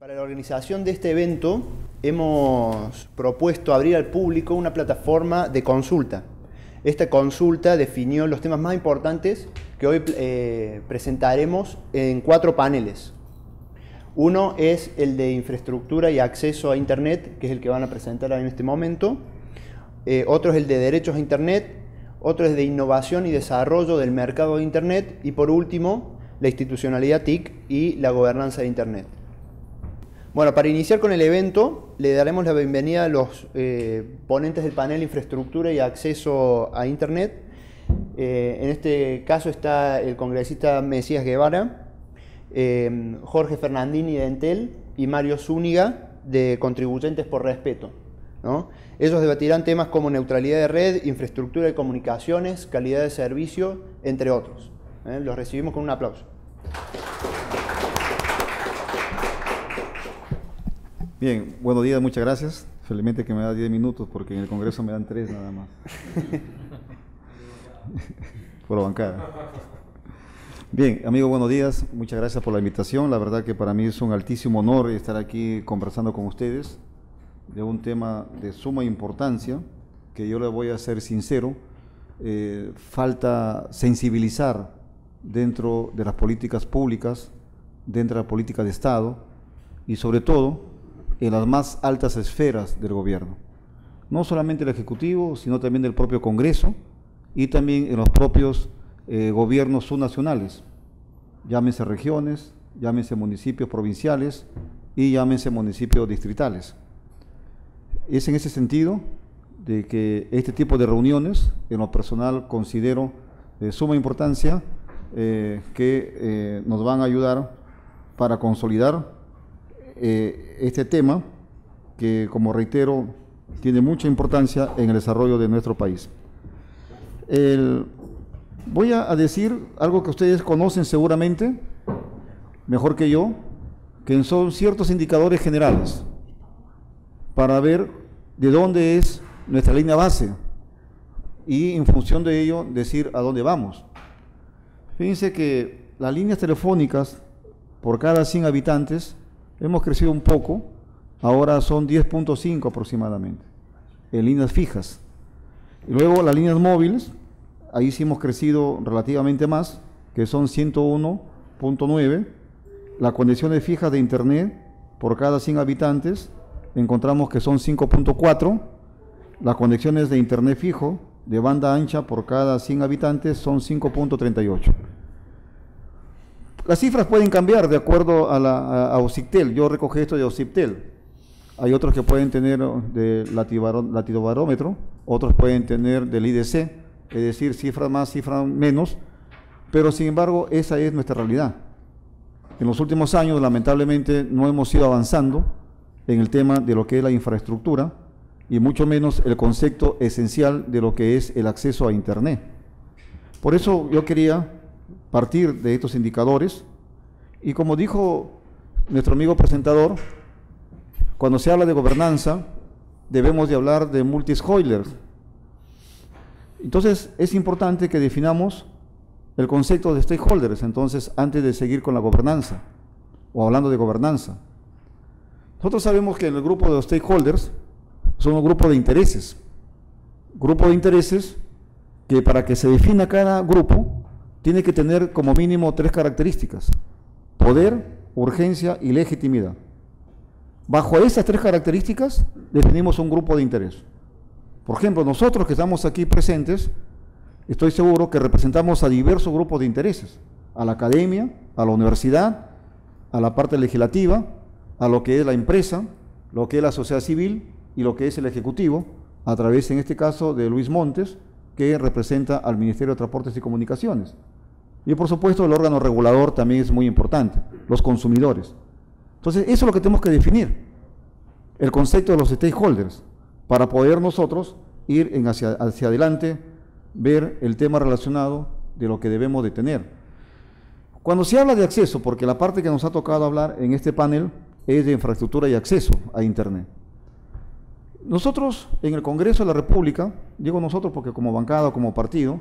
Para la organización de este evento hemos propuesto abrir al público una plataforma de consulta. Esta consulta definió los temas más importantes que hoy eh, presentaremos en cuatro paneles. Uno es el de infraestructura y acceso a Internet, que es el que van a presentar en este momento. Eh, otro es el de derechos a Internet. Otro es de innovación y desarrollo del mercado de Internet. Y por último, la institucionalidad TIC y la gobernanza de Internet. Bueno, para iniciar con el evento, le daremos la bienvenida a los eh, ponentes del panel Infraestructura y Acceso a Internet. Eh, en este caso está el congresista Mesías Guevara, eh, Jorge Fernandini de Entel y Mario Zúñiga de Contribuyentes por Respeto. ¿no? Ellos debatirán temas como neutralidad de red, infraestructura de comunicaciones, calidad de servicio, entre otros. Los recibimos con un aplauso. Bien, buenos días, muchas gracias. Felizmente que me da 10 minutos porque en el Congreso me dan 3 nada más. por la bancada. Bien, amigos, buenos días. Muchas gracias por la invitación. La verdad que para mí es un altísimo honor estar aquí conversando con ustedes de un tema de suma importancia que yo le voy a ser sincero. Eh, falta sensibilizar dentro de las políticas públicas, dentro de la política de Estado y sobre todo en las más altas esferas del gobierno, no solamente el Ejecutivo, sino también del propio Congreso y también en los propios eh, gobiernos subnacionales, llámense regiones, llámense municipios provinciales y llámense municipios distritales. Es en ese sentido de que este tipo de reuniones, en lo personal, considero de suma importancia eh, que eh, nos van a ayudar para consolidar eh, este tema que, como reitero, tiene mucha importancia en el desarrollo de nuestro país. El, voy a, a decir algo que ustedes conocen seguramente, mejor que yo, que son ciertos indicadores generales para ver de dónde es nuestra línea base y en función de ello decir a dónde vamos. Fíjense que las líneas telefónicas por cada 100 habitantes Hemos crecido un poco, ahora son 10.5 aproximadamente, en líneas fijas. luego las líneas móviles, ahí sí hemos crecido relativamente más, que son 101.9. Las conexiones fijas de Internet por cada 100 habitantes, encontramos que son 5.4. Las conexiones de Internet fijo de banda ancha por cada 100 habitantes son 5.38. Las cifras pueden cambiar de acuerdo a, la, OCIPTEL. Yo recogí esto de OCIPTEL. Hay otros que pueden tener oh, de latidobarómetro, otros pueden tener del IDC, es decir, cifra más, cifra menos, pero sin embargo esa es nuestra realidad. En los últimos años, lamentablemente, no hemos ido avanzando en el tema de lo que es la infraestructura y mucho menos el concepto esencial de lo que es el acceso a Internet. Por eso yo quería partir de estos indicadores. Y como dijo nuestro amigo presentador, cuando se habla de gobernanza, debemos de hablar de multi-scoilers. Entonces, es importante que definamos el concepto de stakeholders, entonces, antes de seguir con la gobernanza, o hablando de gobernanza. Nosotros sabemos que en el grupo de los stakeholders son un grupo de intereses. Grupo de intereses que para que se defina cada grupo tiene que tener como mínimo tres características, poder, urgencia y legitimidad. Bajo esas tres características definimos un grupo de interés. Por ejemplo, nosotros que estamos aquí presentes, estoy seguro que representamos a diversos grupos de intereses, a la academia, a la universidad, a la parte legislativa, a lo que es la empresa, lo que es la sociedad civil y lo que es el Ejecutivo, a través en este caso de Luis Montes, que representa al Ministerio de Transportes y Comunicaciones. Y por supuesto el órgano regulador también es muy importante, los consumidores. Entonces eso es lo que tenemos que definir, el concepto de los stakeholders, para poder nosotros ir en hacia adelante, ver el tema relacionado de lo que debemos de tener. Cuando se habla de acceso, porque la parte que nos ha tocado hablar en este panel es de infraestructura y acceso a Internet. Nosotros en el Congreso de la República, digo nosotros porque como bancada, como partido,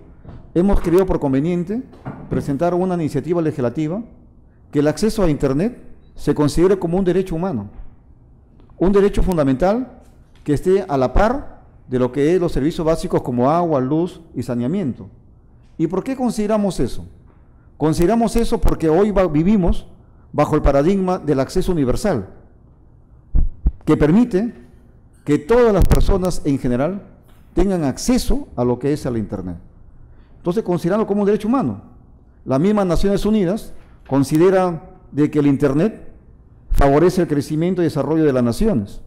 hemos creído por conveniente presentar una iniciativa legislativa que el acceso a Internet se considere como un derecho humano, un derecho fundamental que esté a la par de lo que es los servicios básicos como agua, luz y saneamiento. ¿Y por qué consideramos eso? Consideramos eso porque hoy vivimos bajo el paradigma del acceso universal, que permite que todas las personas en general tengan acceso a lo que es el Internet. Entonces, considerando como un derecho humano, las mismas Naciones Unidas considera de que el Internet favorece el crecimiento y desarrollo de las naciones,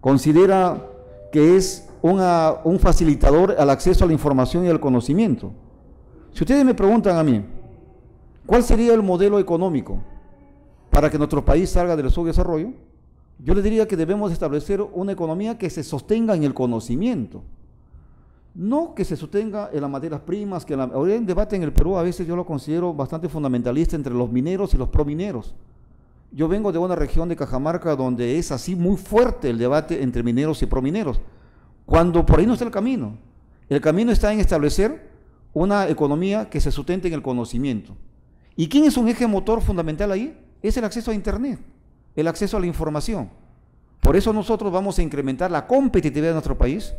considera que es un facilitador al acceso a la información y al conocimiento. Si ustedes me preguntan a mí, ¿cuál sería el modelo económico para que nuestro país salga del subdesarrollo? Yo le diría que debemos establecer una economía que se sostenga en el conocimiento. No que se sostenga en las materias primas, que la, ahora en debate en el Perú a veces yo lo considero bastante fundamentalista entre los mineros y los promineros. Yo vengo de una región de Cajamarca donde es así muy fuerte el debate entre mineros y promineros, cuando por ahí no está el camino. El camino está en establecer una economía que se sustente en el conocimiento. ¿Y quién es un eje motor fundamental ahí? Es el acceso a Internet el acceso a la información. Por eso nosotros vamos a incrementar la competitividad de nuestro país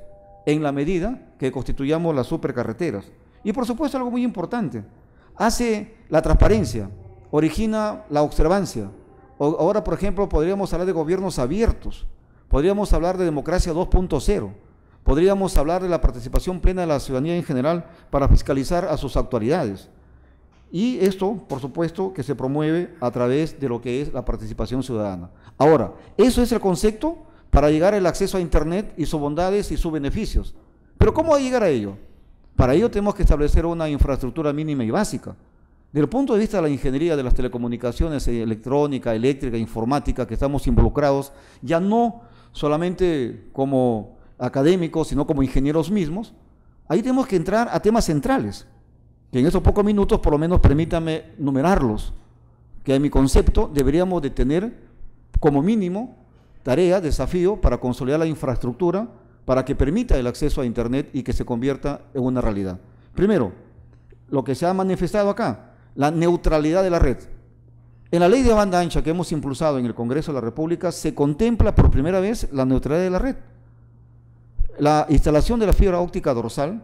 en la medida que constituyamos las supercarreteras. Y por supuesto algo muy importante, hace la transparencia, origina la observancia. ahora, por ejemplo, podríamos hablar de gobiernos abiertos, podríamos hablar de democracia 2.0, podríamos hablar de la participación plena de la ciudadanía en general para fiscalizar a sus actualidades. Y esto, por supuesto, que se promueve a través de lo que es la participación ciudadana. Ahora, eso es el concepto para llegar al acceso a Internet y sus bondades y sus beneficios. Pero ¿cómo llegar a ello? Para ello tenemos que establecer una infraestructura mínima y básica. Desde el punto de vista de la ingeniería de las telecomunicaciones, electrónica, eléctrica, informática, que estamos involucrados, ya no solamente como académicos, sino como ingenieros mismos, ahí tenemos que entrar a temas centrales que en esos pocos minutos, por lo menos permítame numerarlos, que en mi concepto deberíamos de tener como mínimo tarea, desafío para consolidar la infraestructura para que permita el acceso a Internet y que se convierta en una realidad. Primero, lo que se ha manifestado acá, la neutralidad de la red. En la ley de banda ancha que hemos impulsado en el Congreso de la República se contempla por primera vez la neutralidad de la red. La instalación de la fibra óptica dorsal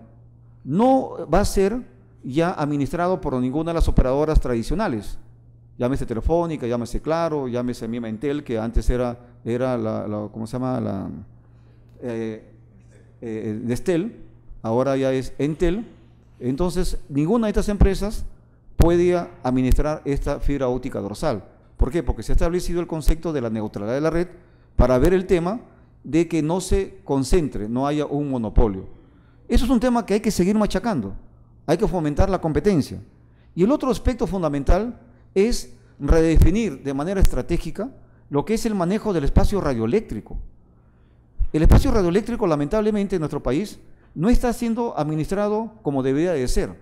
no va a ser ya administrado por ninguna de las operadoras tradicionales. Llámese Telefónica, llámese Claro, llámese Mima Intel, que antes era, era la, ¿cómo se llama? La, eh, eh, ahora ya es Entel. Entonces, ninguna de estas empresas puede administrar esta fibra óptica dorsal. ¿Por qué? Porque se ha establecido el concepto de la neutralidad de la red para ver el tema de que no se concentre, no haya un monopolio. Eso es un tema que hay que seguir machacando. Hay que fomentar la competencia. Y el otro aspecto fundamental es redefinir de manera estratégica lo que es el manejo del espacio radioeléctrico. El espacio radioeléctrico, lamentablemente, en nuestro país no está siendo administrado como debería de ser.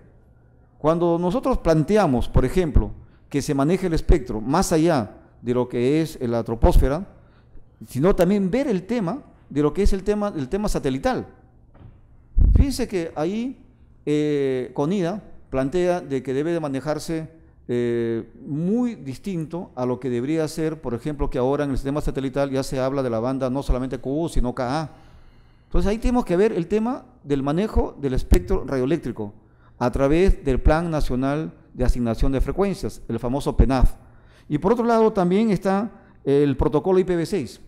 Cuando nosotros planteamos, por ejemplo, que se maneje el espectro más allá de lo que es la troposfera, sino también ver el tema de lo que es el tema, el tema satelital. Fíjense que ahí eh, CONIDA plantea de que debe de manejarse eh, muy distinto a lo que debería ser, por ejemplo, que ahora en el sistema satelital ya se habla de la banda no solamente QU, sino KA. Entonces ahí tenemos que ver el tema del manejo del espectro radioeléctrico a través del Plan Nacional de Asignación de Frecuencias, el famoso PENAF. Y por otro lado también está el protocolo IPv6,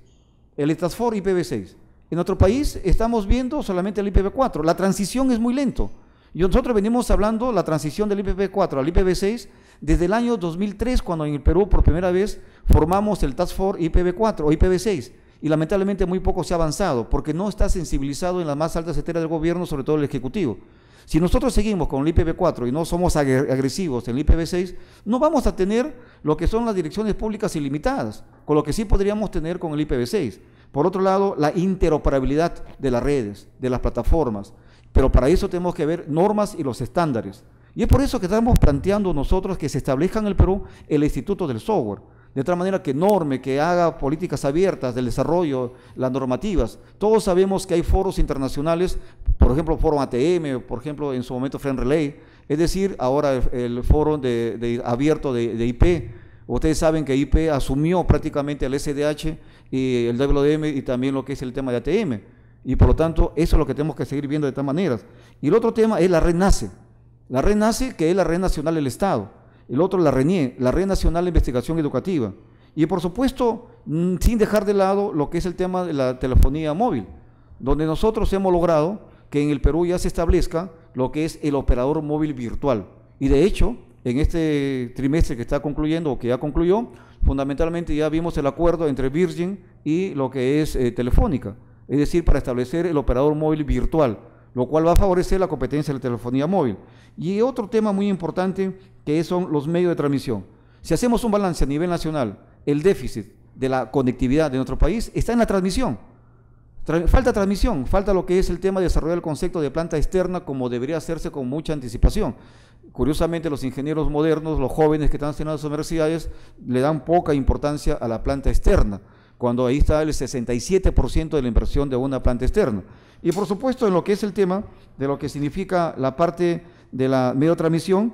el ETASFOR IPv6. En otro país estamos viendo solamente el IPv4. La transición es muy lento. Y nosotros venimos hablando la transición del IPv4 al IPv6 desde el año 2003, cuando en el Perú por primera vez formamos el Task Force IPv4 o IPv6. Y lamentablemente muy poco se ha avanzado, porque no está sensibilizado en las más altas esferas del gobierno, sobre todo el Ejecutivo. Si nosotros seguimos con el IPv4 y no somos agresivos en el IPv6, no vamos a tener lo que son las direcciones públicas ilimitadas, con lo que sí podríamos tener con el IPv6. Por otro lado, la interoperabilidad de las redes, de las plataformas, pero para eso tenemos que ver normas y los estándares. Y es por eso que estamos planteando nosotros que se establezca en el Perú el Instituto del Software. De otra manera que norme, que haga políticas abiertas del desarrollo, las normativas. Todos sabemos que hay foros internacionales, por ejemplo, Foro ATM, por ejemplo, en su momento Friend Relay, es decir, ahora el, foro de, abierto de, de IP. Ustedes saben que IP asumió prácticamente el SDH y el WDM y también lo que es el tema de ATM. Y por lo tanto, eso es lo que tenemos que seguir viendo de tal maneras. Y el otro tema es la red NACE. La red NACE, que es la red nacional del Estado. El otro, la RENIE, la red nacional de investigación educativa. Y por supuesto, mm, sin dejar de lado lo que es el tema de la telefonía móvil, donde nosotros hemos logrado que en el Perú ya se establezca lo que es el operador móvil virtual. Y de hecho, en este trimestre que está concluyendo o que ya concluyó, fundamentalmente ya vimos el acuerdo entre Virgin y lo que es eh, Telefónica es decir, para establecer el operador móvil virtual, lo cual va a favorecer la competencia de la telefonía móvil. Y otro tema muy importante que son los medios de transmisión. Si hacemos un balance a nivel nacional, el déficit de la conectividad de nuestro país está en la transmisión. Falta transmisión, falta lo que es el tema de desarrollar el concepto de planta externa como debería hacerse con mucha anticipación. Curiosamente, los ingenieros modernos, los jóvenes que están en las universidades, le dan poca importancia a la planta externa cuando ahí está el 67% de la inversión de una planta externa. Y por supuesto, en lo que es el tema de lo que significa la parte de la medio transmisión,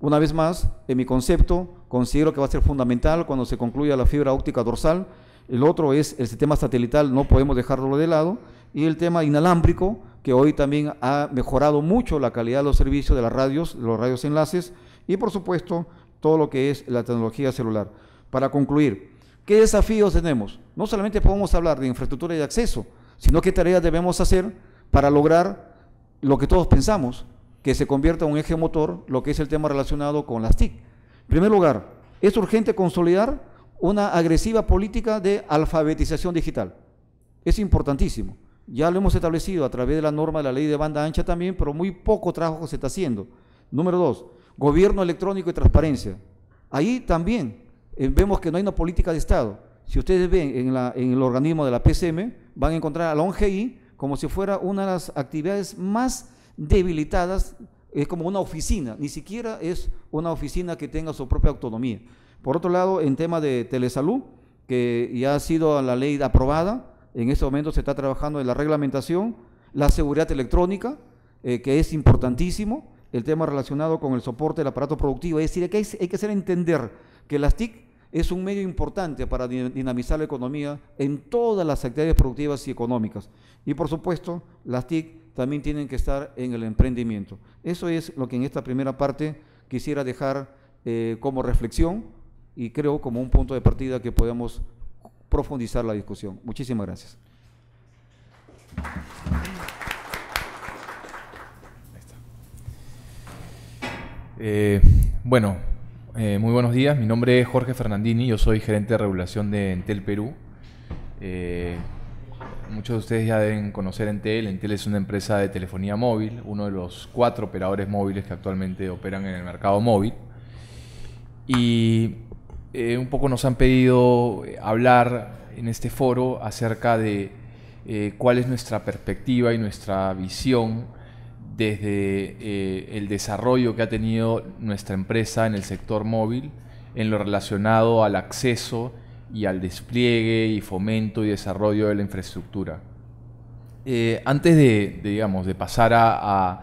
una vez más, en mi concepto, considero que va a ser fundamental cuando se concluya la fibra óptica dorsal. El otro es el sistema satelital, no podemos dejarlo de lado. Y el tema inalámbrico, que hoy también ha mejorado mucho la calidad de los servicios de las radios, los radios enlaces. Y por supuesto, todo lo que es la tecnología celular. Para concluir, ¿Qué desafíos tenemos? No solamente podemos hablar de infraestructura y de acceso, sino qué tareas debemos hacer para lograr lo que todos pensamos, que se convierta en un eje motor, lo que es el tema relacionado con las TIC. En primer lugar, es urgente consolidar una agresiva política de alfabetización digital. Es importantísimo. Ya lo hemos establecido a través de la norma de la ley de banda ancha también, pero muy poco trabajo se está haciendo. Número dos, gobierno electrónico y transparencia. Ahí también eh, vemos que no hay una política de Estado. Si ustedes ven en, el organismo de la PCM, van a encontrar a la ONGI como si fuera una de las actividades más debilitadas, es como una oficina, ni siquiera es una oficina que tenga su propia autonomía. Por otro lado, en tema de telesalud, que ya ha sido la ley aprobada, en este momento se está trabajando en la reglamentación, la seguridad electrónica, eh, que es importantísimo, el tema relacionado con el soporte del aparato productivo, es decir, que hay que hacer entender que las TIC es un medio importante para dinamizar la economía en todas las actividades productivas y económicas. Y por supuesto, las TIC también tienen que estar en el emprendimiento. Eso es lo que en esta primera parte quisiera dejar eh, como reflexión y creo como un punto de partida que podamos profundizar la discusión. Muchísimas gracias. Eh, bueno, eh, muy buenos días. Mi nombre es Jorge Fernandini, yo soy gerente de regulación de Entel Perú. Eh, muchos de ustedes ya deben conocer Entel. Entel es una empresa de telefonía móvil, uno de los cuatro operadores móviles que actualmente operan en el mercado móvil. Y eh, un poco nos han pedido hablar en este foro acerca de cuál es nuestra perspectiva y nuestra visión desde eh, el desarrollo que ha tenido nuestra empresa en el sector móvil, en lo relacionado al acceso y al despliegue y fomento y desarrollo de la infraestructura. Eh, antes de, digamos, de pasar a,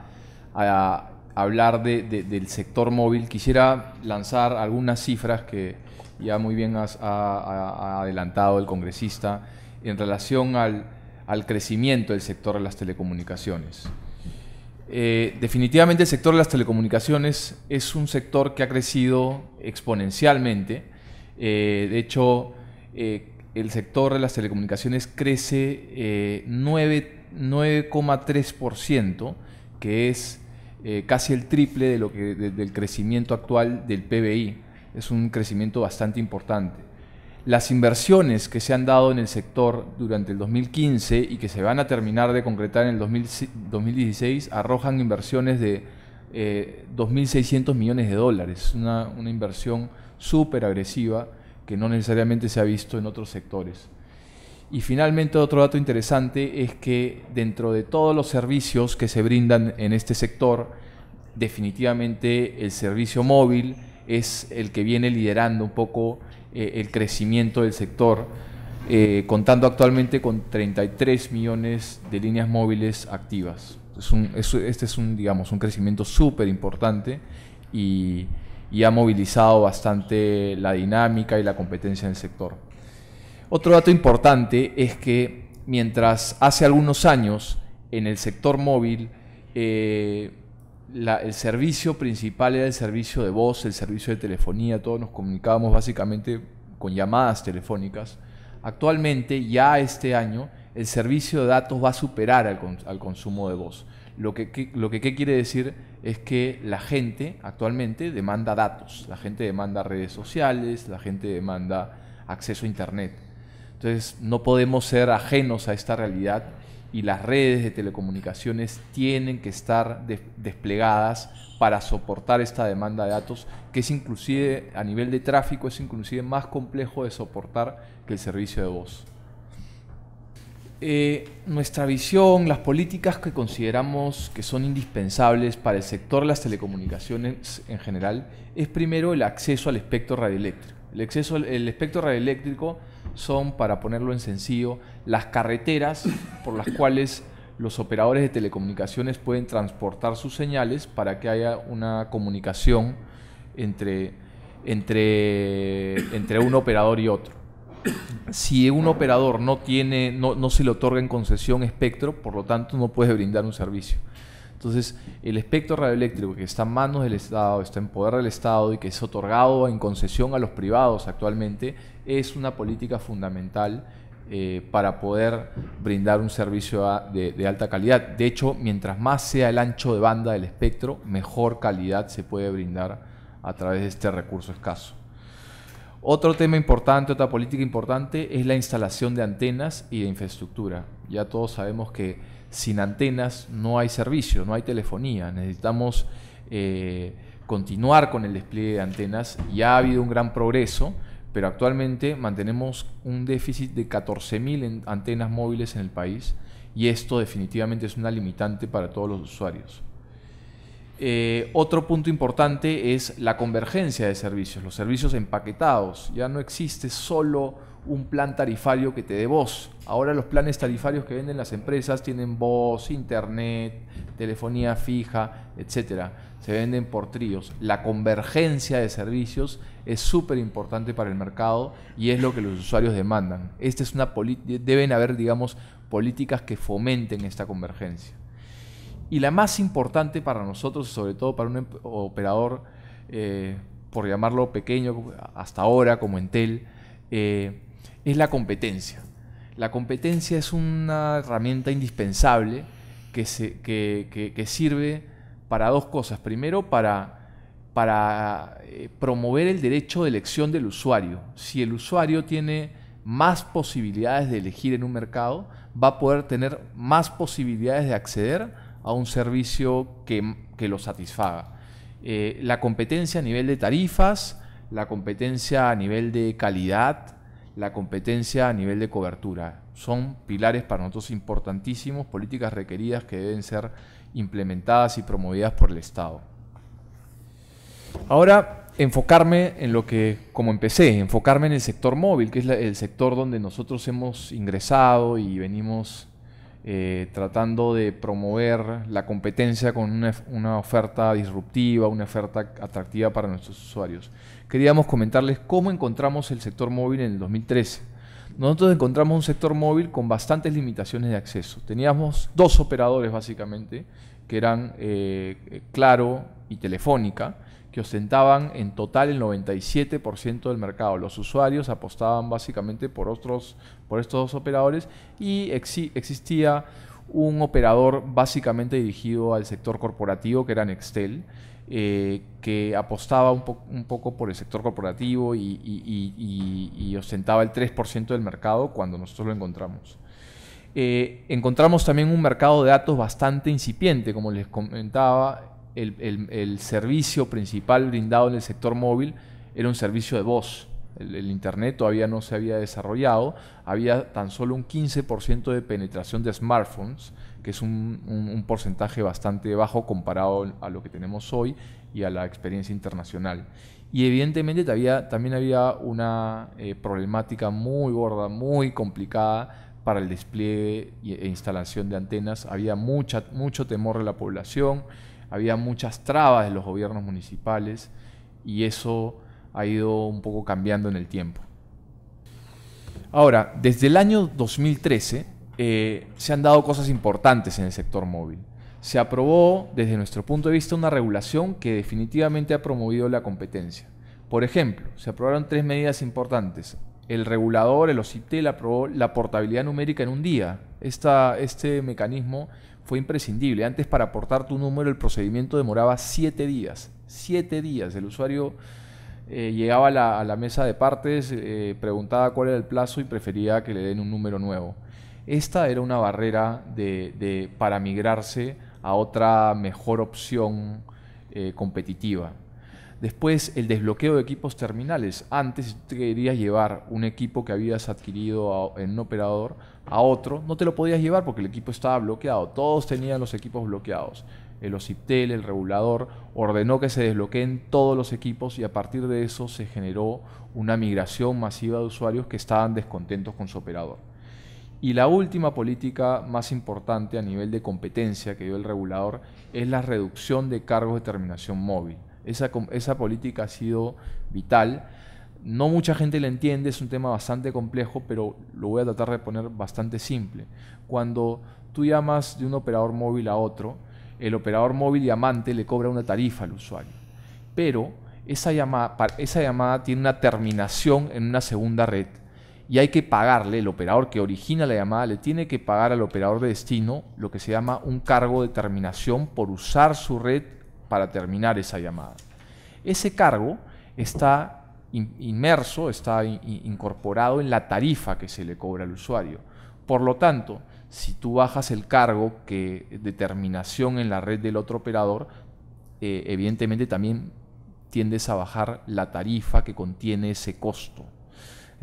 hablar del sector móvil, quisiera lanzar algunas cifras que ya muy bien ha, adelantado el congresista en relación al crecimiento del sector de las telecomunicaciones. Eh, definitivamente el sector de las telecomunicaciones es un sector que ha crecido exponencialmente. Eh, de hecho, eh, el sector de las telecomunicaciones crece 9,3%, que es casi el triple de lo que, del crecimiento actual del PBI. Es un crecimiento bastante importante las inversiones que se han dado en el sector durante el 2015 y que se van a terminar de concretar en el 2016 arrojan inversiones de 2.600 eh, millones de dólares, una, una inversión súper agresiva que no necesariamente se ha visto en otros sectores. Y finalmente otro dato interesante es que dentro de todos los servicios que se brindan en este sector, definitivamente el servicio móvil es el que viene liderando un poco eh, el crecimiento del sector, eh, contando actualmente con 33 millones de líneas móviles activas. Es un, este es un, digamos, un crecimiento súper importante y, ha movilizado bastante la dinámica y la competencia del sector. Otro dato importante es que mientras hace algunos años en el sector móvil eh, el servicio principal era el servicio de voz, el servicio de telefonía, todos nos comunicábamos básicamente con llamadas telefónicas. Actualmente, ya este año, el servicio de datos va a superar al, consumo de voz. Lo que, lo que quiere decir es que la gente actualmente demanda datos, la gente demanda redes sociales, la gente demanda acceso a Internet. Entonces, no podemos ser ajenos a esta realidad y las redes de telecomunicaciones tienen que estar desplegadas para soportar esta demanda de datos, que es inclusive a nivel de tráfico, es inclusive más complejo de soportar que el servicio de voz. Eh, nuestra visión, las políticas que consideramos que son indispensables para el sector de las telecomunicaciones en general, es primero el acceso al espectro radioeléctrico. El, acceso, el espectro radioeléctrico son, para ponerlo en sencillo, las carreteras por las cuales los operadores de telecomunicaciones pueden transportar sus señales para que haya una comunicación entre, entre, entre un operador y otro. Si un operador no tiene, no, no se le otorga en concesión espectro, por lo tanto no puede brindar un servicio. Entonces, el espectro radioeléctrico que está en manos del Estado, está en poder del Estado y que es otorgado en concesión a los privados actualmente, es una política fundamental eh, para poder brindar un servicio de, alta calidad. De hecho, mientras más sea el ancho de banda del espectro, mejor calidad se puede brindar a través de este recurso escaso. Otro tema importante, otra política importante es la instalación de antenas y de infraestructura. Ya todos sabemos que sin antenas no hay servicio, no hay telefonía. Necesitamos eh, continuar con el despliegue de antenas. Ya ha habido un gran progreso, pero actualmente mantenemos un déficit de 14.000 antenas móviles en el país y esto definitivamente es una limitante para todos los usuarios. Eh, otro punto importante es la convergencia de servicios, los servicios empaquetados. Ya no existe solo un plan tarifario que te dé voz. Ahora los planes tarifarios que venden las empresas tienen voz, internet, telefonía fija, etc. Se venden por tríos. La convergencia de servicios es súper importante para el mercado y es lo que los usuarios demandan. Esta es una deben haber, digamos, políticas que fomenten esta convergencia. Y la más importante para nosotros, sobre todo para un em-, operador, eh, por llamarlo pequeño hasta ahora, como Entel, eh, es la competencia. La competencia es una herramienta indispensable que, se, sirve para dos cosas. Primero, para, para eh, promover el derecho de elección del usuario. Si el usuario tiene más posibilidades de elegir en un mercado, va a poder tener más posibilidades de acceder a un servicio que, lo satisfaga. Eh, la competencia a nivel de tarifas, la competencia a nivel de calidad, la competencia a nivel de cobertura. Son pilares para nosotros importantísimos, políticas requeridas que deben ser implementadas y promovidas por el Estado. Ahora, enfocarme en lo que, como empecé, enfocarme en el sector móvil, que es el sector donde nosotros hemos ingresado y venimos eh, tratando de promover la competencia con una, una oferta disruptiva, una oferta atractiva para nuestros usuarios queríamos comentarles cómo encontramos el sector móvil en el 2013. Nosotros encontramos un sector móvil con bastantes limitaciones de acceso. Teníamos dos operadores básicamente, que eran eh, Claro y Telefónica, que ostentaban en total el 97% del mercado. Los usuarios apostaban básicamente por, otros, por estos dos operadores y existía un operador básicamente dirigido al sector corporativo, que era Nextel, eh, que apostaba un, poco por el sector corporativo y, ostentaba el 3% del mercado cuando nosotros lo encontramos. Eh, encontramos también un mercado de datos bastante incipiente, como les comentaba, el, servicio principal brindado en el sector móvil era un servicio de voz. El, el, Internet todavía no se había desarrollado, había tan solo un 15% de penetración de smartphones que es un, porcentaje bastante bajo comparado a lo que tenemos hoy y a la experiencia internacional. Y evidentemente también había una eh, problemática muy gorda, muy complicada para el despliegue e instalación de antenas. Había mucha, mucho temor de la población, había muchas trabas de los gobiernos municipales y eso ha ido un poco cambiando en el tiempo. Ahora, desde el año 2013, eh, se han dado cosas importantes en el sector móvil. Se aprobó, desde nuestro punto de vista, una regulación que definitivamente ha promovido la competencia. Por ejemplo, se aprobaron tres medidas importantes. El regulador, el Ocitel, aprobó la portabilidad numérica en un día. este mecanismo fue imprescindible. Antes, para aportar tu número, el procedimiento demoraba siete días. Siete días. El usuario eh, llegaba a la, mesa de partes, eh, preguntaba cuál era el plazo y prefería que le den un número nuevo. Esta era una barrera de, para migrarse a otra mejor opción eh, competitiva. Después, el desbloqueo de equipos terminales. Antes tú querías llevar un equipo que habías adquirido en un operador a otro, no te lo podías llevar porque el equipo estaba bloqueado. Todos tenían los equipos bloqueados. El OCIPTEL, el regulador, ordenó que se desbloqueen todos los equipos y a partir de eso se generó una migración masiva de usuarios que estaban descontentos con su operador. Y la última política más importante a nivel de competencia que dio el regulador es la reducción de cargos de terminación móvil. Esa, esa política ha sido vital. No mucha gente la entiende, es un tema bastante complejo, pero lo voy a tratar de poner bastante simple. Cuando tú llamas de un operador móvil a otro, el operador móvil diamante le cobra una tarifa al usuario. Pero esa llamada, esa llamada tiene una terminación en una segunda red y hay que pagarle, el operador que origina la llamada le tiene que pagar al operador de destino lo que se llama un cargo de terminación por usar su red para terminar esa llamada. Ese cargo está inmerso, está incorporado en la tarifa que se le cobra al usuario. Por lo tanto, si tú bajas el cargo que de terminación en la red del otro operador, eh, evidentemente también tiendes a bajar la tarifa que contiene ese costo.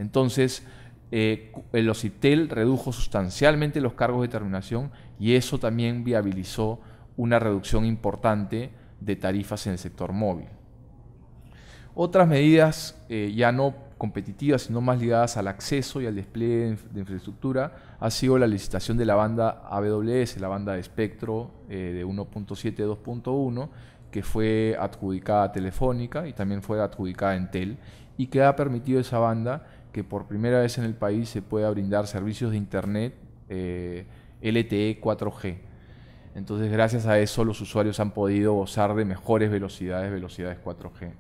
Entonces, eh, el OCITEL redujo sustancialmente los cargos de terminación y eso también viabilizó una reducción importante de tarifas en el sector móvil. Otras medidas eh, ya no competitivas, sino más ligadas al acceso y al despliegue de infraestructura, ha sido la licitación de la banda AWS, la banda de espectro eh, de 1.7-2.1, que fue adjudicada a Telefónica y también fue adjudicada a TEL y que ha permitido esa banda que por primera vez en el país se pueda brindar servicios de Internet eh, LTE 4G. Entonces, gracias a eso, los usuarios han podido gozar de mejores velocidades, velocidades 4G.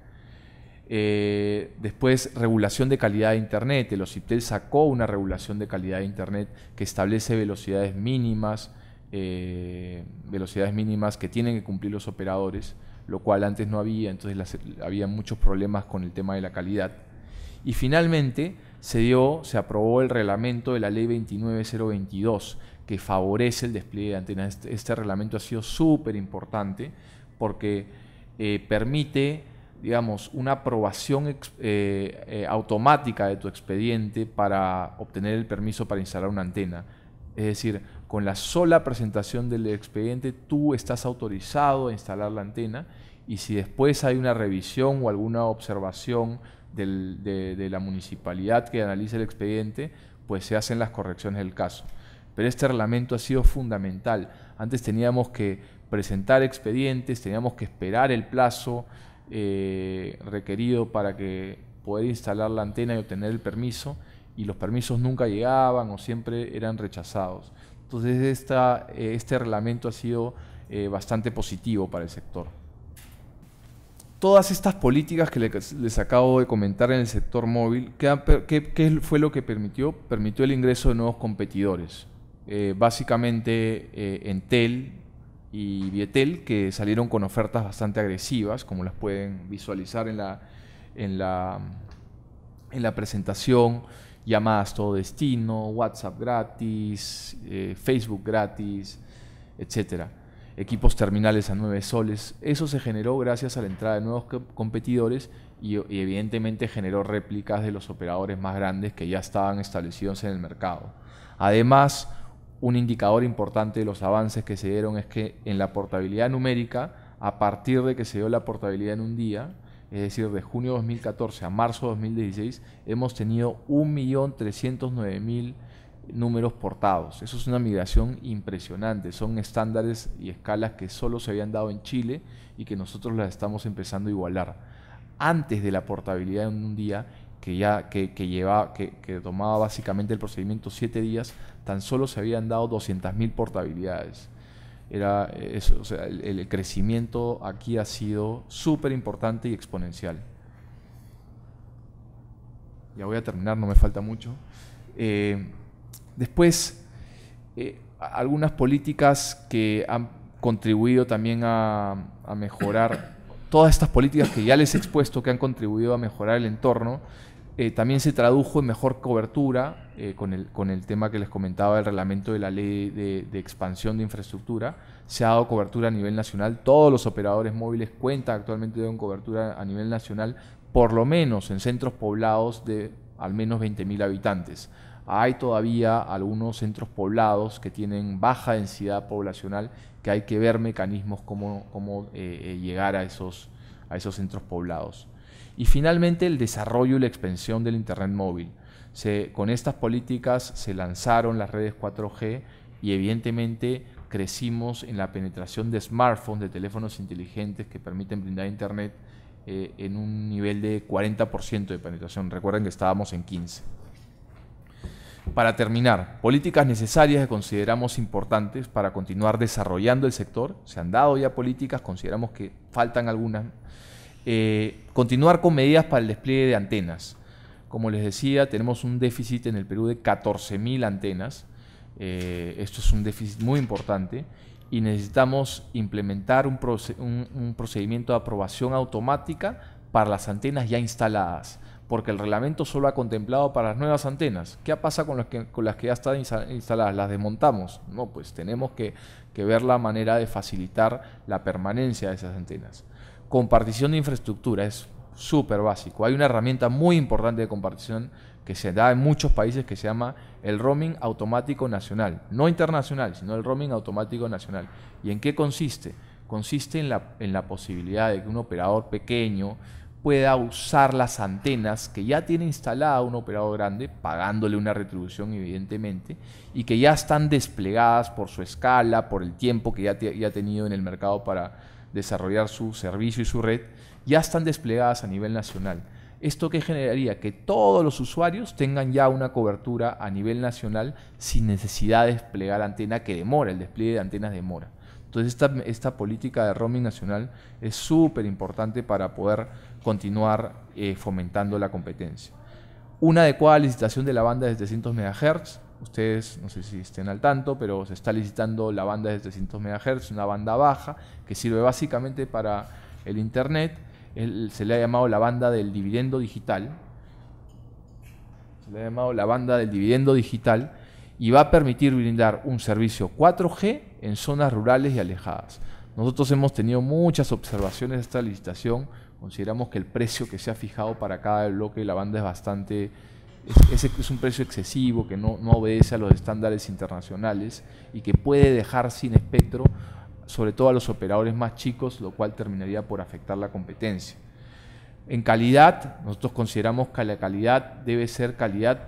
Eh, después, regulación de calidad de Internet. El OCIPTEL sacó una regulación de calidad de Internet que establece velocidades mínimas, eh, velocidades mínimas que tienen que cumplir los operadores, lo cual antes no había, entonces había muchos problemas con el tema de la calidad. Y finalmente se dio, se aprobó el reglamento de la ley 29022 que favorece el despliegue de antenas. Este, este reglamento ha sido súper importante porque eh, permite, digamos, una aprobación eh, eh, automática de tu expediente para obtener el permiso para instalar una antena. Es decir, con la sola presentación del expediente tú estás autorizado a instalar la antena y si después hay una revisión o alguna observación de, la municipalidad que analiza el expediente, pues se hacen las correcciones del caso. Pero este reglamento ha sido fundamental. Antes teníamos que presentar expedientes, teníamos que esperar el plazo eh, requerido para que poder instalar la antena y obtener el permiso, y los permisos nunca llegaban o siempre eran rechazados. Entonces este reglamento ha sido eh, bastante positivo para el sector todas estas políticas que les acabo de comentar en el sector móvil, ¿qué, fue lo que permitió? Permitió el ingreso de nuevos competidores. Eh, básicamente eh, Entel y Vietel, que salieron con ofertas bastante agresivas, como las pueden visualizar en la, en la, en la presentación, llamadas todo destino, WhatsApp gratis, eh, Facebook gratis, etcétera equipos terminales a 9 soles. Eso se generó gracias a la entrada de nuevos competidores y, evidentemente generó réplicas de los operadores más grandes que ya estaban establecidos en el mercado. Además, un indicador importante de los avances que se dieron es que en la portabilidad numérica, a partir de que se dio la portabilidad en un día, es decir, de junio de 2014 a marzo de 2016, hemos tenido 1.309.000 números portados. Eso es una migración impresionante. Son estándares y escalas que solo se habían dado en Chile y que nosotros las estamos empezando a igualar. Antes de la portabilidad en un día, que ya que, que, tomaba básicamente el procedimiento siete días, tan solo se habían dado 200.000 portabilidades. Era eh, el, crecimiento aquí ha sido súper importante y exponencial. Ya voy a terminar, no me falta mucho. Eh, Después, eh, algunas políticas que han contribuido también a, mejorar, todas estas políticas que ya les he expuesto que han contribuido a mejorar el entorno, eh, también se tradujo en mejor cobertura eh, con, el, tema que les comentaba del reglamento de la ley de, de, expansión de infraestructura. Se ha dado cobertura a nivel nacional. Todos los operadores móviles cuentan actualmente con cobertura a nivel nacional, por lo menos en centros poblados de al menos 20.000 habitantes. Hay todavía algunos centros poblados que tienen baja densidad poblacional que hay que ver mecanismos como, eh, eh, llegar a esos, a esos centros poblados. Y finalmente el desarrollo y la expansión del Internet móvil. Se, con estas políticas se lanzaron las redes 4G y evidentemente crecimos en la penetración de smartphones, de teléfonos inteligentes que permiten brindar Internet eh, en un nivel de 40% de penetración. Recuerden que estábamos en 15%. Para terminar, políticas necesarias que consideramos importantes para continuar desarrollando el sector. Se han dado ya políticas, consideramos que faltan algunas. Eh, continuar con medidas para el despliegue de antenas. Como les decía, tenemos un déficit en el Perú de 14.000 antenas. Eh, esto es un déficit muy importante y necesitamos implementar un procedimiento de aprobación automática para las antenas ya instaladas porque el reglamento solo ha contemplado para las nuevas antenas. ¿Qué pasa con las que, con las que ya están instaladas? ¿Las desmontamos? No, pues tenemos que, ver la manera de facilitar la permanencia de esas antenas. Compartición de infraestructura es súper básico. Hay una herramienta muy importante de compartición que se da en muchos países que se llama el roaming automático nacional. No internacional, sino el roaming automático nacional. ¿Y en qué consiste? Consiste la, en la posibilidad de que un operador pequeño pueda usar las antenas que ya tiene instalada un operador grande, pagándole una retribución evidentemente, y que ya están desplegadas por su escala, por el tiempo que ya, ha tenido en el mercado para desarrollar su servicio y su red, ya están desplegadas a nivel nacional. ¿Esto qué generaría? Que todos los usuarios tengan ya una cobertura a nivel nacional sin necesidad de desplegar antena que demora, el despliegue de antenas demora. Entonces esta, esta política de roaming nacional es súper importante para poder continuar eh, fomentando la competencia. Una adecuada licitación de la banda de 700 MHz. Ustedes, no sé si estén al tanto, pero se está licitando la banda de 700 MHz, una banda baja, que sirve básicamente para el Internet. se le ha llamado la banda del dividendo digital. Se le ha llamado la banda del dividendo digital y va a permitir brindar un servicio 4G en zonas rurales y alejadas. Nosotros hemos tenido muchas observaciones de esta licitación Consideramos que el precio que se ha fijado para cada bloque de la banda es bastante... Es, un precio excesivo que no, no obedece a los estándares internacionales y que puede dejar sin espectro sobre todo a los operadores más chicos, lo cual terminaría por afectar la competencia. En calidad, nosotros consideramos que la calidad debe ser calidad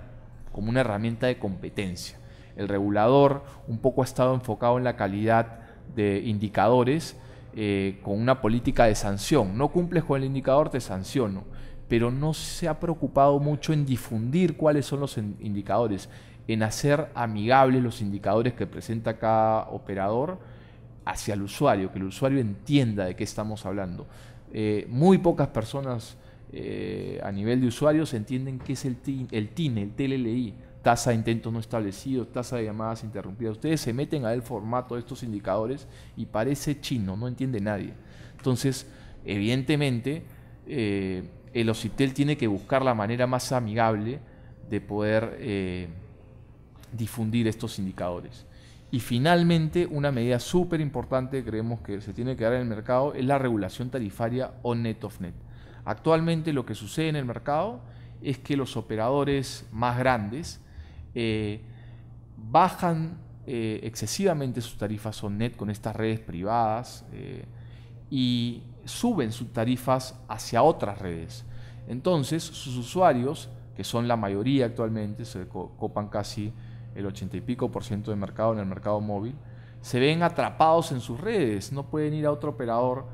como una herramienta de competencia. El regulador un poco ha estado enfocado en la calidad de indicadores, eh, con una política de sanción. No cumples con el indicador, te sanciono. Pero no se ha preocupado mucho en difundir cuáles son los indicadores, en hacer amigables los indicadores que presenta cada operador hacia el usuario, que el usuario entienda de qué estamos hablando. Eh, muy pocas personas eh, a nivel de usuarios entienden qué es el el, TIN, e, el TLLI tasa de intentos no establecidos, tasa de llamadas interrumpidas. Ustedes se meten a el formato de estos indicadores y parece chino, no entiende nadie. Entonces, evidentemente, eh, el OCITEL tiene que buscar la manera más amigable de poder eh, difundir estos indicadores. Y finalmente, una medida súper importante creemos que se tiene que dar en el mercado es la regulación tarifaria on-net of net Actualmente lo que sucede en el mercado es que los operadores más grandes eh, bajan eh, excesivamente sus tarifas on-net con estas redes privadas eh, y suben sus tarifas hacia otras redes. Entonces, sus usuarios, que son la mayoría actualmente, se copan casi el 80 y pico por ciento de mercado en el mercado móvil, se ven atrapados en sus redes, no pueden ir a otro operador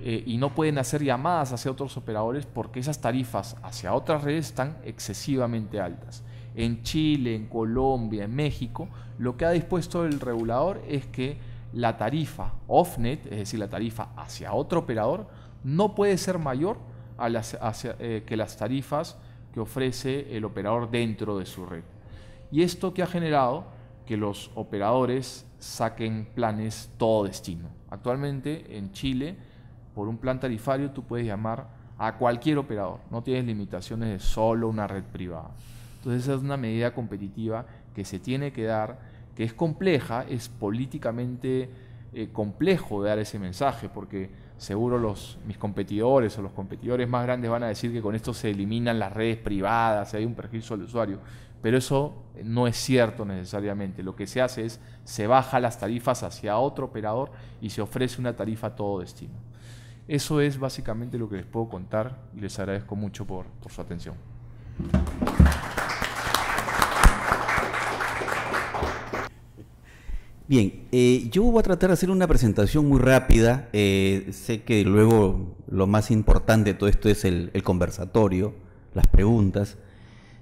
y no pueden hacer llamadas hacia otros operadores porque esas tarifas hacia otras redes están excesivamente altas en Chile, en Colombia, en México, lo que ha dispuesto el regulador es que la tarifa off-net, es decir, la tarifa hacia otro operador, no puede ser mayor a las, eh, que las tarifas que ofrece el operador dentro de su red. Y esto que ha generado que los operadores saquen planes todo destino. Actualmente en Chile, por un plan tarifario, tú puedes llamar a cualquier operador, no tienes limitaciones de solo una red privada. Entonces esa es una medida competitiva que se tiene que dar, que es compleja, es políticamente eh, complejo dar ese mensaje, porque seguro los, mis competidores o los competidores más grandes van a decir que con esto se eliminan las redes privadas, hay un perjuicio al usuario, pero eso no es cierto necesariamente. Lo que se hace es se baja las tarifas hacia otro operador y se ofrece una tarifa a todo destino. Eso es básicamente lo que les puedo contar y les agradezco mucho por, por su atención. Bien, eh, yo voy a tratar de hacer una presentación muy rápida. Eh, sé que luego lo más importante de todo esto es el, conversatorio, las preguntas.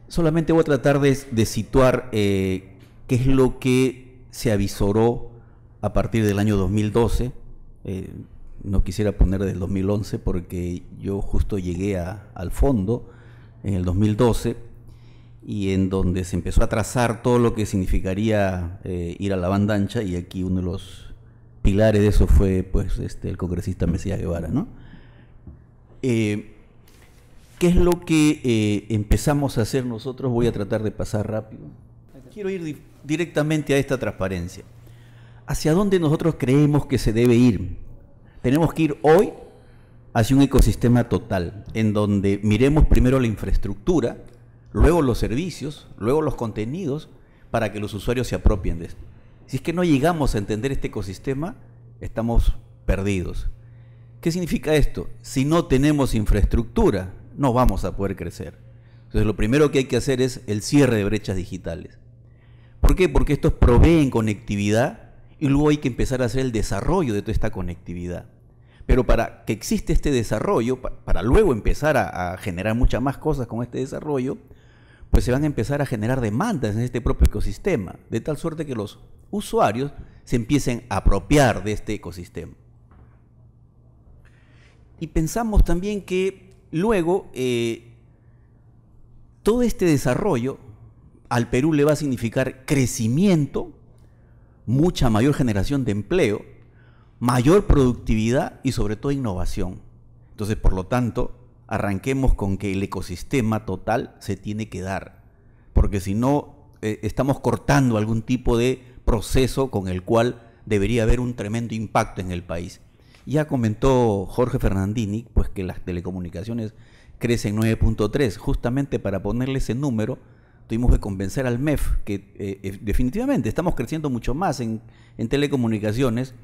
Solamente voy a tratar de, situar eh, qué es lo que se avisoró a partir del año 2012. no quisiera poner del 2011 porque yo justo llegué al fondo en el 2012 y en donde se empezó a trazar todo lo que significaría eh, ir a la banda ancha y aquí uno de los pilares de eso fue pues este el congresista Mesías Guevara, ¿no? Eh, ¿Qué es lo que eh, empezamos a hacer nosotros? Voy a tratar de pasar rápido. Quiero ir directamente a esta transparencia. ¿Hacia dónde nosotros creemos que se debe ir? Tenemos que ir hoy hacia un ecosistema total, en donde miremos primero la infraestructura, luego los servicios, luego los contenidos, para que los usuarios se apropien de esto. Si es que no llegamos a entender este ecosistema, estamos perdidos. ¿Qué significa esto? Si no tenemos infraestructura, no vamos a poder crecer. Entonces lo primero que hay que hacer es el cierre de brechas digitales. ¿Por qué? Porque estos proveen conectividad y luego hay que empezar a hacer el desarrollo de toda esta conectividad. Pero para que existe este desarrollo, para luego empezar a, a generar muchas más cosas con este desarrollo, pues se van a empezar a generar demandas en este propio ecosistema, de tal suerte que los usuarios se empiecen a apropiar de este ecosistema. Y pensamos también que luego eh, todo este desarrollo al Perú le va a significar crecimiento, mucha mayor generación de empleo, mayor productividad y sobre todo innovación. Entonces, por lo tanto, arranquemos con que el ecosistema total se tiene que dar, porque si no, eh, estamos cortando algún tipo de proceso con el cual debería haber un tremendo impacto en el país. Ya comentó Jorge Fernandini, pues que las telecomunicaciones crecen 9.3, justamente para ponerle ese número, tuvimos que convencer al MEF que eh, eh, definitivamente estamos creciendo mucho más en, en, telecomunicaciones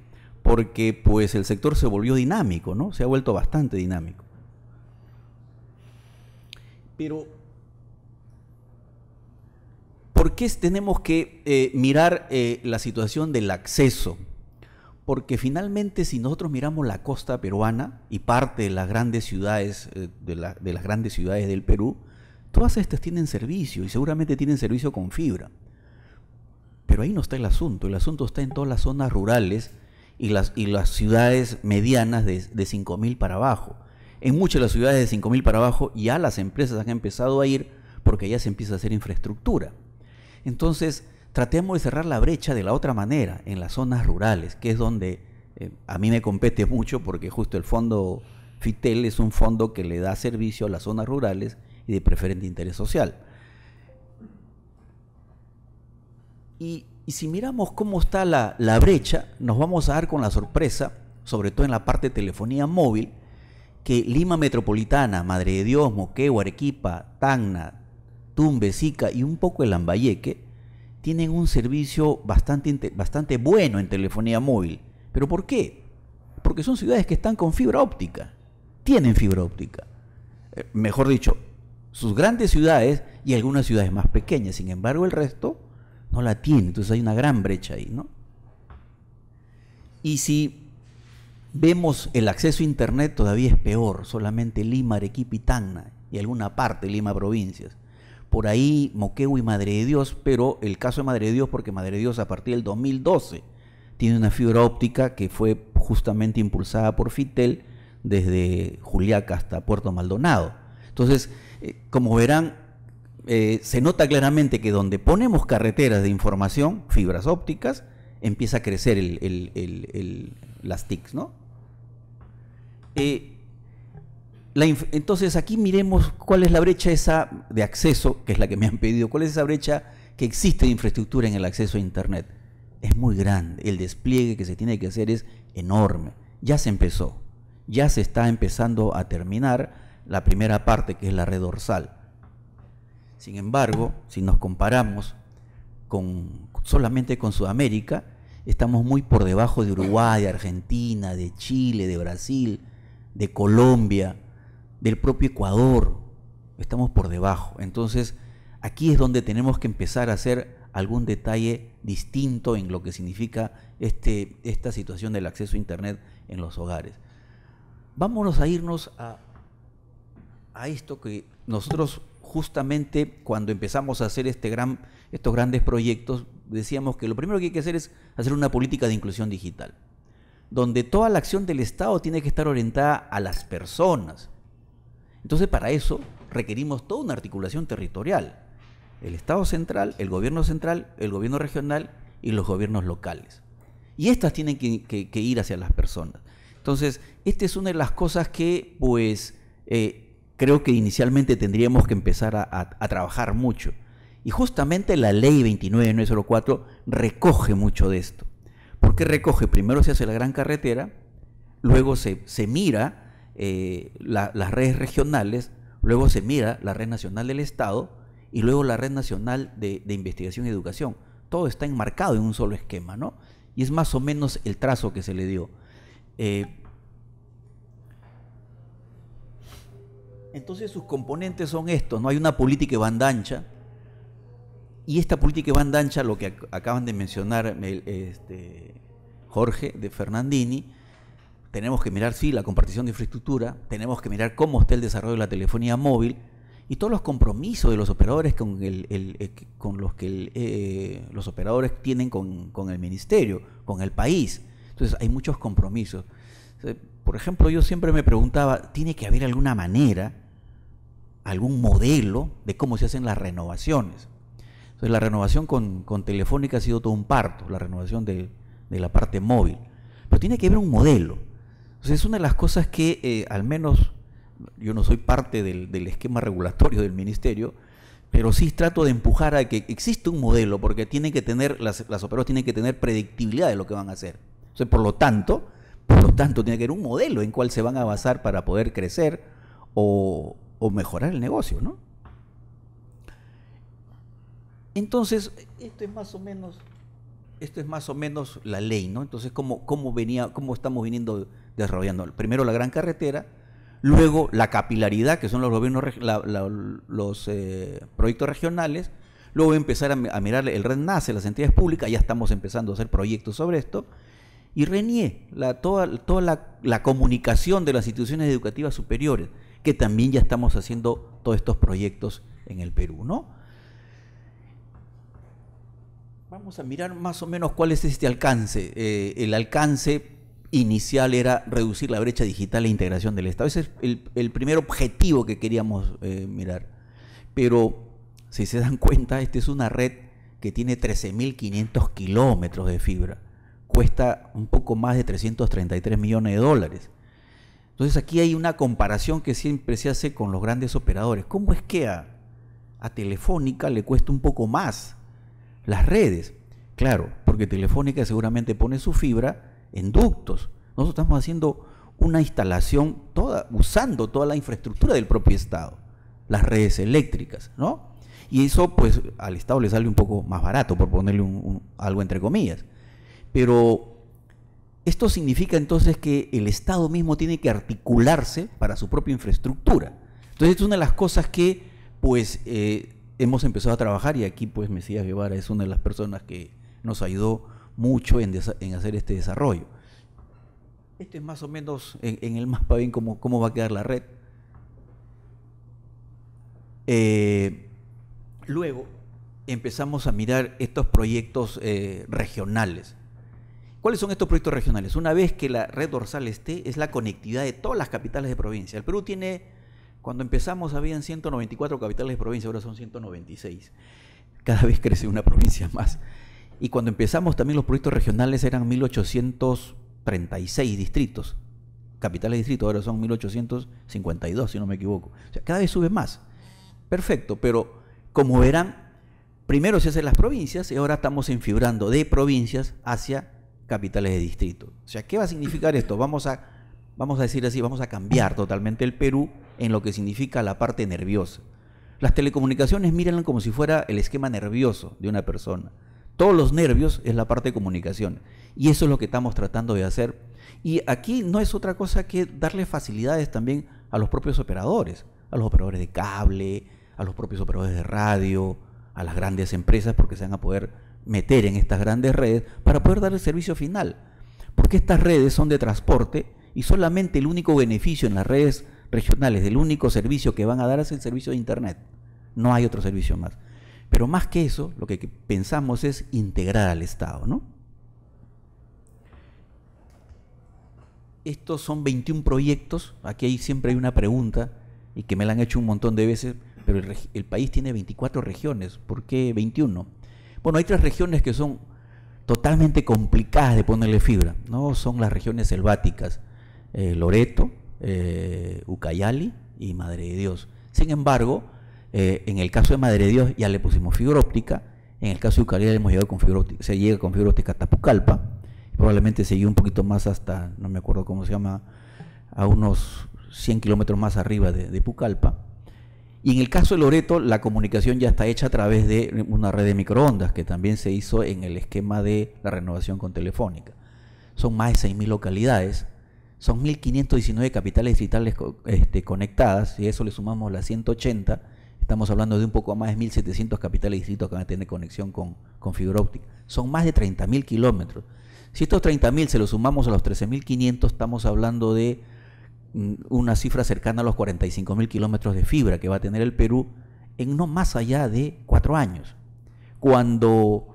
porque pues el sector se volvió dinámico, ¿no? Se ha vuelto bastante dinámico. Pero, ¿por qué tenemos que eh, mirar eh, la situación del acceso? Porque finalmente si nosotros miramos la costa peruana y parte de las grandes ciudades, eh, de, las grandes ciudades del Perú, todas estas tienen servicio y seguramente tienen servicio con fibra. Pero ahí no está el asunto, el asunto está en todas las zonas rurales y las, las ciudades medianas de, de 5.000 para abajo en muchas de las ciudades de 5.000 para abajo ya las empresas han empezado a ir porque ya se empieza a hacer infraestructura. Entonces, tratemos de cerrar la brecha de la otra manera, en las zonas rurales, que es donde eh, a mí me compete mucho porque justo el fondo FITEL es un fondo que le da servicio a las zonas rurales y de preferente interés social. Y, si miramos cómo está la, la brecha, nos vamos a dar con la sorpresa, sobre todo en la parte de telefonía móvil, que Lima Metropolitana, Madre de Dios, Moquegua, Arequipa, Tacna, Tumbe, Sica y un poco el Lambayeque tienen un servicio bastante, bastante bueno en telefonía móvil. ¿Pero por qué? Porque son ciudades que están con fibra óptica. Tienen fibra óptica. Eh, mejor dicho, sus grandes ciudades y algunas ciudades más pequeñas. Sin embargo, el resto no la tiene. Entonces hay una gran brecha ahí, ¿no? Y si vemos el acceso a Internet todavía es peor, solamente Lima, Arequipa y y alguna parte, Lima provincias. Por ahí Moquegua y Madre de Dios, pero el caso de Madre de Dios, porque Madre de Dios a partir del 2012 tiene una fibra óptica que fue justamente impulsada por Fitel desde Juliaca hasta Puerto Maldonado. Entonces, eh, como verán, eh, se nota claramente que donde ponemos carreteras de información, fibras ópticas, empieza a crecer el, las TICs, ¿no? Eh, entonces aquí miremos cuál es la brecha esa de acceso, que es la que me han pedido, cuál es esa brecha que existe de infraestructura en el acceso a Internet. Es muy grande, el despliegue que se tiene que hacer es enorme. Ya se empezó, ya se está empezando a terminar la primera parte que es la red dorsal. Sin embargo, si nos comparamos con, solamente con Sudamérica, estamos muy por debajo de Uruguay, de Argentina, de Chile, de Brasil, de Colombia, del propio Ecuador. Estamos por debajo. Entonces, aquí es donde tenemos que empezar a hacer algún detalle distinto en lo que significa este, esta situación del acceso a Internet en los hogares. Vámonos a irnos a, a esto que nosotros justamente cuando empezamos a hacer este gran, estos grandes proyectos decíamos que lo primero que hay que hacer es hacer una política de inclusión digital donde toda la acción del Estado tiene que estar orientada a las personas. Entonces para eso requerimos toda una articulación territorial. El Estado central, el gobierno central, el gobierno regional y los gobiernos locales. Y estas tienen que, ir hacia las personas. Entonces, esta es una de las cosas que, pues, eh, creo que inicialmente tendríamos que empezar a, a trabajar mucho. Y justamente la ley 29904 recoge mucho de esto porque recoge, primero se hace la gran carretera, luego se, mira eh, las redes regionales, luego se mira la red nacional del Estado y luego la red nacional de, investigación y educación. Todo está enmarcado en un solo esquema, ¿no? Y es más o menos el trazo que se le dio. Eh, entonces sus componentes son estos, ¿no? Hay una política de ancha. Y esta política de banda ancha, lo que acaban de mencionar este, Jorge de Fernandini, tenemos que mirar, sí, la compartición de infraestructura, tenemos que mirar cómo está el desarrollo de la telefonía móvil y todos los compromisos de los operadores con, eh, los que eh, los operadores tienen con, con, el ministerio, con el país. Entonces hay muchos compromisos. Por ejemplo, yo siempre me preguntaba, ¿tiene que haber alguna manera, algún modelo de cómo se hacen las renovaciones? Entonces la renovación con, Telefónica ha sido todo un parto, la renovación de, la parte móvil. Pero tiene que haber un modelo. Entonces es una de las cosas que eh, al menos yo no soy parte del, esquema regulatorio del ministerio, pero sí trato de empujar a que existe un modelo, porque tienen que tener, las, las operadoras tienen que tener predictibilidad de lo que van a hacer. Entonces, por lo tanto, por lo tanto, tiene que haber un modelo en cual se van a basar para poder crecer o, o mejorar el negocio, ¿no? Entonces, esto es más o menos, esto es más o menos la ley, ¿no? Entonces, ¿cómo, venía, cómo estamos viniendo desarrollando? Primero la gran carretera, luego la capilaridad, que son los gobiernos, los eh, proyectos regionales, luego empezar a, mirar el Red las entidades públicas, ya estamos empezando a hacer proyectos sobre esto, y RENIE, toda, la, la comunicación de las instituciones educativas superiores, que también ya estamos haciendo todos estos proyectos en el Perú, ¿no? Vamos a mirar más o menos cuál es este alcance. Eh, el alcance inicial era reducir la brecha digital e integración del Estado. Ese es el, primer objetivo que queríamos eh, mirar. Pero si se dan cuenta, esta es una red que tiene 13.500 kilómetros de fibra. Cuesta un poco más de 333 millones de dólares. Entonces aquí hay una comparación que siempre se hace con los grandes operadores. ¿Cómo es que a Telefónica le cuesta un poco más? las redes. Claro, porque Telefónica seguramente pone su fibra en ductos. Nosotros estamos haciendo una instalación toda, usando toda la infraestructura del propio Estado, las redes eléctricas, ¿no? Y eso, pues, al Estado le sale un poco más barato, por ponerle un, algo entre comillas. Pero esto significa entonces que el Estado mismo tiene que articularse para su propia infraestructura. Entonces, es una de las cosas que, pues, eh, hemos empezado a trabajar y aquí pues Mesías Guevara es una de las personas que nos ayudó mucho en, hacer este desarrollo. Este es más o menos en, el mapa bien cómo, cómo, va a quedar la red. Eh, luego empezamos a mirar estos proyectos eh, regionales. ¿Cuáles son estos proyectos regionales? Una vez que la red dorsal esté, es la conectividad de todas las capitales de provincia. El Perú tiene cuando empezamos habían 194 capitales de provincia, ahora son 196. Cada vez crece una provincia más. Y cuando empezamos también los proyectos regionales eran 1836 distritos, capitales de distrito, ahora son 1852 si no me equivoco. O sea, cada vez sube más. Perfecto, pero como verán, primero se hacen las provincias y ahora estamos enfibrando de provincias hacia capitales de distrito. O sea, ¿qué va a significar esto? Vamos a vamos a decir así, vamos a cambiar totalmente el Perú en lo que significa la parte nerviosa. Las telecomunicaciones mírenlo como si fuera el esquema nervioso de una persona. Todos los nervios es la parte de comunicación. Y eso es lo que estamos tratando de hacer. Y aquí no es otra cosa que darle facilidades también a los propios operadores, a los operadores de cable, a los propios operadores de radio, a las grandes empresas, porque se van a poder meter en estas grandes redes para poder dar el servicio final. Porque estas redes son de transporte, y solamente el único beneficio en las redes regionales, el único servicio que van a dar es el servicio de Internet. No hay otro servicio más. Pero más que eso, lo que pensamos es integrar al Estado, ¿no? Estos son 21 proyectos, aquí siempre hay una pregunta, y que me la han hecho un montón de veces, pero el, el país tiene 24 regiones, ¿por qué 21? Bueno, hay tres regiones que son totalmente complicadas de ponerle fibra, ¿no? Son las regiones selváticas, eh, Loreto, eh, Ucayali y Madre de Dios. Sin embargo, eh, en el caso de Madre de Dios ya le pusimos fibra óptica, en el caso de Ucayali hemos llegado con óptica, se llega con fibra óptica hasta Pucallpa, probablemente se llegue un poquito más hasta, no me acuerdo cómo se llama, a unos 100 kilómetros más arriba de, de Pucallpa. Y en el caso de Loreto, la comunicación ya está hecha a través de una red de microondas, que también se hizo en el esquema de la renovación con Telefónica. Son más de 6.000 localidades son 1.519 capitales distritales este, conectadas, si a eso le sumamos las 180, estamos hablando de un poco más de 1.700 capitales distritos que van a tener conexión con, con fibra óptica. Son más de 30.000 kilómetros. Si estos 30.000 se los sumamos a los 13.500, estamos hablando de mm, una cifra cercana a los 45.000 kilómetros de fibra que va a tener el Perú en no más allá de cuatro años. Cuando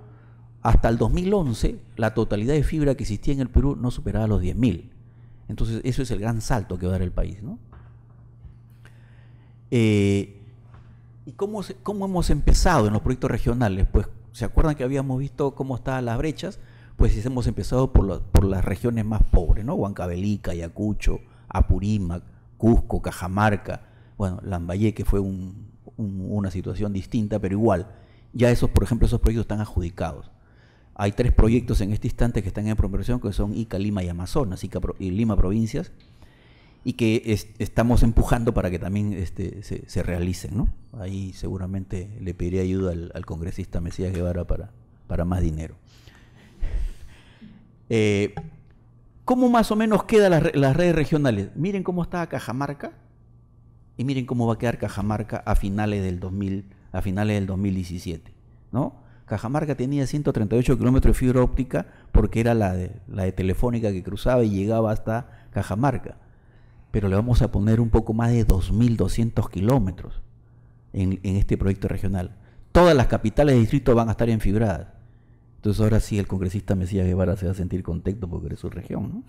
hasta el 2011 la totalidad de fibra que existía en el Perú no superaba los 10.000. Entonces, eso es el gran salto que va a dar el país. ¿no? Eh, ¿Y cómo, cómo hemos empezado en los proyectos regionales? Pues, ¿se acuerdan que habíamos visto cómo estaban las brechas? Pues hemos empezado por, las regiones más pobres, ¿no? Huancavelica, Ayacucho, Apurímac, Cusco, Cajamarca, bueno, que fue una situación distinta, pero igual, ya esos, por ejemplo, esos proyectos están adjudicados. Hay tres proyectos en este instante que están en promoción, que son Ica, Lima y Amazonas, Ica y Lima provincias, y que estamos empujando para que también este, se, realicen. ¿no? Ahí seguramente le pediré ayuda al, congresista Mesías Guevara para, para más dinero. Eh, ¿Cómo más o menos quedan las, redes regionales? Miren cómo está Cajamarca y miren cómo va a quedar Cajamarca a finales del, 2000, a finales del 2017. ¿no? Cajamarca tenía 138 kilómetros de fibra óptica porque era la de, la de Telefónica que cruzaba y llegaba hasta Cajamarca. Pero le vamos a poner un poco más de 2.200 kilómetros en, este proyecto regional. Todas las capitales de distrito van a estar enfibradas. Entonces ahora sí el congresista Mesías Guevara se va a sentir contento porque es su región.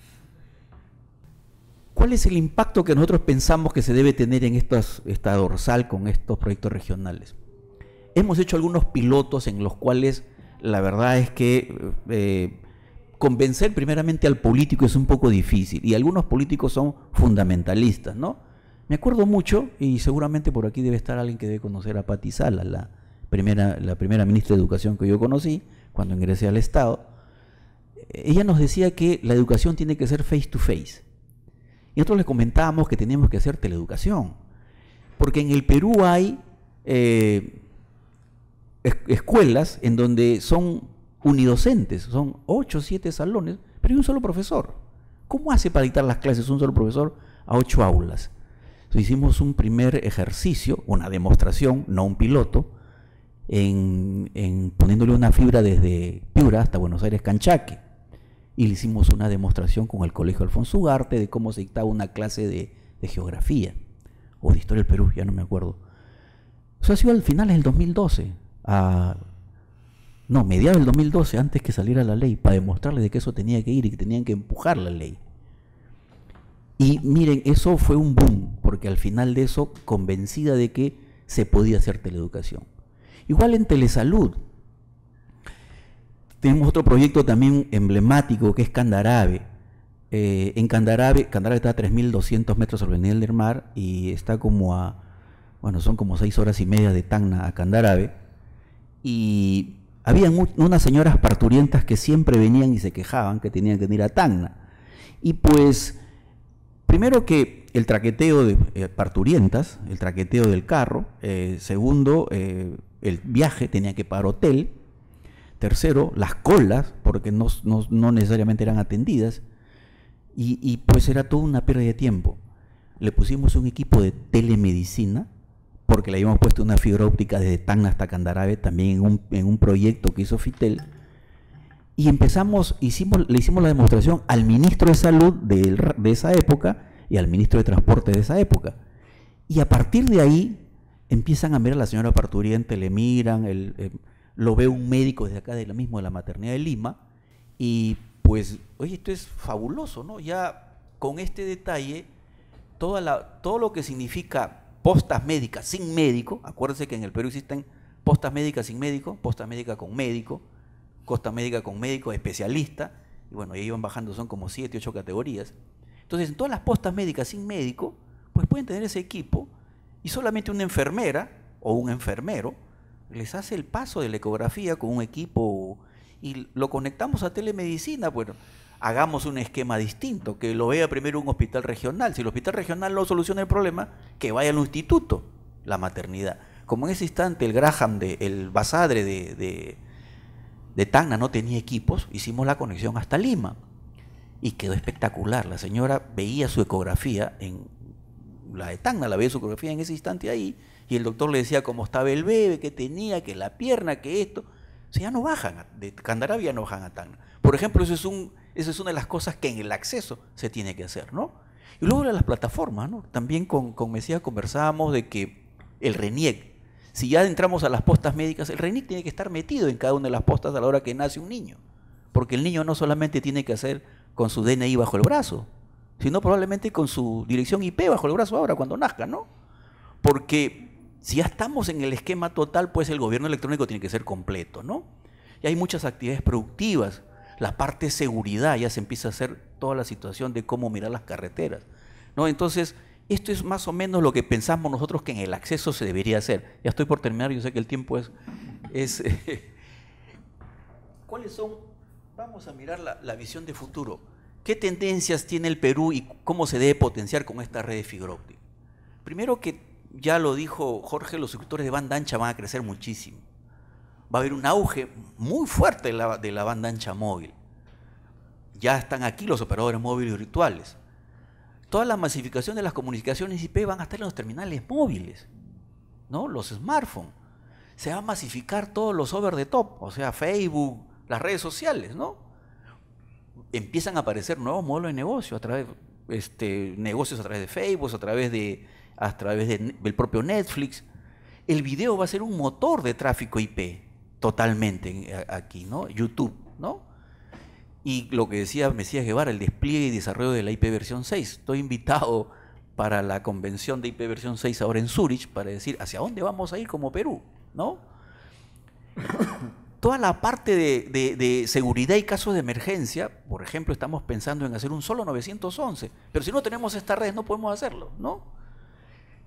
¿Cuál es el impacto que nosotros pensamos que se debe tener en esta dorsal con estos proyectos regionales? Hemos hecho algunos pilotos en los cuales la verdad es que eh, convencer primeramente al político es un poco difícil y algunos políticos son fundamentalistas, ¿no? Me acuerdo mucho y seguramente por aquí debe estar alguien que debe conocer a Pati Sala, la primera, la primera ministra de Educación que yo conocí cuando ingresé al Estado. Ella nos decía que la educación tiene que ser face to face. Y nosotros les comentábamos que teníamos que hacer teleeducación. Porque en el Perú hay eh, escuelas en donde son unidocentes, son 8 o 7 salones, pero hay un solo profesor. ¿Cómo hace para dictar las clases un solo profesor a ocho aulas? hicimos un primer ejercicio, una demostración, no un piloto, en, poniéndole una fibra desde Piura hasta Buenos Aires, Canchaque. Y le hicimos una demostración con el Colegio Alfonso Ugarte de cómo se dictaba una clase de, de geografía o de historia del Perú, ya no me acuerdo. Eso ha sido al final del 2012 a no, mediados del 2012, antes que saliera la ley, para demostrarles de que eso tenía que ir y que tenían que empujar la ley. Y miren, eso fue un boom, porque al final de eso, convencida de que se podía hacer teleeducación. Igual en telesalud. Tenemos otro proyecto también emblemático que es Candarabe. Eh, en Candarabe, Candarabe está a 3.200 metros sobre el nivel del mar y está como a, bueno, son como 6 horas y media de Tacna a Candarabe y había unas señoras parturientas que siempre venían y se quejaban que tenían que ir a Tacna. Y pues, primero que el traqueteo de eh, parturientas, el traqueteo del carro, eh, segundo, eh, el viaje tenía que pagar hotel, tercero, las colas, porque no, necesariamente eran atendidas, y, y pues era toda una pérdida de tiempo. Le pusimos un equipo de telemedicina porque le habíamos puesto una fibra óptica desde Tacna hasta Candarave, también en un, en un proyecto que hizo Fitel. Y empezamos, hicimos, le hicimos la demostración al ministro de Salud de, esa época y al ministro de Transporte de esa época. Y a partir de ahí empiezan a mirar a la señora parturiente, le miran, eh, lo ve un médico desde acá de la misma, de la maternidad de Lima, y pues, oye, esto es fabuloso, ¿no? Ya con este detalle, toda la, todo lo que significa postas médicas sin médico, acuérdense que en el Perú existen postas médicas sin médico, postas médicas con médico, costa médica con médico, especialista, y bueno, ahí iban bajando, son como siete, 8 categorías. Entonces, en todas las postas médicas sin médico, pues pueden tener ese equipo y solamente una enfermera o un enfermero les hace el paso de la ecografía con un equipo y lo conectamos a telemedicina. Bueno, hagamos un esquema distinto, que lo vea primero un hospital regional. Si el hospital regional no soluciona el problema, que vaya al instituto, la maternidad. Como en ese instante el Graham, de, el Basadre de, de, Tacna no tenía equipos, hicimos la conexión hasta Lima. Y quedó espectacular. La señora veía su ecografía en la de Tacna, la veía su ecografía en ese instante ahí, y el doctor le decía cómo estaba el bebé, que tenía, que la pierna, que esto. O sea, ya no bajan, de Candaravia no bajan a Tacna. Por ejemplo, eso es un esa es una de las cosas que en el acceso se tiene que hacer, ¿no? Y luego las plataformas, ¿no? También con, con Mesías conversábamos de que el RENIEC, si ya entramos a las postas médicas, el RENIEC tiene que estar metido en cada una de las postas a la hora que nace un niño. Porque el niño no solamente tiene que hacer con su DNI bajo el brazo, sino probablemente con su dirección IP bajo el brazo ahora cuando nazca, ¿no? Porque si ya estamos en el esquema total, pues el gobierno electrónico tiene que ser completo, ¿no? Y hay muchas actividades productivas la parte seguridad, ya se empieza a hacer toda la situación de cómo mirar las carreteras. ¿no? Entonces, esto es más o menos lo que pensamos nosotros que en el acceso se debería hacer. Ya estoy por terminar, yo sé que el tiempo es... ¿Cuáles son? Vamos a mirar la, visión de futuro. ¿Qué tendencias tiene el Perú y cómo se debe potenciar con esta red de fibra Primero que ya lo dijo Jorge, los sectores de banda ancha van a crecer muchísimo va a haber un auge muy fuerte de la, banda ancha móvil. Ya están aquí los operadores móviles virtuales. Toda la masificación de las comunicaciones IP van a estar en los terminales móviles, ¿no? Los smartphones. Se va a masificar todos los over the top, o sea, Facebook, las redes sociales, ¿no? Empiezan a aparecer nuevos modelos de negocio a través este, negocios a través de Facebook, a través de a través del propio Netflix. El video va a ser un motor de tráfico IP totalmente aquí, ¿no? YouTube, ¿no? Y lo que decía Mesías Guevara, el despliegue y desarrollo de la IP versión 6. Estoy invitado para la convención de IP versión 6 ahora en Zurich para decir hacia dónde vamos a ir como Perú, ¿no? Toda la parte de, de, seguridad y casos de emergencia, por ejemplo, estamos pensando en hacer un solo 911, pero si no tenemos esta red no podemos hacerlo, ¿no?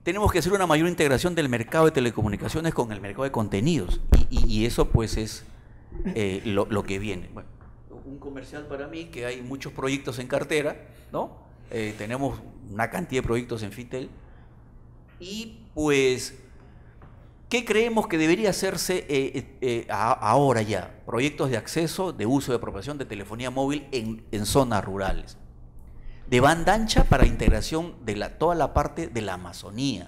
tenemos que hacer una mayor integración del mercado de telecomunicaciones con el mercado de contenidos. Y, eso pues es eh, lo, que viene. un comercial para mí, que hay muchos proyectos en cartera, ¿no? Eh, tenemos una cantidad de proyectos en Fitel. Y pues, ¿qué creemos que debería hacerse eh, ahora ya? Proyectos de acceso, de uso, de apropiación de telefonía móvil en zonas rurales de banda ancha para integración de la, toda la parte de la Amazonía.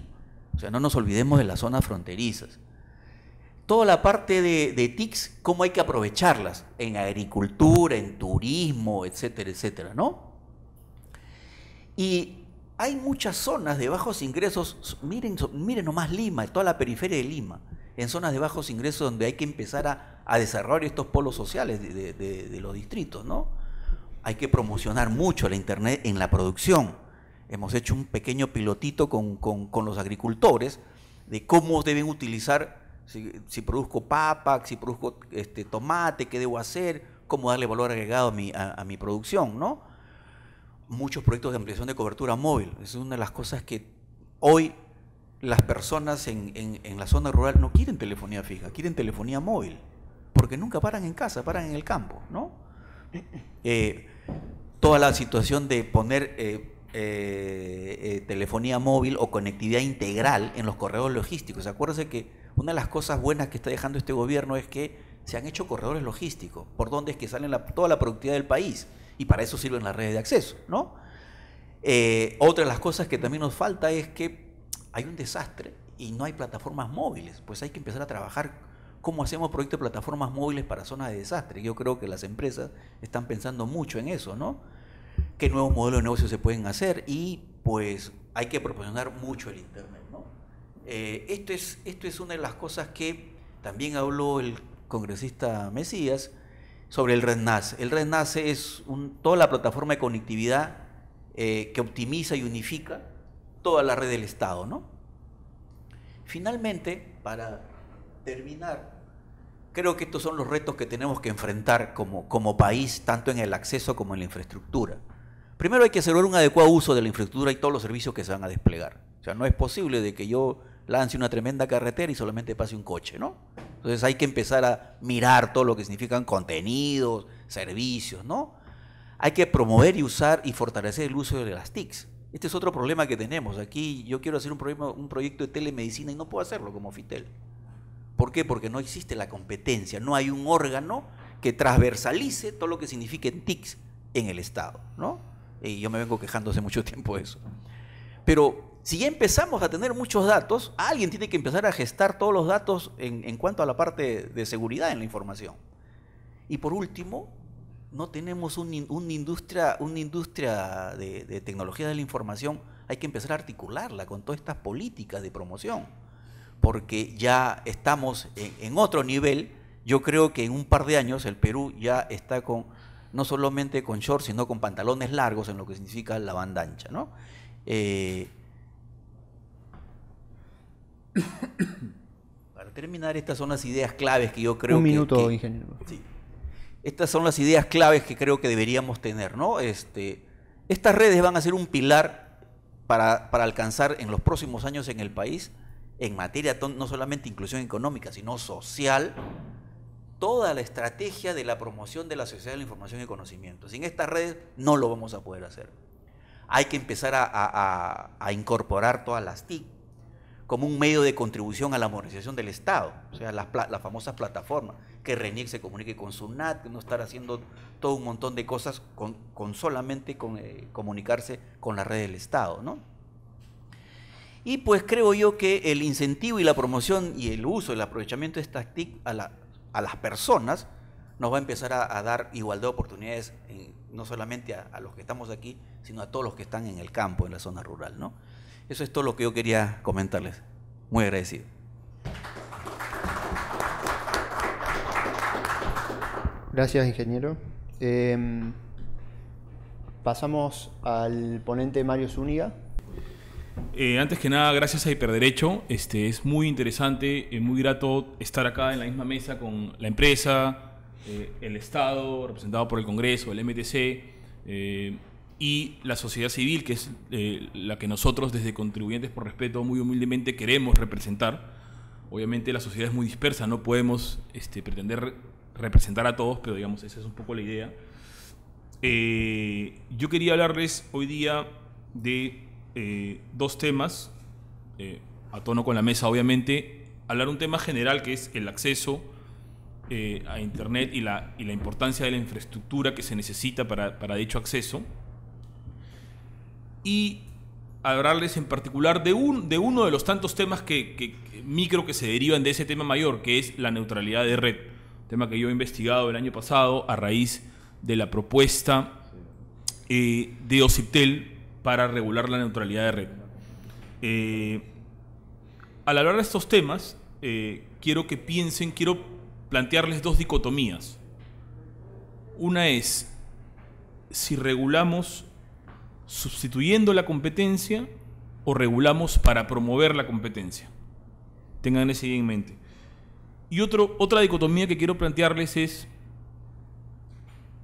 O sea, no nos olvidemos de las zonas fronterizas. Toda la parte de, de TICs, cómo hay que aprovecharlas en agricultura, en turismo, etcétera, etcétera, ¿no? Y hay muchas zonas de bajos ingresos, miren, miren nomás Lima, toda la periferia de Lima, en zonas de bajos ingresos donde hay que empezar a, desarrollar estos polos sociales de los distritos, ¿no? hay que promocionar mucho la Internet en la producción. Hemos hecho un pequeño pilotito con, los agricultores de cómo deben utilizar, si, produzco papa, si produzco este, tomate, qué debo hacer, cómo darle valor agregado a mi, producción, ¿no? Muchos proyectos de ampliación de cobertura móvil. Es una de las cosas que hoy las personas en, la zona rural no quieren telefonía fija, quieren telefonía móvil, porque nunca paran en casa, paran en el campo, ¿no? Eh, toda la situación de poner eh, eh, eh, telefonía móvil o conectividad integral en los corredores logísticos. Acuérdense que una de las cosas buenas que está dejando este gobierno es que se han hecho corredores logísticos, por donde es que salen toda la productividad del país, y para eso sirven las redes de acceso, otra de las cosas que también nos falta es que hay un desastre y no hay plataformas móviles, pues hay que empezar a trabajar cómo hacemos proyectos de plataformas móviles para zonas de desastre. Yo creo que las empresas están pensando mucho en eso, ¿no? ¿Qué nuevos modelos de negocio se pueden hacer? Y pues hay que proporcionar mucho el Internet, ¿no? Eh, esto, es, esto es una de las cosas que también habló el congresista Mesías sobre el RENACE. El RENACE es toda la plataforma de conectividad eh, que optimiza y unifica toda la red del Estado, ¿no? Finalmente, para terminar, Creo que estos son los retos que tenemos que enfrentar como, país, tanto en el acceso como en la infraestructura. Primero hay que hacer un adecuado uso de la infraestructura y todos los servicios que se van a desplegar. O sea, no es posible de que yo lance una tremenda carretera y solamente pase un coche, ¿no? Entonces hay que empezar a mirar todo lo que significan contenidos, servicios, ¿no? Hay que promover y usar y fortalecer el uso de las TICs. Este es otro problema que tenemos. Aquí yo quiero hacer un, un proyecto de telemedicina y no puedo hacerlo como FITEL. ¿Por qué? Porque no existe la competencia, no hay un órgano que transversalice todo lo que signifiquen TICs en el Estado, ¿no? Y yo me vengo quejando hace mucho tiempo de eso. Pero si ya empezamos a tener muchos datos, alguien tiene que empezar a gestar todos los datos en, cuanto a la parte de seguridad en la información. Y por último, no tenemos industria, una industria de tecnología de la información, hay que empezar a articularla con todas estas políticas de promoción porque ya estamos en, otro nivel. Yo creo que en un par de años el Perú ya está con, no solamente con shorts, sino con pantalones largos en lo que significa la banda ancha, ¿no? Eh, para terminar, estas son las ideas claves que yo creo que... Un minuto, ingeniero. Sí, estas son las ideas claves que creo que deberíamos tener, ¿no? Este, estas redes van a ser un pilar para, para alcanzar en los próximos años en el país en materia no solamente inclusión económica, sino social, toda la estrategia de la promoción de la sociedad de la información y conocimiento. Sin estas redes no lo vamos a poder hacer. Hay que empezar a, incorporar todas las TIC como un medio de contribución a la modernización del Estado, o sea, las, famosas plataformas, que RENIEC se comunique con SUNAT, que no estar haciendo todo un montón de cosas con, solamente con, eh, comunicarse con la red del Estado, ¿no? Y pues creo yo que el incentivo y la promoción y el uso, el aprovechamiento de estas TIC a, las personas nos va a empezar a, dar igualdad de oportunidades, no solamente a, los que estamos aquí, sino a todos los que están en el campo, en la zona rural. ¿no? Eso es todo lo que yo quería comentarles. Muy agradecido. Gracias, ingeniero. Em, pasamos al ponente Mario Zúñiga. Eh, antes que nada, gracias a Hiperderecho. Este, es muy interesante, es muy grato estar acá en la misma mesa con la empresa, eh, el Estado, representado por el Congreso, el MTC, eh, y la sociedad civil, que es la que nosotros desde Contribuyentes por Respeto muy humildemente queremos representar. Obviamente la sociedad es muy dispersa, no podemos este, pretender representar a todos, pero digamos, esa es un poco la idea. yo quería hablarles hoy día de eh, dos temas, eh, a tono con la mesa obviamente, hablar un tema general que es el acceso eh, a Internet y la, y la, importancia de la infraestructura que se necesita para, para dicho acceso. Y hablarles en particular de, un, de uno de los tantos temas que, micro que se derivan de ese tema mayor, que es la neutralidad de red. Tema que yo he investigado el año pasado a raíz de la propuesta de OCIPTEL para regular la neutralidad de red. Eh, al hablar de estos temas, eh, quiero que piensen, quiero plantearles dos dicotomías. Una es si regulamos sustituyendo la competencia o regulamos para promover la competencia. Tengan eso en mente. Y otro, otra dicotomía que quiero plantearles es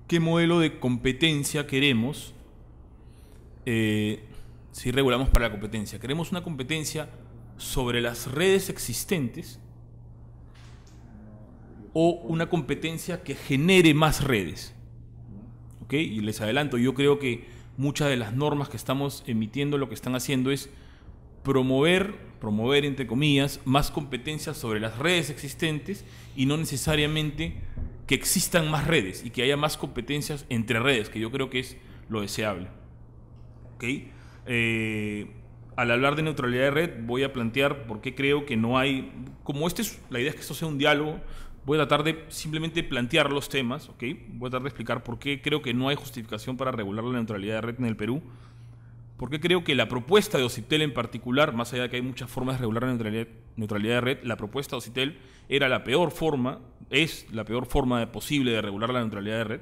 qué modelo de competencia queremos eh, si regulamos para la competencia. Queremos una competencia sobre las redes existentes o una competencia que genere más redes. ¿Ok? Y les adelanto, yo creo que muchas de las normas que estamos emitiendo lo que están haciendo es promover, promover entre comillas, más competencias sobre las redes existentes y no necesariamente que existan más redes y que haya más competencias entre redes, que yo creo que es lo deseable. ¿okay? Eh, al hablar de neutralidad de red voy a plantear por qué creo que no hay, como este es, la idea es que esto sea un diálogo, voy a tratar de simplemente plantear los temas, ¿ok? Voy a tratar de explicar por qué creo que no hay justificación para regular la neutralidad de red en el Perú, por qué creo que la propuesta de OCITEL en particular, más allá de que hay muchas formas de regular la neutralidad, de red, la propuesta de OCITEL era la peor forma, es la peor forma posible de regular la neutralidad de red.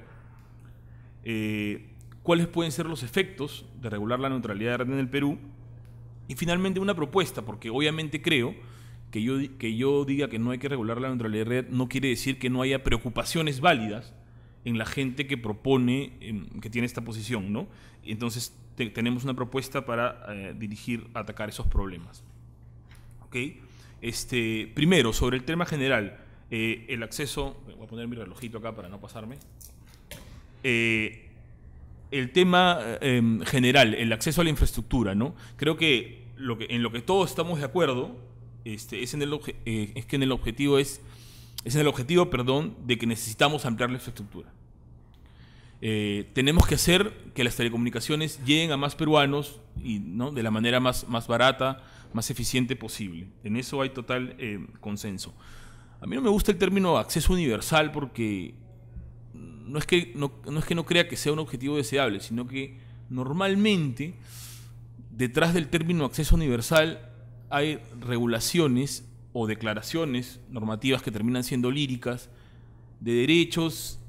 Eh, cuáles pueden ser los efectos de regular la neutralidad de red en el Perú y finalmente una propuesta, porque obviamente creo que yo, que yo diga que no hay que regular la neutralidad de red no quiere decir que no haya preocupaciones válidas en la gente que propone, em, que tiene esta posición, ¿no? Entonces tenemos una propuesta para eh, dirigir, atacar esos problemas. ¿Ok? Este, primero, sobre el tema general, eh, el acceso, voy a poner mi relojito acá para no pasarme. Eh, el tema eh, em, general, el acceso a la infraestructura, ¿no? Creo que, en lo que todos estamos de acuerdo este, es, en el eh, que en el objetivo es, es en el objetivo, perdón, de que necesitamos ampliar la infraestructura. Eh, tenemos que hacer que las telecomunicaciones lleguen a más peruanos y ¿no? de la manera más, más barata, más eficiente posible. En eso hay total em, consenso. A mí no me gusta el término acceso universal porque no, es que, no, es que no crea que sea un objetivo deseable, sino que normalmente detrás del término acceso universal hay regulaciones o declaraciones normativas que terminan siendo líricas de derechos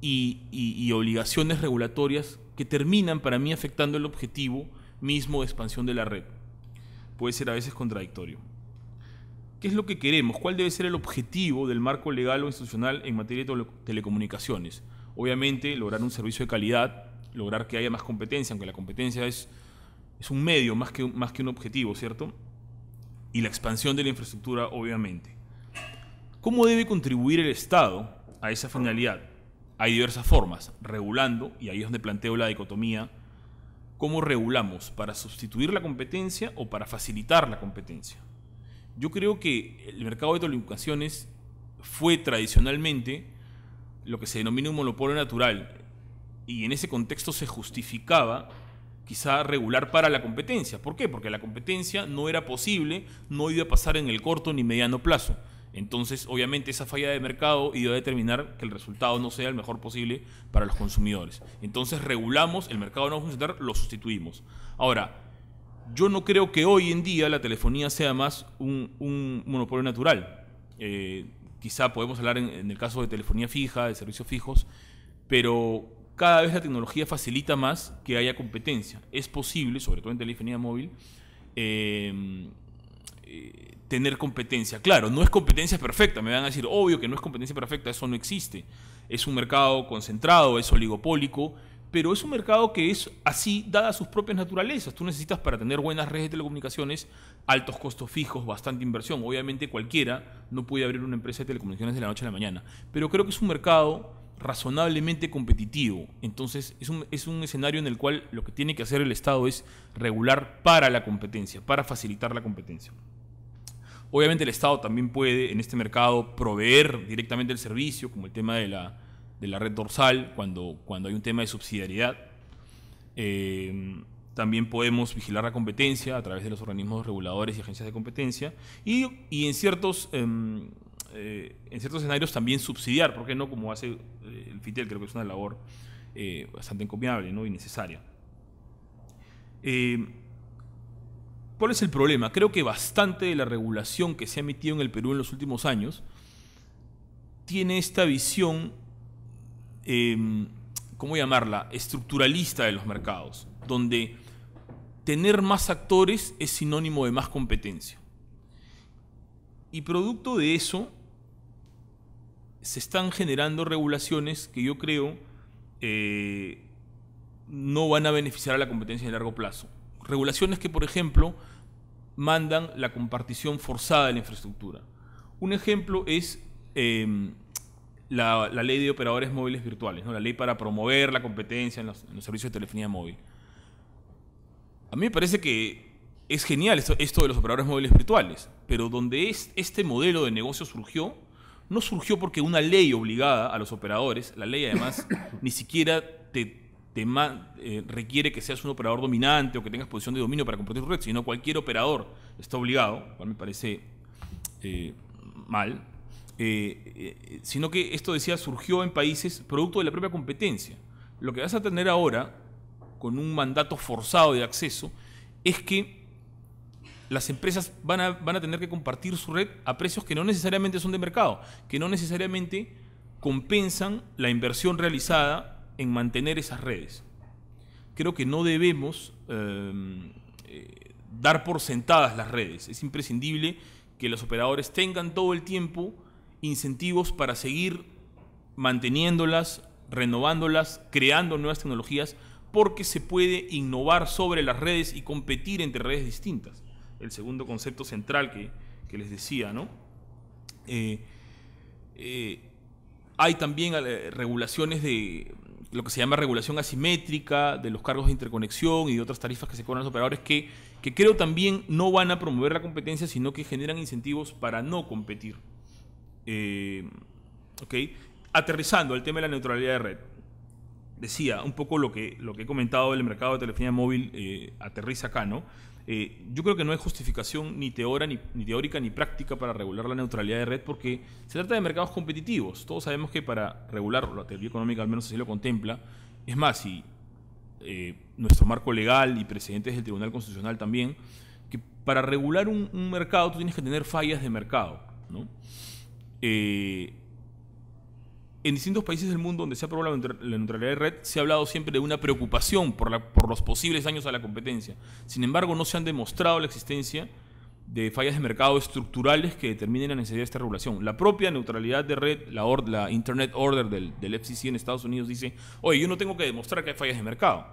y, obligaciones regulatorias que terminan para mí afectando el objetivo mismo de expansión de la red. Puede ser a veces contradictorio. ¿Qué es lo que queremos? ¿Cuál debe ser el objetivo del marco legal o institucional en materia de telecomunicaciones? Obviamente, lograr un servicio de calidad, lograr que haya más competencia, aunque la competencia es, es un medio más que, más que un objetivo, ¿cierto? Y la expansión de la infraestructura, obviamente. ¿Cómo debe contribuir el Estado a esa finalidad? Hay diversas formas, regulando, y ahí es donde planteo la dicotomía, ¿cómo regulamos? ¿Para sustituir la competencia o para facilitar la competencia? Yo creo que el mercado de telecomunicaciones fue tradicionalmente lo que se denomina un monopolio natural y en ese contexto se justificaba quizá regular para la competencia. ¿Por qué? Porque la competencia no era posible, no iba a pasar en el corto ni mediano plazo. Entonces, obviamente, esa falla de mercado iba a determinar que el resultado no sea el mejor posible para los consumidores. Entonces, regulamos, el mercado no funcionar, lo sustituimos. Ahora, yo no creo que hoy en día la telefonía sea más un, monopolio natural. Eh, quizá podemos hablar en, el caso de telefonía fija, de servicios fijos, pero cada vez la tecnología facilita más que haya competencia. Es posible, sobre todo en telefonía móvil, eh, eh, tener competencia. Claro, no es competencia perfecta, me van a decir, obvio que no es competencia perfecta, eso no existe. Es un mercado concentrado, es oligopólico pero es un mercado que es así, dada sus propias naturalezas. Tú necesitas para tener buenas redes de telecomunicaciones altos costos fijos, bastante inversión. Obviamente cualquiera no puede abrir una empresa de telecomunicaciones de la noche a la mañana, pero creo que es un mercado razonablemente competitivo. Entonces es un, es un escenario en el cual lo que tiene que hacer el Estado es regular para la competencia, para facilitar la competencia. Obviamente el Estado también puede en este mercado proveer directamente el servicio, como el tema de la de la red dorsal cuando, cuando hay un tema de subsidiariedad. Eh, también podemos vigilar la competencia a través de los organismos reguladores y agencias de competencia y, en, ciertos, em, eh, en ciertos escenarios también subsidiar, porque no? Como hace eh, el FITEL, creo que es una labor bastante encomiable ¿no? y necesaria. ¿Cuál es el problema? Creo que bastante de la regulación que se ha emitido en el Perú en los últimos años tiene esta visión Em, ¿cómo llamarla?, estructuralista de los mercados, donde tener más actores es sinónimo de más competencia. Y producto de eso se están generando regulaciones que yo creo eh, no van a beneficiar a la competencia en largo plazo. Regulaciones que, por ejemplo, mandan la compartición forzada de la infraestructura. Un ejemplo es em, la, ley de operadores móviles virtuales, ¿no? la ley para promover la competencia en los, servicios de telefonía móvil. A mí me parece que es genial esto, de los operadores móviles virtuales, pero donde es, este modelo de negocio surgió, no surgió porque una ley obligada a los operadores, la ley además ni siquiera te, eh, requiere que seas un operador dominante o que tengas posición de dominio para compartir tu red, sino cualquier operador está obligado, cual me parece eh, mal, eh, eh, sino que esto decía surgió en países producto de la propia competencia. Lo que vas a tener ahora, con un mandato forzado de acceso, es que las empresas van a, tener que compartir su red a precios que no necesariamente son de mercado, que no necesariamente compensan la inversión realizada en mantener esas redes. Creo que no debemos em, eh, dar por sentadas las redes. Es imprescindible que los operadores tengan todo el tiempo incentivos para seguir manteniéndolas, renovándolas, creando nuevas tecnologías, porque se puede innovar sobre las redes y competir entre redes distintas. El segundo concepto central que, les decía, ¿no? Eh, eh, hay también eh, regulaciones de lo que se llama regulación asimétrica, de los cargos de interconexión y de otras tarifas que se cobran los operadores que, que creo también no van a promover la competencia, sino que generan incentivos para no competir. Eh, Aterrizando el tema de la neutralidad de red. Decía un poco lo que, lo que he comentado del mercado de telefonía móvil eh, aterriza acá, ¿no? Eh, yo creo que no hay justificación ni, ni, teórica ni práctica para regular la neutralidad de red porque se trata de mercados competitivos. Todos sabemos que para regular, la teoría económica al menos así lo contempla, es más, si eh, nuestro marco legal y precedentes del Tribunal Constitucional también, que para regular un, un mercado tú tienes que tener fallas de mercado. ¿no? Eh, en distintos países del mundo donde se ha aprobado la neutralidad de red, se ha hablado siempre de una preocupación por, los posibles daños a la competencia. Sin embargo, no se han demostrado la existencia de fallas de mercado estructurales que determinen la necesidad de esta regulación. La propia neutralidad de red, la, Internet Order del, FCC en Estados Unidos dice, oye, yo no tengo que demostrar que hay fallas de mercado.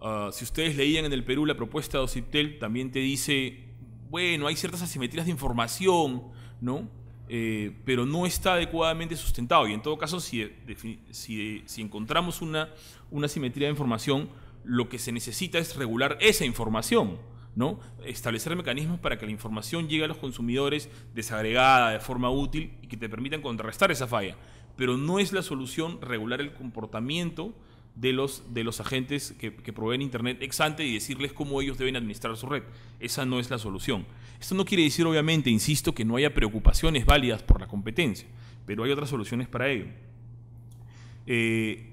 Ah, si ustedes leían en el Perú la propuesta de OCIPTEL, también te dice, bueno, hay ciertas asimetrías de información, ¿no? Eh, pero no está adecuadamente sustentado. Y en todo caso, si, encontramos una, simetría de información, lo que se necesita es regular esa información. ¿no? establecer mecanismos para que la información llegue a los consumidores desagregada, de forma útil y que te permitan contrarrestar esa falla. Pero no es la solución regular el comportamiento de los, de los agentes que, proveen Internet ex ante y decirles cómo ellos deben administrar su red. Esa no es la solución. Esto no quiere decir, obviamente, insisto, que no haya preocupaciones válidas por la competencia, pero hay otras soluciones para ello. Eh,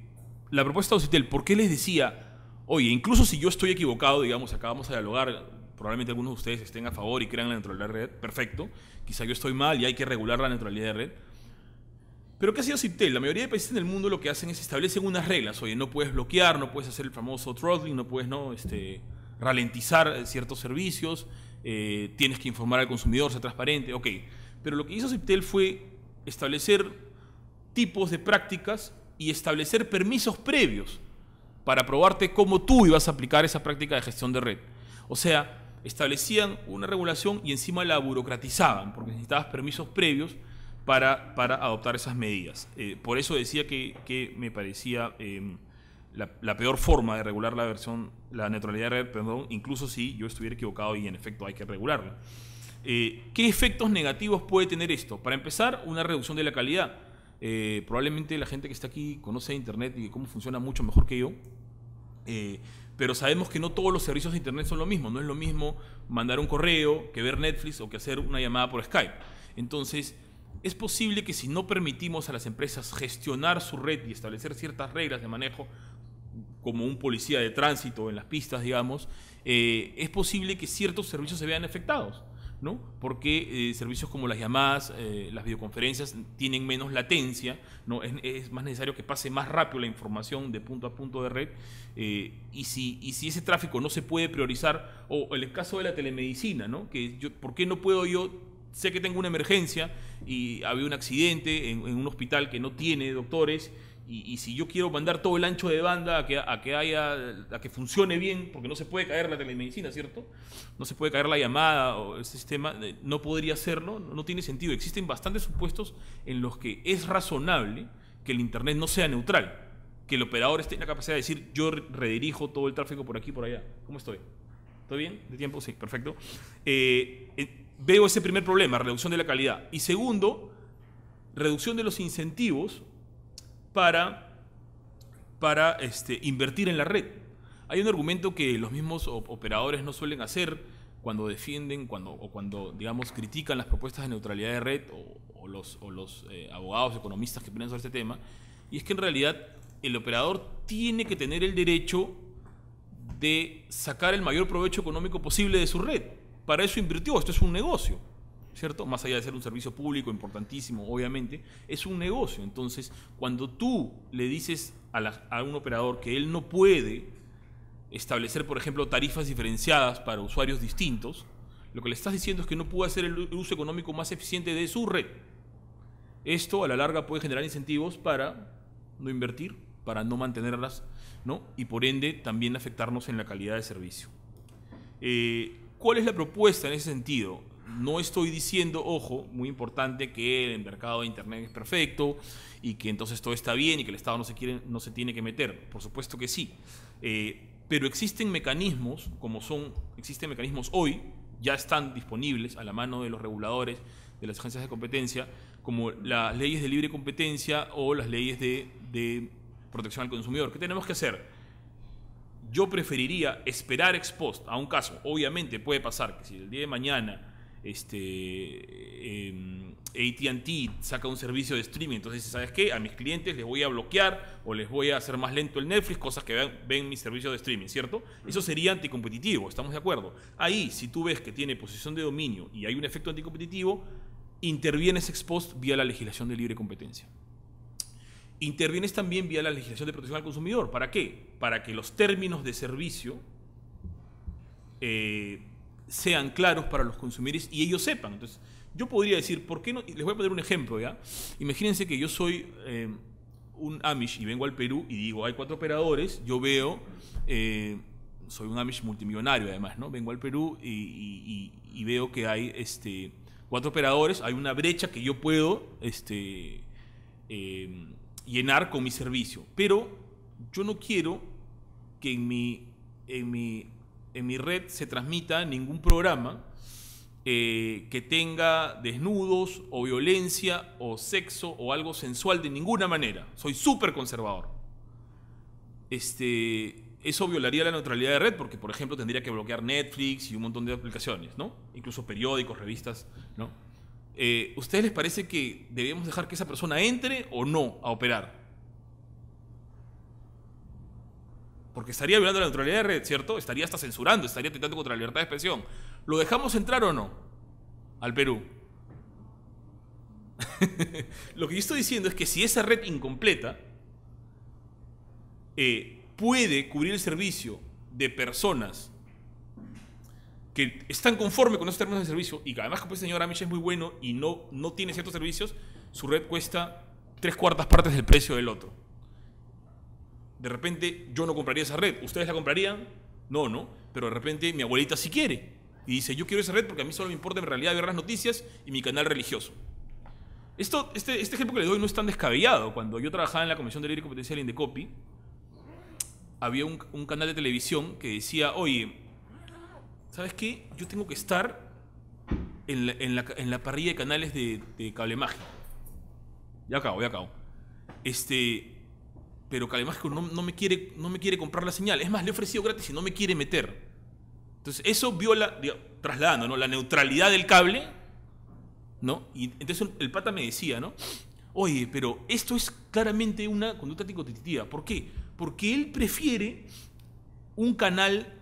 la propuesta de Ocitel, ¿por qué les decía, oye, incluso si yo estoy equivocado, digamos, acabamos de dialogar, probablemente algunos de ustedes estén a favor y crean la neutralidad de red, perfecto, quizá yo estoy mal y hay que regular la neutralidad de red, pero ¿qué ha sido Ciptel. La mayoría de países en el mundo lo que hacen es establecer unas reglas. Oye, no puedes bloquear, no puedes hacer el famoso throttling, no puedes no, este, ralentizar eh, ciertos servicios, eh, tienes que informar al consumidor, ser transparente, ok. Pero lo que hizo Ciptel fue establecer tipos de prácticas y establecer permisos previos para probarte cómo tú ibas a aplicar esa práctica de gestión de red. O sea, establecían una regulación y encima la burocratizaban, porque necesitabas permisos previos para, adoptar esas medidas. Eh, por eso decía que, me parecía em, la, peor forma de regular la versión, la neutralidad de red, perdón, incluso si yo estuviera equivocado y en efecto hay que regularla. Eh, ¿Qué efectos negativos puede tener esto? Para empezar, una reducción de la calidad. Eh, probablemente la gente que está aquí conoce Internet y cómo funciona mucho mejor que yo pero sabemos que no todos los servicios de Internet son lo mismo. No es lo mismo mandar un correo que ver Netflix o que hacer una llamada por Skype. Entonces, es posible que si no permitimos a las empresas gestionar su red y establecer ciertas reglas de manejo, como un policía de tránsito en las pistas, digamos, eh, es posible que ciertos servicios se vean afectados, ¿no? Porque eh, servicios como las llamadas, eh, las videoconferencias tienen menos latencia, ¿no? Es, más necesario que pase más rápido la información de punto a punto de red y, si, ese tráfico no se puede priorizar, o el caso de la telemedicina, ¿no? Que yo, ¿Por qué no puedo yo sé que tengo una emergencia y había un accidente en, un hospital que no tiene doctores y, si yo quiero mandar todo el ancho de banda a que, haya a que funcione bien porque no se puede caer la telemedicina cierto no se puede caer la llamada o el sistema eh, no podría hacerlo no, tiene sentido existen bastantes supuestos en los que es razonable que el internet no sea neutral que el operador esté en la capacidad de decir yo redirijo todo el tráfico por aquí por allá cómo estoy ¿Estoy bien? ¿De tiempo? Sí, perfecto. Eh, veo ese primer problema, reducción de la calidad. Y segundo, reducción de los incentivos para, para este, invertir en la red. Hay un argumento que los mismos operadores no suelen hacer cuando defienden cuando, o cuando, digamos, critican las propuestas de neutralidad de red o, los, los eh, abogados, economistas que piensan sobre este tema, y es que en realidad el operador tiene que tener el derecho de sacar el mayor provecho económico posible de su red para eso invirtió, esto es un negocio. ¿cierto? Más allá de ser un servicio público importantísimo, obviamente, es un negocio. Entonces, cuando tú le dices a, un operador que él no puede establecer, por ejemplo, tarifas diferenciadas para usuarios distintos, lo que le estás diciendo es que no puede hacer el uso económico más eficiente de su red. Esto a la larga puede generar incentivos para no invertir, para no mantenerlas, ¿no? Y por ende también afectarnos en la calidad de servicio. Eh, ¿Cuál es la propuesta en ese sentido? No estoy diciendo, ojo, muy importante, que el mercado de Internet es perfecto y que entonces todo está bien y que el Estado no se, quiere, no se tiene que meter. Por supuesto que sí. Eh, pero existen mecanismos, como son, existen mecanismos hoy, ya están disponibles a la mano de los reguladores, de las agencias de competencia, como las leyes de libre competencia o las leyes de, de protección al consumidor. ¿Qué tenemos que hacer? yo preferiría esperar ex post a un caso. Obviamente puede pasar que si el día de mañana este, em, ATT saca un servicio de streaming, entonces ¿sabes qué? A mis clientes les voy a bloquear o les voy a hacer más lento el Netflix, cosas que ven, mi mis de streaming, ¿cierto? Eso sería anticompetitivo, estamos de acuerdo. Ahí, si tú ves que tiene posición de dominio y hay un efecto anticompetitivo, intervienes ex post vía la legislación de libre competencia intervienes también vía la legislación de protección al consumidor. ¿Para qué? Para que los términos de servicio eh, sean claros para los consumidores y ellos sepan. Entonces, yo podría decir, ¿por qué no? Les voy a poner un ejemplo, ¿ya? Imagínense que yo soy eh, un Amish y vengo al Perú y digo, hay cuatro operadores, yo veo, eh, soy un Amish multimillonario además, ¿no? Vengo al Perú y, veo que hay este, cuatro operadores, hay una brecha que yo puedo este, llenar con mi servicio. Pero yo no quiero que en mi, en mi, en mi red se transmita ningún programa eh, que tenga desnudos o violencia o sexo o algo sensual de ninguna manera. Soy súper conservador. Este, eso violaría la neutralidad de red porque, por ejemplo, tendría que bloquear Netflix y un montón de aplicaciones, ¿no? Incluso periódicos, revistas, ¿no? Eh, ¿ustedes les parece que debemos dejar que esa persona entre o no a operar? Porque estaría violando la neutralidad de red, ¿cierto? Estaría hasta censurando, estaría atentando contra la libertad de expresión. ¿Lo dejamos entrar o no al Perú? Lo que yo estoy diciendo es que si esa red incompleta eh, puede cubrir el servicio de personas que están conforme con esos términos de servicio y que además como pues señor Amish es muy bueno y no, no tiene ciertos servicios, su red cuesta tres cuartas partes del precio del otro. De repente yo no compraría esa red. ¿Ustedes la comprarían? No, no. Pero de repente mi abuelita sí quiere. Y dice, yo quiero esa red porque a mí solo me importa en realidad ver las noticias y mi canal religioso. Esto, este, este ejemplo que le doy no es tan descabellado. Cuando yo trabajaba en la Comisión de Libre Competencia de Indecopi, había un, un canal de televisión que decía, oye, ¿sabes qué? Yo tengo que estar en la, parrilla de canales de, cable mágico. Ya acabo, ya acabo. Este, pero cable mágico no, me quiere, no me quiere comprar la señal. Es más, le he ofrecido gratis y no me quiere meter. Entonces, eso viola, trasladando, ¿no? La neutralidad del cable, ¿no? Y entonces el pata me decía, ¿no? Oye, pero esto es claramente una conducta anticompetitiva. ¿Por qué? Porque él prefiere un canal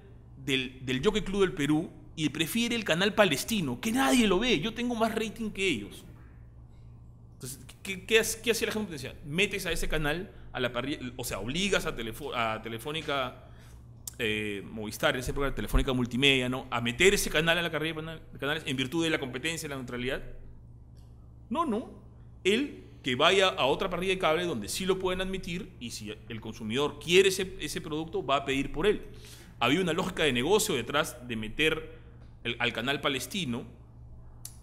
del, del Jockey Club del Perú y prefiere el canal palestino, que nadie lo ve, yo tengo más rating que ellos. Entonces, ¿qué, qué, hacía la gente? metes a ese canal, a la parrilla, o sea, obligas a, Telefónica eh, Movistar, en programa Telefónica Multimedia, ¿no? A meter ese canal a la carrera de canales en virtud de la competencia, y la neutralidad. No, no. Él que vaya a otra parrilla de cable donde sí lo pueden admitir y si el consumidor quiere ese, ese producto, va a pedir por él había una lógica de negocio detrás de meter al canal palestino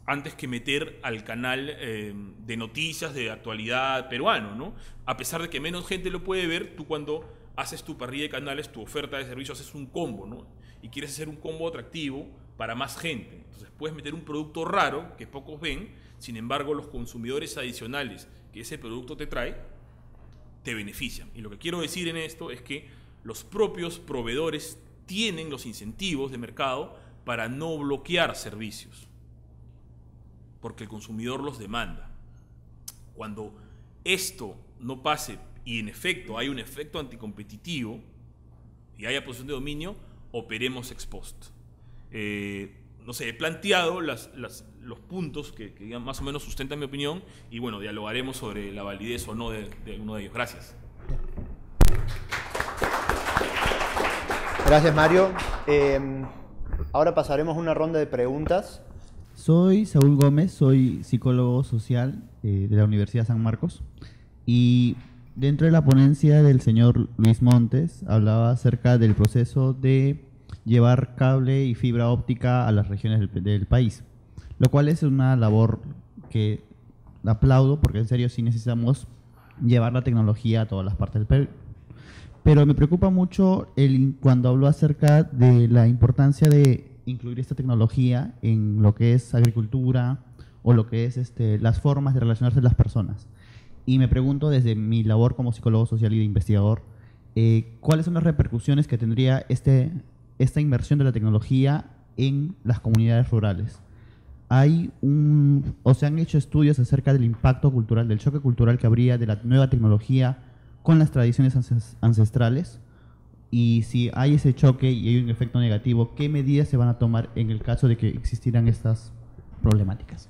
antes que meter al canal eh, de noticias de actualidad peruano, ¿no? A pesar de que menos gente lo puede ver, tú cuando haces tu parrilla de canales, tu oferta de servicios, haces un combo, ¿no? Y quieres hacer un combo atractivo para más gente. Entonces puedes meter un producto raro que pocos ven, sin embargo los consumidores adicionales que ese producto te trae, te benefician. Y lo que quiero decir en esto es que los propios proveedores tienen los incentivos de mercado para no bloquear servicios, porque el consumidor los demanda. Cuando esto no pase y en efecto hay un efecto anticompetitivo y haya posición de dominio, operemos ex post. Eh, no sé, he planteado los puntos que, más o menos sustentan mi opinión y bueno, dialogaremos sobre la validez o no de alguno de ellos. Gracias. Gracias, Mario. Em, ahora pasaremos a una ronda de preguntas. Soy Saúl Gómez, soy psicólogo social eh, de la Universidad San Marcos y dentro de la ponencia del señor Luis Montes hablaba acerca del proceso de llevar cable y fibra óptica a las regiones del, país, lo cual es una labor que aplaudo porque en serio sí necesitamos llevar la tecnología a todas las partes del, pero me preocupa mucho cuando habló acerca de la importancia de incluir esta tecnología en lo que es agricultura o lo que es este, las formas de relacionarse las personas. Y me pregunto desde mi labor como psicólogo social y de investigador, eh, ¿cuáles son las repercusiones que tendría este, esta inmersión de la tecnología en las comunidades rurales? Hay un, o se han hecho estudios acerca del impacto cultural, del choque cultural que habría de la nueva tecnología con las tradiciones ancestrales? Y si hay ese choque y hay un efecto negativo, ¿qué medidas se van a tomar en el caso de que existieran estas problemáticas?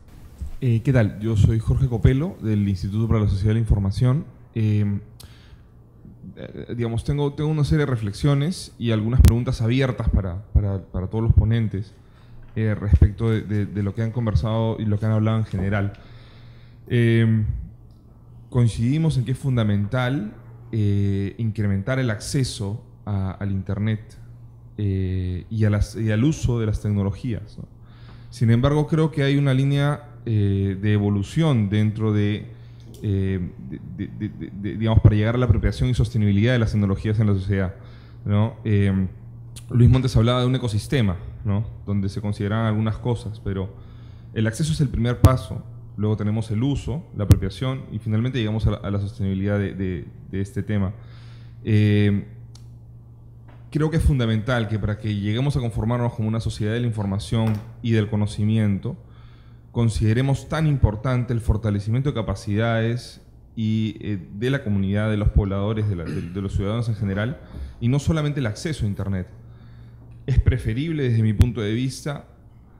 Eh, ¿Qué tal? Yo soy Jorge Copelo del Instituto para la Sociedad de la Información. Em, eh, digamos, tengo, tengo una serie de reflexiones y algunas preguntas abiertas para, para, para todos los ponentes eh, respecto de, de, lo que han conversado y lo que han hablado en general. Em, coincidimos en que es fundamental eh, incrementar el acceso al Internet eh, y, al uso de las tecnologías. Sin embargo, creo que hay una línea eh, de evolución dentro de, digamos, para llegar a la apropiación y sostenibilidad de las tecnologías en la sociedad. Em, Luis Montes hablaba de un ecosistema, donde se consideran algunas cosas, pero el acceso es el primer paso luego tenemos el uso, la apropiación y finalmente llegamos a la, sostenibilidad de, este tema. Eh, creo que es fundamental que para que lleguemos a conformarnos como una sociedad de la información y del conocimiento, consideremos tan importante el fortalecimiento de capacidades y eh, de la comunidad, de los pobladores, de, los ciudadanos en general, y no solamente el acceso a Internet. Es preferible desde mi punto de vista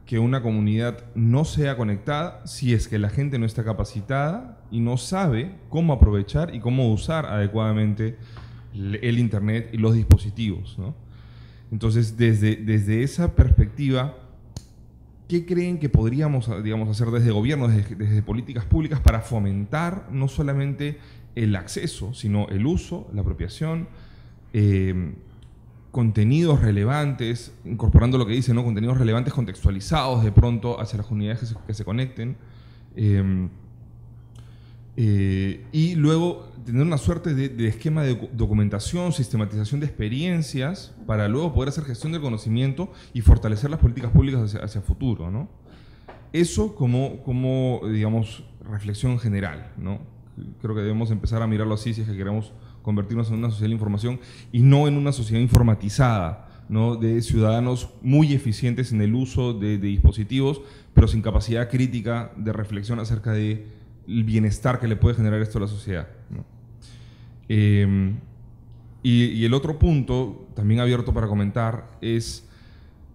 que una comunidad no sea conectada si es que la gente no está capacitada y no sabe cómo aprovechar y cómo usar adecuadamente el Internet y los dispositivos. Entonces, desde, desde esa perspectiva, ¿qué creen que podríamos digamos, hacer desde gobiernos, desde, políticas públicas para fomentar no solamente el acceso, sino el uso, la apropiación? Eh, contenidos relevantes, incorporando lo que dice, ¿no? contenidos relevantes contextualizados de pronto hacia las unidades que se, conecten. Em, eh, y luego tener una suerte de, esquema de documentación, sistematización de experiencias, para luego poder hacer gestión del conocimiento y fortalecer las políticas públicas hacia, hacia futuro. ¿no? Eso como, como, digamos, reflexión general. ¿no? Creo que debemos empezar a mirarlo así si es que queremos convertirnos en una sociedad de información y no en una sociedad informatizada. ¿no? de ciudadanos muy eficientes en el uso de, dispositivos, pero sin capacidad crítica de reflexión acerca del bienestar que le puede generar esto a la sociedad. Em, y, el otro punto, también abierto para comentar, es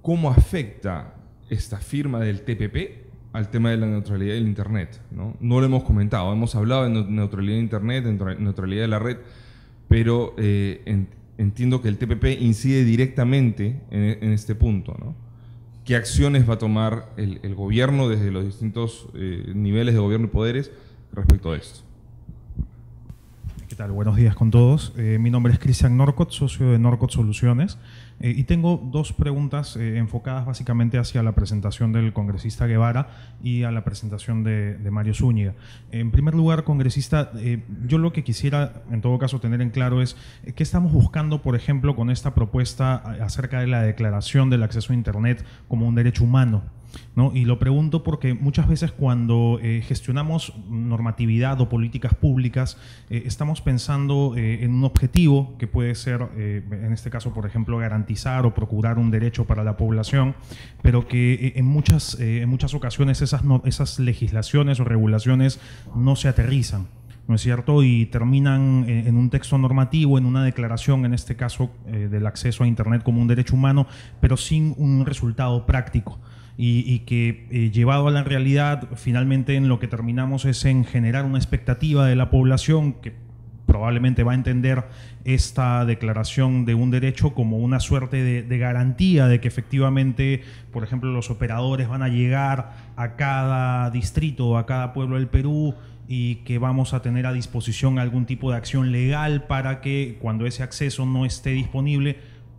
cómo afecta esta firma del TPP al tema de la neutralidad del Internet. No, no lo hemos comentado, hemos hablado de neutralidad de Internet, de neutralidad de la red, pero eh, entiendo que el TPP incide directamente en, este punto, ¿no? ¿Qué acciones va a tomar el, gobierno desde los distintos eh, niveles de gobierno y poderes respecto a esto? ¿Qué tal? Buenos días con todos. Eh, mi nombre es Cristian Norcott, socio de Norcott Soluciones. Eh, y tengo dos preguntas eh, enfocadas básicamente hacia la presentación del congresista Guevara y a la presentación de, Mario Zúñiga. En primer lugar, congresista, eh, yo lo que quisiera en todo caso tener en claro es qué estamos buscando, por ejemplo, con esta propuesta acerca de la declaración del acceso a Internet como un derecho humano. Y lo pregunto porque muchas veces cuando eh, gestionamos normatividad o políticas públicas, eh, estamos pensando eh, en un objetivo que puede ser, en este caso, por ejemplo, garantizar o procurar un derecho para la población, pero que en, muchas, en ocasiones esas, esas legislaciones o regulaciones no se aterrizan. ¿no es cierto? Y terminan en un texto normativo, en una declaración, en este caso, del acceso a Internet como un derecho humano, pero sin un resultado práctico y, que eh, llevado a la realidad, finalmente en lo que terminamos es en generar una expectativa de la población que probablemente va a entender esta declaración de un derecho como una suerte de, de, garantía de que efectivamente, por ejemplo, los operadores van a llegar a cada distrito, a cada pueblo del Perú y que vamos a tener a disposición algún tipo de acción legal para que cuando ese acceso no esté disponible,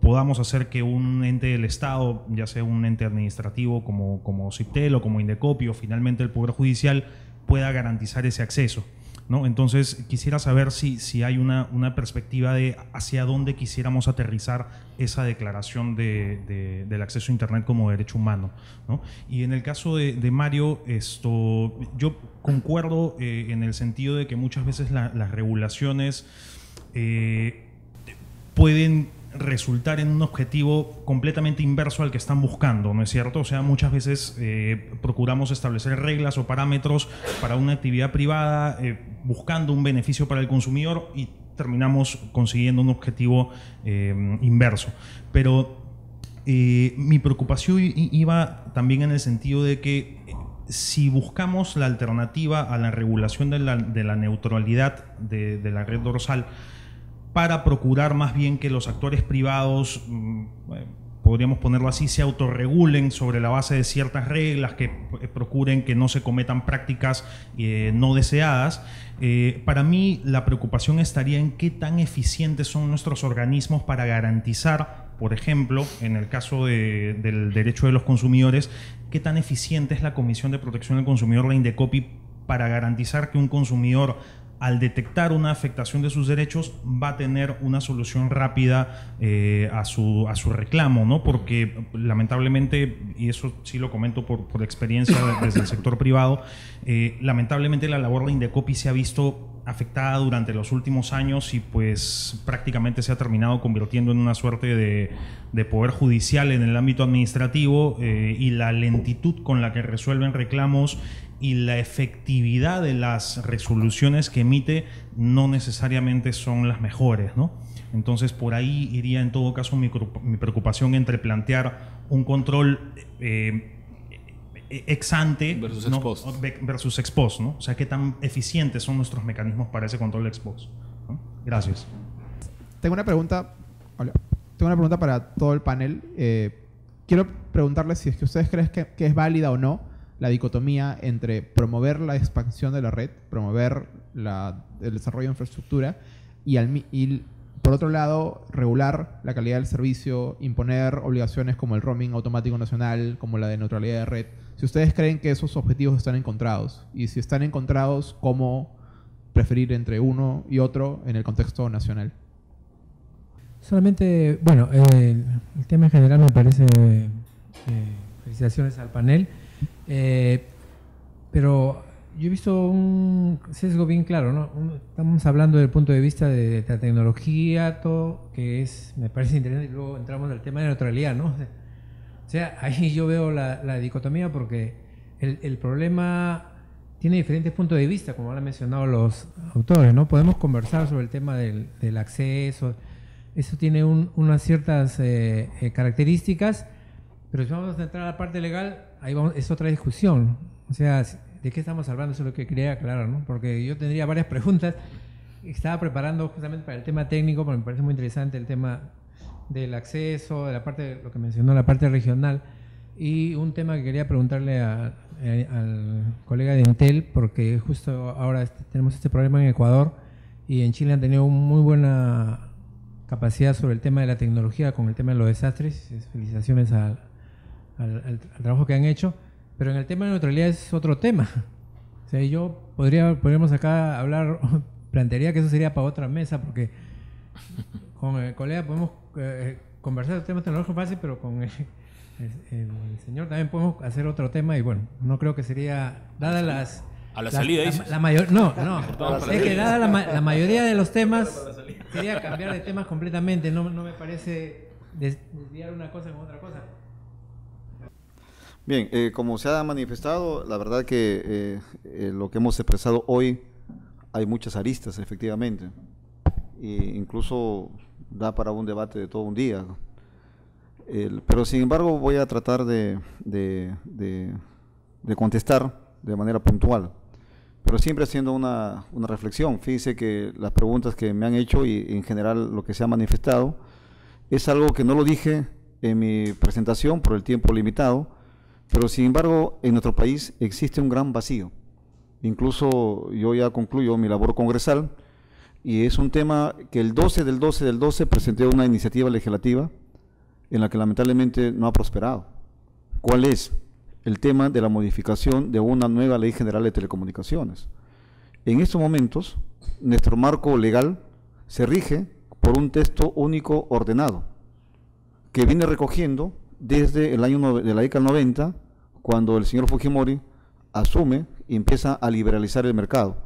podamos hacer que un ente del Estado, ya sea un ente administrativo como, como CIPTEL o como Indecopio, finalmente el Poder Judicial, pueda garantizar ese acceso. ¿no? Entonces, quisiera saber si, si hay una, una perspectiva de hacia dónde quisiéramos aterrizar esa declaración del acceso a Internet como derecho humano. Y en el caso de, Mario, esto, yo concuerdo eh, en el sentido de que muchas veces las regulaciones eh, pueden resultar en un objetivo completamente inverso al que están buscando, ¿no es cierto? O sea, muchas veces eh, procuramos establecer reglas o parámetros para una actividad privada eh, buscando un beneficio para el consumidor y terminamos consiguiendo un objetivo eh, inverso. Pero mi preocupación iba también en el sentido de que si buscamos la alternativa a la regulación de la, neutralidad de la red dorsal, para procurar más bien que los actores privados, mm, eh, podríamos ponerlo así, se autorregulen sobre la base de ciertas reglas que eh, procuren que no se cometan prácticas eh, no deseadas. para mí la preocupación estaría en qué tan eficientes son nuestros organismos para garantizar, por ejemplo, en el caso del derecho de los consumidores, qué tan eficiente es la Comisión de Protección del Consumidor, la Indecopi, para garantizar que un consumidor al detectar una afectación de sus derechos, va a tener una solución rápida eh, a, su, a su reclamo, ¿no? Porque lamentablemente, y eso sí lo comento por, por experiencia desde el sector privado, eh, lamentablemente la labor de Indecopi se ha visto afectada durante los últimos años y pues prácticamente se ha terminado convirtiendo en una suerte de, poder judicial en el ámbito administrativo eh, y la lentitud con la que resuelven reclamos y la efectividad de las resoluciones que emite no necesariamente son las mejores, ¿no? Entonces por ahí iría en todo caso mi, preocupación entre plantear un control eh, ex ante versus ex post, ¿no? O sea, qué tan eficientes son nuestros mecanismos para ese control ex post. Gracias. Tengo una pregunta. Tengo una pregunta para todo el panel. Eh, quiero preguntarle si es que ustedes creen que es válida o no la dicotomía entre promover la expansión de la red, promover el desarrollo de infraestructura y, por otro lado regular la calidad del servicio, imponer obligaciones como el roaming automático nacional, como la de neutralidad de red. Si ustedes creen que esos objetivos están encontrados y si están encontrados, ¿cómo preferir entre uno y otro en el contexto nacional? Solamente, bueno, el tema en general me parece... Eh, felicitaciones al panel. Eh, pero yo he visto un sesgo bien claro, ¿no? Estamos hablando del punto de vista de la tecnología, todo que es, me parece interesante, y luego entramos el tema de la neutralidad, ¿no? O sea, ahí yo veo la, la dicotomía porque el, el, problema tiene diferentes puntos de vista, como han mencionado los autores, ¿no? Podemos conversar sobre el tema del, del acceso, eso tiene unas ciertas eh, eh, características, pero si vamos a entrar a la parte legal, ahí vamos, es otra discusión. O sea, ¿de qué estamos hablando? Eso es lo que quería aclarar, ¿no? Porque yo tendría varias preguntas. Estaba preparando justamente para el tema técnico, porque me parece muy interesante el tema del acceso, de la parte, lo que mencionó, la parte regional. Y un tema que quería preguntarle eh, al colega de Intel, porque justo ahora este, tenemos este problema en Ecuador y en Chile han tenido muy buena capacidad sobre el tema de la tecnología con el tema de los desastres. Felicitaciones a, al, trabajo que han hecho. Pero en el tema de neutralidad es otro tema. O sea, yo podría, podríamos acá hablar, plantearía que eso sería para otra mesa, porque con el colega podemos eh, conversar de temas tecnológico fácil, pero con el, señor también podemos hacer otro tema y bueno, no creo que sería, dada las... A la salida, la, mayor, No, no. Es que dada la, mayoría de los temas, sería cambiar de temas completamente. No, no me parece desviar una cosa con otra cosa. Bien, eh, como se ha manifestado, la verdad que eh, eh, lo que hemos expresado hoy hay muchas aristas, efectivamente. E incluso da para un debate de todo un día. pero sin embargo voy a tratar de, de, contestar de manera puntual, pero siempre haciendo una, una, reflexión. Fíjense que las preguntas que me han hecho y en general lo que se ha manifestado es algo que no lo dije en mi presentación por el tiempo limitado, pero sin embargo, en nuestro país existe un gran vacío. Incluso yo ya concluyo mi labor congresal y es un tema que el 12 del 12 del 12 presenté una iniciativa legislativa en la que lamentablemente no ha prosperado. ¿Cuál es? El tema de la modificación de una nueva ley general de telecomunicaciones. En estos momentos, nuestro marco legal se rige por un texto único ordenado que viene recogiendo desde el año de la década del 90, cuando el señor Fujimori asume y empieza a liberalizar el mercado.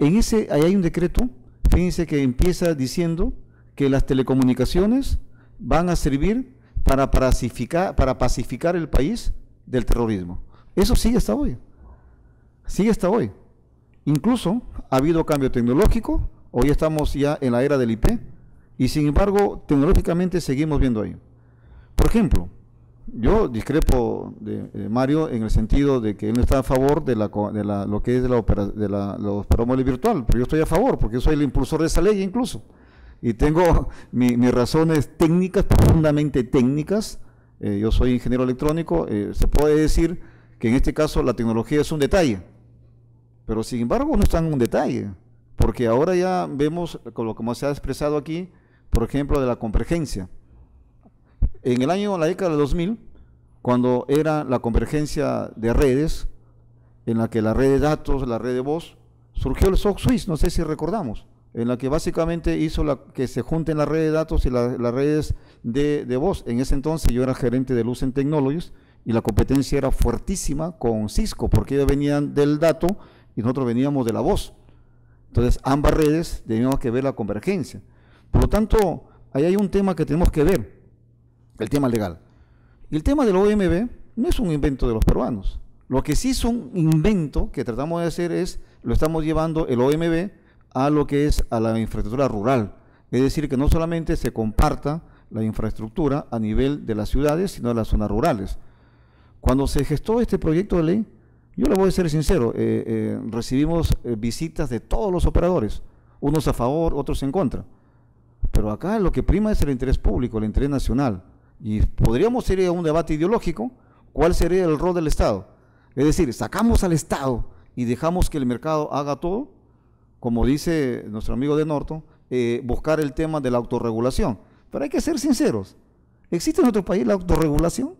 En ese, ahí hay un decreto, fíjense que empieza diciendo que las telecomunicaciones van a servir para pacificar, para pacificar el país del terrorismo. Eso sigue hasta hoy. Sigue hasta hoy. Incluso ha habido cambio tecnológico, hoy estamos ya en la era del IP, y sin embargo, tecnológicamente seguimos viendo ahí. Por ejemplo, yo discrepo de, Mario en el sentido de que él no está a favor de, lo que es de la, opera, de virtual, pero yo estoy a favor porque soy el impulsor de esa ley incluso. Y tengo mis razones técnicas, profundamente técnicas. Eh, yo soy ingeniero electrónico. Eh, se puede decir que en este caso la tecnología es un detalle, pero sin embargo no está en un detalle, porque ahora ya vemos, como se ha expresado aquí, por ejemplo, de la convergencia en el año, la década de 2000, cuando era la convergencia de redes, en la que la red de datos, la red de voz, surgió el SOC Suisse, no sé si recordamos, en la que básicamente hizo que se junten las redes de datos y las redes de, voz. En ese entonces yo era gerente de en Technologies y la competencia era fuertísima con Cisco, porque ellos venían del dato y nosotros veníamos de la voz. Entonces ambas redes teníamos que ver la convergencia. Por lo tanto, ahí hay un tema que tenemos que ver el tema legal. Y el tema del OMB no es un invento de los peruanos. Lo que sí es un invento que tratamos de hacer es, lo estamos llevando el OMB a lo que es a la infraestructura rural. Es decir, que no solamente se comparta la infraestructura a nivel de las ciudades, sino de las zonas rurales. Cuando se gestó este proyecto de ley, yo le voy a ser sincero, eh, eh, recibimos eh, visitas de todos los operadores, unos a favor, otros en contra. Pero acá lo que prima es el interés público, el interés nacional y podríamos ir a un debate ideológico, ¿cuál sería el rol del Estado? Es decir, sacamos al Estado y dejamos que el mercado haga todo, como dice nuestro amigo de Norton, eh, buscar el tema de la autorregulación. Pero hay que ser sinceros, ¿existe en nuestro país la autorregulación?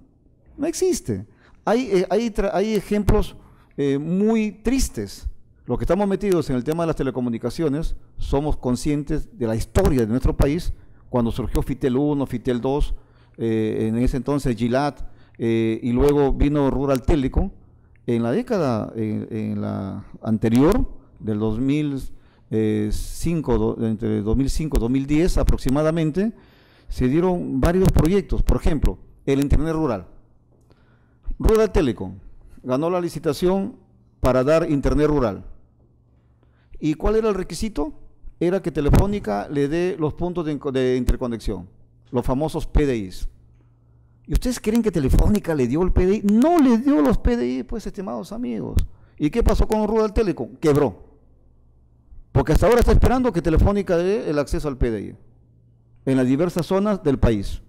No existe. Hay, eh, hay, ejemplos eh, muy tristes. Lo que estamos metidos en el tema de las telecomunicaciones somos conscientes de la historia de nuestro país cuando surgió FITEL 1, FITEL 2, eh, en ese entonces GILAT eh, y luego vino Rural Telecom. En la década anterior, del 2005, eh, entre 2005 y 2010 aproximadamente, se dieron varios proyectos. Por ejemplo, el Internet Rural. Rural Telecom ganó la licitación para dar Internet Rural. ¿Y cuál era el requisito? Era que Telefónica le dé los puntos de interconexión los famosos PDIs. ¿Y ustedes creen que Telefónica le dio el PDI? No le dio los PDI, pues, estimados amigos. ¿Y qué pasó con Rural Telecom? Quebró. Porque hasta ahora está esperando que Telefónica dé el acceso al PDI en las diversas zonas del país.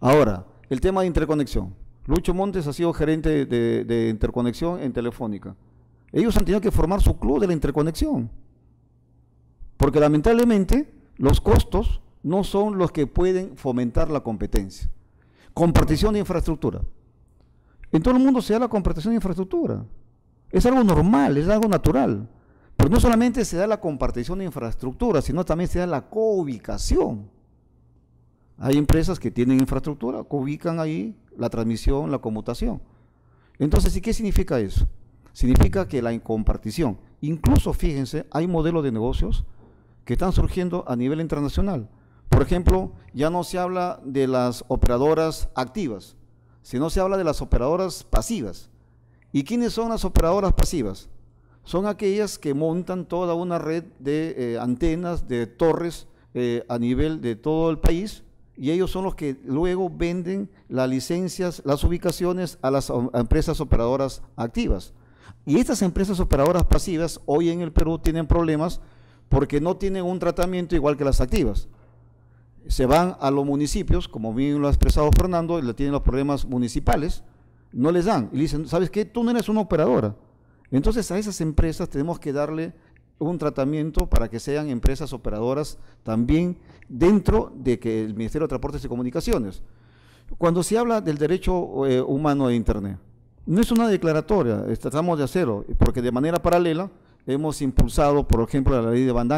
Ahora, el tema de interconexión. Lucho Montes ha sido gerente de, de interconexión en Telefónica. Ellos han tenido que formar su club de la interconexión. Porque lamentablemente los costos no son los que pueden fomentar la competencia. Compartición de infraestructura. En todo el mundo se da la compartición de infraestructura. Es algo normal, es algo natural. Pero no solamente se da la compartición de infraestructura, sino también se da la coubicación. Hay empresas que tienen infraestructura, ubican ahí la transmisión, la conmutación. Entonces, ¿y qué significa eso? Significa que la compartición, incluso fíjense, hay modelos de negocios que están surgiendo a nivel internacional por ejemplo, ya no se habla de las operadoras activas, sino se habla de las operadoras pasivas. ¿Y quiénes son las operadoras pasivas? Son aquellas que montan toda una red de eh, antenas, de torres eh, a nivel de todo el país y ellos son los que luego venden las licencias, las ubicaciones a las um, empresas operadoras activas. Y estas empresas operadoras pasivas hoy en el Perú tienen problemas porque no tienen un tratamiento igual que las activas se van a los municipios, como bien lo ha expresado Fernando, y le tienen los problemas municipales, no les dan. Y dicen, ¿sabes qué? Tú no eres una operadora. Entonces a esas empresas tenemos que darle un tratamiento para que sean empresas operadoras también dentro de que el Ministerio de Transportes y Comunicaciones. Cuando se habla del derecho eh, humano de Internet, no es una declaratoria, tratamos de hacerlo, porque de manera paralela hemos impulsado, por ejemplo, la ley de banda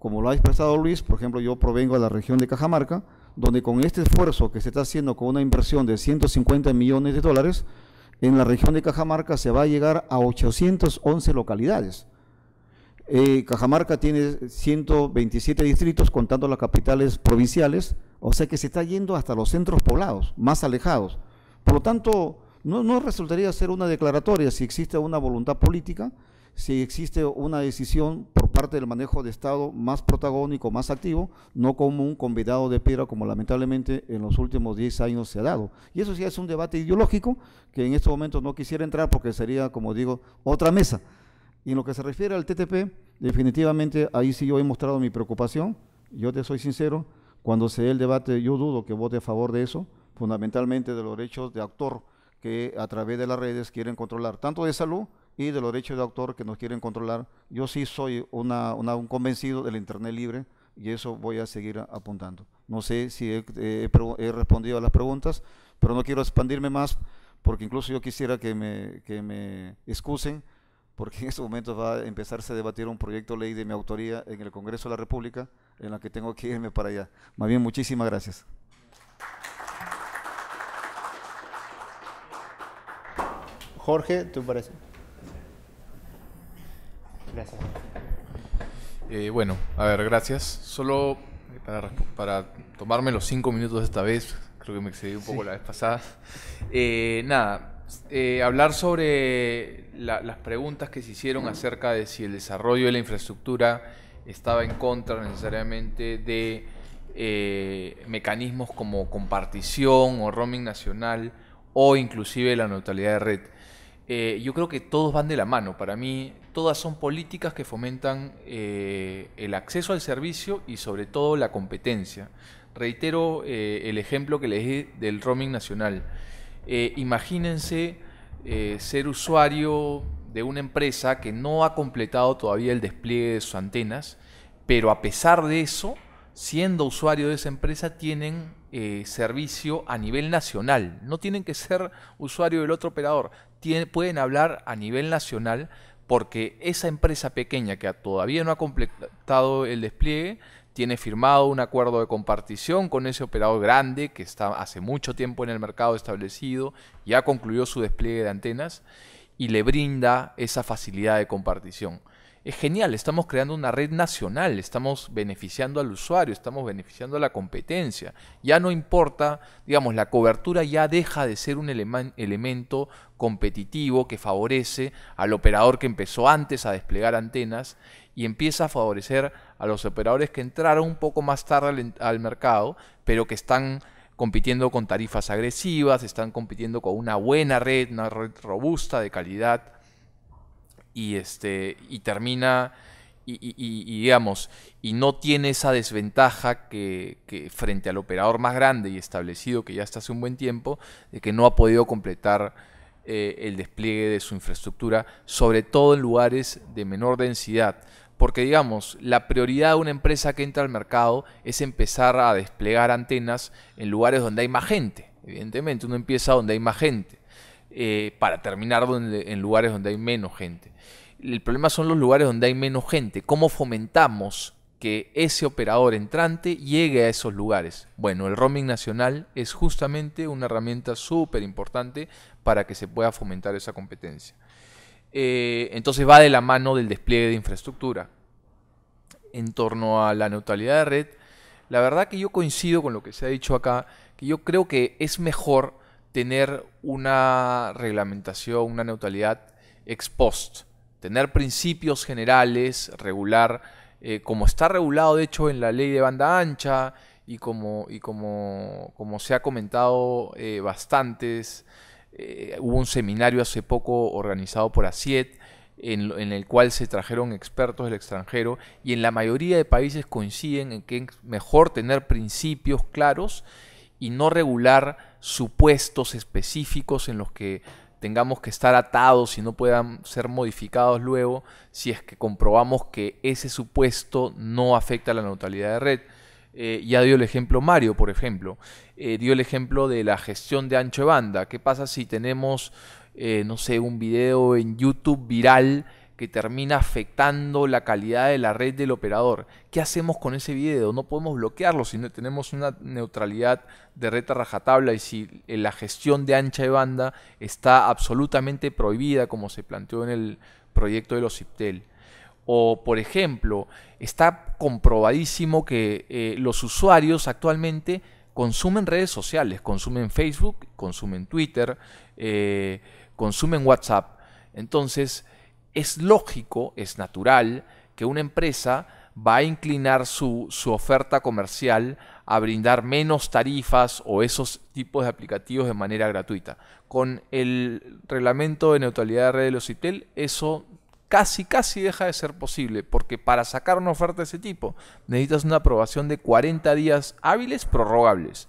como lo ha expresado Luis, por ejemplo, yo provengo de la región de Cajamarca, donde con este esfuerzo que se está haciendo con una inversión de 150 millones de dólares, en la región de Cajamarca se va a llegar a 811 localidades. Eh, Cajamarca tiene 127 distritos, contando las capitales provinciales, o sea que se está yendo hasta los centros poblados, más alejados. Por lo tanto, no, no resultaría ser una declaratoria si existe una voluntad política, si existe una decisión parte del manejo de Estado más protagónico, más activo, no como un convidado de piedra como lamentablemente en los últimos 10 años se ha dado. Y eso sí es un debate ideológico que en este momento no quisiera entrar porque sería, como digo, otra mesa. Y en lo que se refiere al TTP, definitivamente ahí sí yo he mostrado mi preocupación, yo te soy sincero, cuando se dé el debate yo dudo que vote a favor de eso, fundamentalmente de los derechos de actor que a través de las redes quieren controlar tanto de salud, y de los derechos de autor que nos quieren controlar. Yo sí soy un convencido del Internet libre y eso voy a seguir apuntando. No sé si he, respondido a las preguntas, pero no quiero expandirme más porque incluso yo quisiera que me, que me excusen porque en estos momentos va a empezarse a debatir un proyecto de ley de mi autoría en el Congreso de la República, en la que tengo que irme para allá. Más bien, muchísimas gracias. Jorge, tú parece? Eh, bueno, a ver, gracias. Solo eh, para, tomarme los cinco minutos esta vez, creo que me excedí un poco la vez pasada. Eh, nada, hablar sobre las preguntas que se hicieron acerca de si el desarrollo de la infraestructura estaba en contra necesariamente de mecanismos como compartición o roaming nacional o inclusive la neutralidad de red. yo creo que todos van de la mano. Para mí, Todas son políticas que fomentan eh, el acceso al servicio y sobre todo la competencia. Reitero eh, el ejemplo que les di del roaming nacional. Eh, imagínense ser usuario de una empresa que no ha completado todavía el despliegue de sus antenas, pero a pesar de eso, siendo usuario de esa empresa, tienen servicio a nivel nacional. No tienen que ser usuario del otro operador. pueden hablar a nivel nacional porque esa empresa pequeña que todavía no ha completado el despliegue tiene firmado un acuerdo de compartición con ese operador grande que está hace mucho tiempo en el mercado establecido, ya concluyó su despliegue de antenas y le brinda esa facilidad de compartición es genial, estamos creando una red nacional, estamos beneficiando al usuario, estamos beneficiando a la competencia. Ya no importa, digamos, la cobertura ya deja de ser un elemento competitivo que favorece al operador que empezó antes a desplegar antenas y empieza a favorecer a los operadores que entraron un poco más tarde al, al mercado, pero que están compitiendo con tarifas agresivas, están compitiendo con una buena red, una red robusta de calidad y, este, y termina, y, digamos, y no tiene esa desventaja que, frente al operador más grande y establecido que ya está hace un buen tiempo, de que no ha podido completar eh, el despliegue de su infraestructura, sobre todo en lugares de menor densidad. Porque digamos, la prioridad de una empresa que entra al mercado es empezar a desplegar antenas en lugares donde hay más gente. Evidentemente, uno empieza donde hay más gente. Eh, para terminar en lugares donde hay menos gente. El problema son los lugares donde hay menos gente. ¿Cómo fomentamos que ese operador entrante llegue a esos lugares? Bueno, el roaming nacional es justamente una herramienta súper importante para que se pueda fomentar esa competencia. Eh, entonces va de la mano del despliegue de infraestructura. En torno a la neutralidad de red, la verdad que yo coincido con lo que se ha dicho acá, que yo creo que es mejor tener una reglamentación, una neutralidad ex post, tener principios generales, regular, eh, como está regulado de hecho en la ley de banda ancha y como, y como, como se ha comentado eh, bastantes, eh, hubo un seminario hace poco organizado por ASIET en, en, el cual se trajeron expertos del extranjero y en la mayoría de países coinciden en que es mejor tener principios claros y no regular supuestos específicos en los que tengamos que estar atados y no puedan ser modificados luego si es que comprobamos que ese supuesto no afecta a la neutralidad de red. Eh, ya dio el ejemplo Mario, por ejemplo. Eh, dio el ejemplo de la gestión de ancho de banda. ¿Qué pasa si tenemos, eh, no sé, un video en YouTube viral que termina afectando la calidad de la red del operador. ¿Qué hacemos con ese video? No podemos bloquearlo si no tenemos una neutralidad de red a rajatabla y si eh, la gestión de ancha de banda está absolutamente prohibida como se planteó en el proyecto de los CIPTEL. O, por ejemplo, está comprobadísimo que eh, los usuarios actualmente consumen redes sociales, consumen Facebook, consumen Twitter, eh, consumen WhatsApp. Entonces, es lógico, es natural, que una empresa va a inclinar su, oferta comercial a brindar menos tarifas o esos tipos de aplicativos de manera gratuita. Con el reglamento de neutralidad de red de los CITEL, eso casi, casi deja de ser posible, porque para sacar una oferta de ese tipo necesitas una aprobación de 40 días hábiles prorrogables.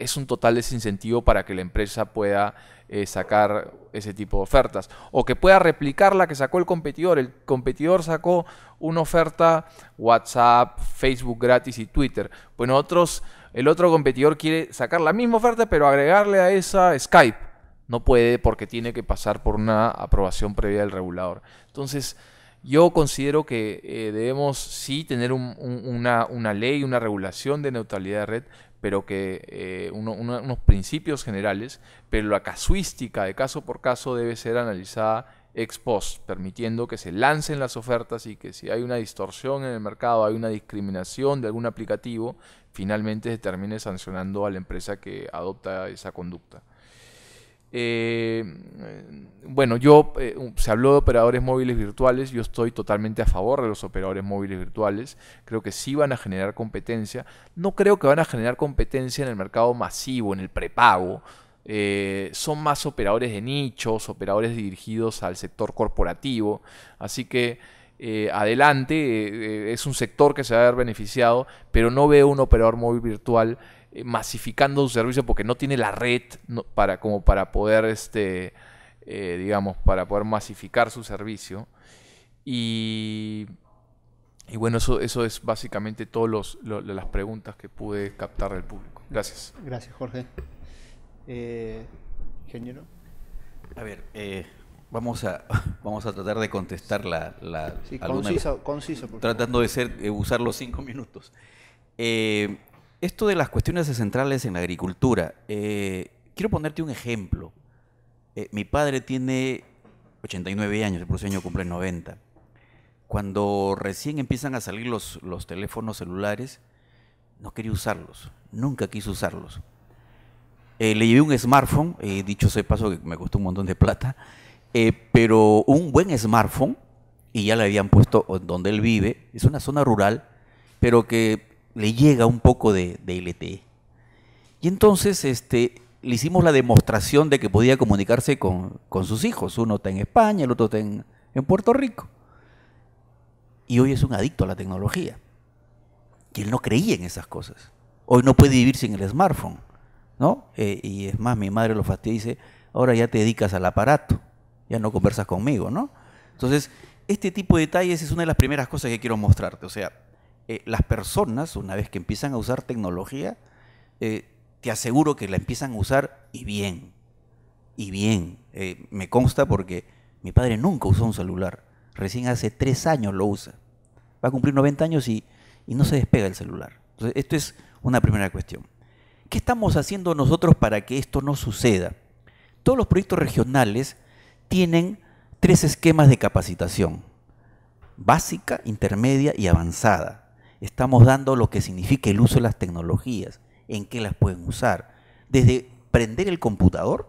Es un total desincentivo para que la empresa pueda eh, sacar ese tipo de ofertas. O que pueda replicar la que sacó el competidor. El competidor sacó una oferta WhatsApp, Facebook gratis y Twitter. Bueno, pues otros, el otro competidor quiere sacar la misma oferta, pero agregarle a esa Skype. No puede porque tiene que pasar por una aprobación previa del regulador. Entonces, yo considero que eh, debemos sí tener una, una ley, una regulación de neutralidad de red, pero que eh, unos principios generales, pero la casuística de caso por caso debe ser analizada ex post, permitiendo que se lancen las ofertas y que si hay una distorsión en el mercado, hay una discriminación de algún aplicativo, finalmente se termine sancionando a la empresa que adopta esa conducta. Eh, bueno, yo, eh, se habló de operadores móviles virtuales, yo estoy totalmente a favor de los operadores móviles virtuales, creo que sí van a generar competencia, no creo que van a generar competencia en el mercado masivo, en el prepago, eh, son más operadores de nichos, operadores dirigidos al sector corporativo, así que... adelante, es un sector que se va a ver beneficiado, pero no veo un operador móvil virtual eh, masificando su servicio porque no tiene la red para, como para poder, este, eh, digamos, para poder masificar su servicio. Y, y bueno, eso, eso es básicamente todas las preguntas que pude captar del público. Gracias. Gracias, Jorge. Eh, a ver, vamos, a, vamos a tratar de contestar la... conciso, Tratando de ser, usar los cinco minutos. Eh, esto de las cuestiones centrales en la agricultura, eh, quiero ponerte un ejemplo. Eh, mi padre tiene 89 años, el próximo año cumple 90. Cuando recién empiezan a salir los, los teléfonos celulares, no quería usarlos, nunca quiso usarlos. Eh, le llevé un smartphone, dicho sea paso que me costó un montón de plata, pero un buen smartphone, y ya le habían puesto donde él vive, es una zona rural, pero que le llega un poco de, LTE. Y entonces este, le hicimos la demostración de que podía comunicarse con, sus hijos. Uno está en España, el otro está en, Puerto Rico. Y hoy es un adicto a la tecnología. Y él no creía en esas cosas. Hoy no puede vivir sin el smartphone. ¿no? Eh, y es más, mi madre lo fastidia y dice, ahora ya te dedicas al aparato, ya no conversas conmigo, ¿no? Entonces, este tipo de detalles es una de las primeras cosas que quiero mostrarte. O sea, eh, las personas, una vez que empiezan a usar tecnología, eh, te aseguro que la empiezan a usar y bien, y bien. Eh, me consta porque mi padre nunca usó un celular, recién hace tres años lo usa. Va a cumplir 90 años y, y no se despega el celular. Entonces, esto es una primera cuestión. ¿Qué estamos haciendo nosotros para que esto no suceda? Todos los proyectos regionales tienen tres esquemas de capacitación, básica, intermedia y avanzada estamos dando lo que significa el uso de las tecnologías, en qué las pueden usar. Desde prender el computador,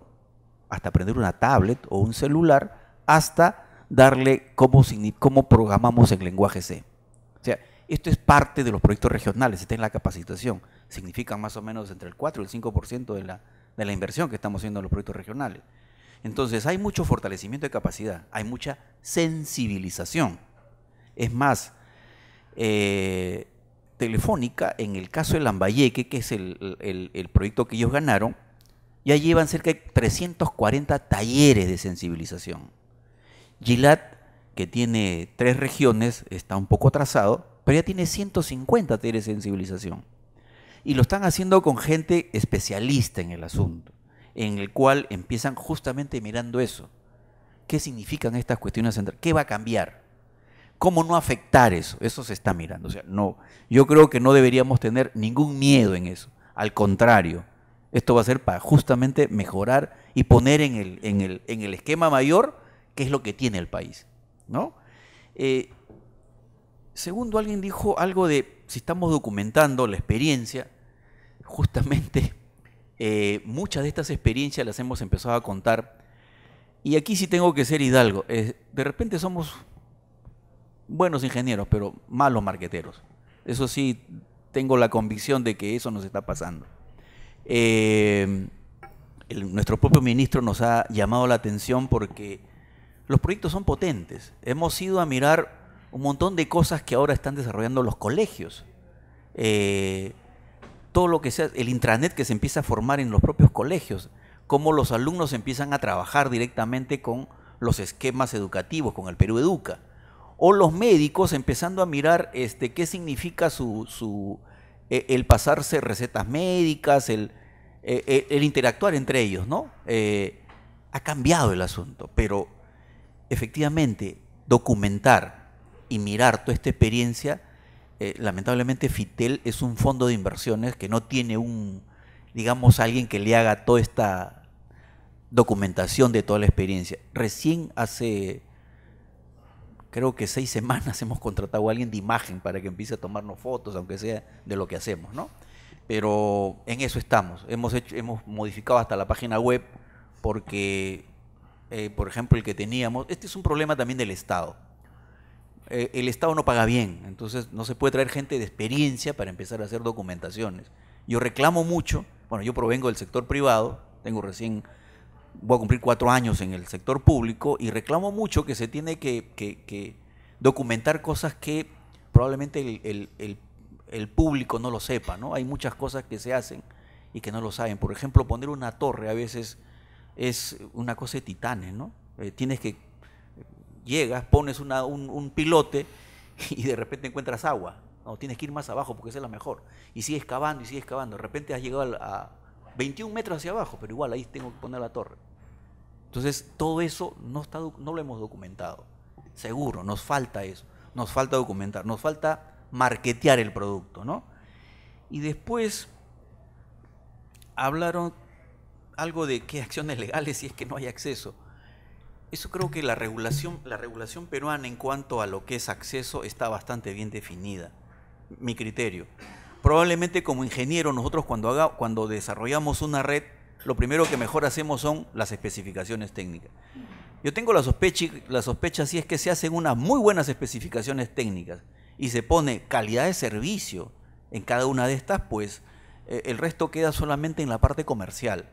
hasta prender una tablet o un celular, hasta darle cómo, programamos el lenguaje C. O sea, esto es parte de los proyectos regionales, está en la capacitación. Significa más o menos entre el 4 y el 5% de de la inversión que estamos haciendo en los proyectos regionales. Entonces, hay mucho fortalecimiento de capacidad, hay mucha sensibilización. Es más, eh, Telefónica, en el caso de Lambayeque, que es el, proyecto que ellos ganaron, ya llevan cerca de 340 talleres de sensibilización. Gilat, que tiene tres regiones, está un poco atrasado, pero ya tiene 150 talleres de sensibilización. Y lo están haciendo con gente especialista en el asunto, en el cual empiezan justamente mirando eso. ¿Qué significan estas cuestiones centrales? ¿Qué va a cambiar? ¿Cómo no afectar eso? Eso se está mirando. O sea, no, yo creo que no deberíamos tener ningún miedo en eso. Al contrario, esto va a ser para justamente mejorar y poner en el, en el, esquema mayor qué es lo que tiene el país. ¿no? Eh, segundo, alguien dijo algo de si estamos documentando la experiencia, justamente eh, muchas de estas experiencias las hemos empezado a contar. Y aquí sí tengo que ser hidalgo. Eh, de repente somos buenos ingenieros, pero malos marqueteros. Eso sí, tengo la convicción de que eso nos está pasando. Eh, nuestro propio ministro nos ha llamado la atención porque los proyectos son potentes. Hemos ido a mirar un montón de cosas que ahora están desarrollando los colegios. Eh, todo lo que sea, el intranet que se empieza a formar en los propios colegios, cómo los alumnos empiezan a trabajar directamente con los esquemas educativos, con el Perú Educa o los médicos empezando a mirar este, qué significa su, e, el pasarse recetas médicas, el, e, e, interactuar entre ellos, ¿no? Eh, ha cambiado el asunto, pero efectivamente documentar y mirar toda esta experiencia, eh, lamentablemente Fitel es un fondo de inversiones que no tiene un, digamos, alguien que le haga toda esta documentación de toda la experiencia. Recién hace creo que seis semanas hemos contratado a alguien de imagen para que empiece a tomarnos fotos, aunque sea de lo que hacemos, ¿no? Pero en eso estamos. Hemos, hecho, hemos modificado hasta la página web porque, eh, por ejemplo, el que teníamos, este es un problema también del Estado. Eh, el Estado no paga bien, entonces no se puede traer gente de experiencia para empezar a hacer documentaciones. Yo reclamo mucho, bueno, yo provengo del sector privado, tengo recién voy a cumplir cuatro años en el sector público y reclamo mucho que se tiene que, documentar cosas que probablemente el, público no lo sepa, ¿no? Hay muchas cosas que se hacen y que no lo saben. Por ejemplo, poner una torre a veces es una cosa de titanes, ¿no? Eh, tienes que, llegas, pones un, pilote y de repente encuentras agua. No, tienes que ir más abajo porque esa es la mejor. Y sigue excavando y sigue cavando. De repente has llegado a 21 metros hacia abajo, pero igual ahí tengo que poner la torre. Entonces, todo eso no, está, lo hemos documentado. Seguro, nos falta eso. Nos falta documentar, nos falta marketear el producto, ¿no? Y después hablaron algo de qué acciones legales si es que no hay acceso. Eso creo que la regulación, la regulación peruana en cuanto a lo que es acceso está bastante bien definida. Mi criterio probablemente como ingeniero nosotros cuando, haga, cuando desarrollamos una red, lo primero que mejor hacemos son las especificaciones técnicas. Yo tengo la sospecha, la sospecha si es que se hacen unas muy buenas especificaciones técnicas y se pone calidad de servicio en cada una de estas, pues eh, el resto queda solamente en la parte comercial.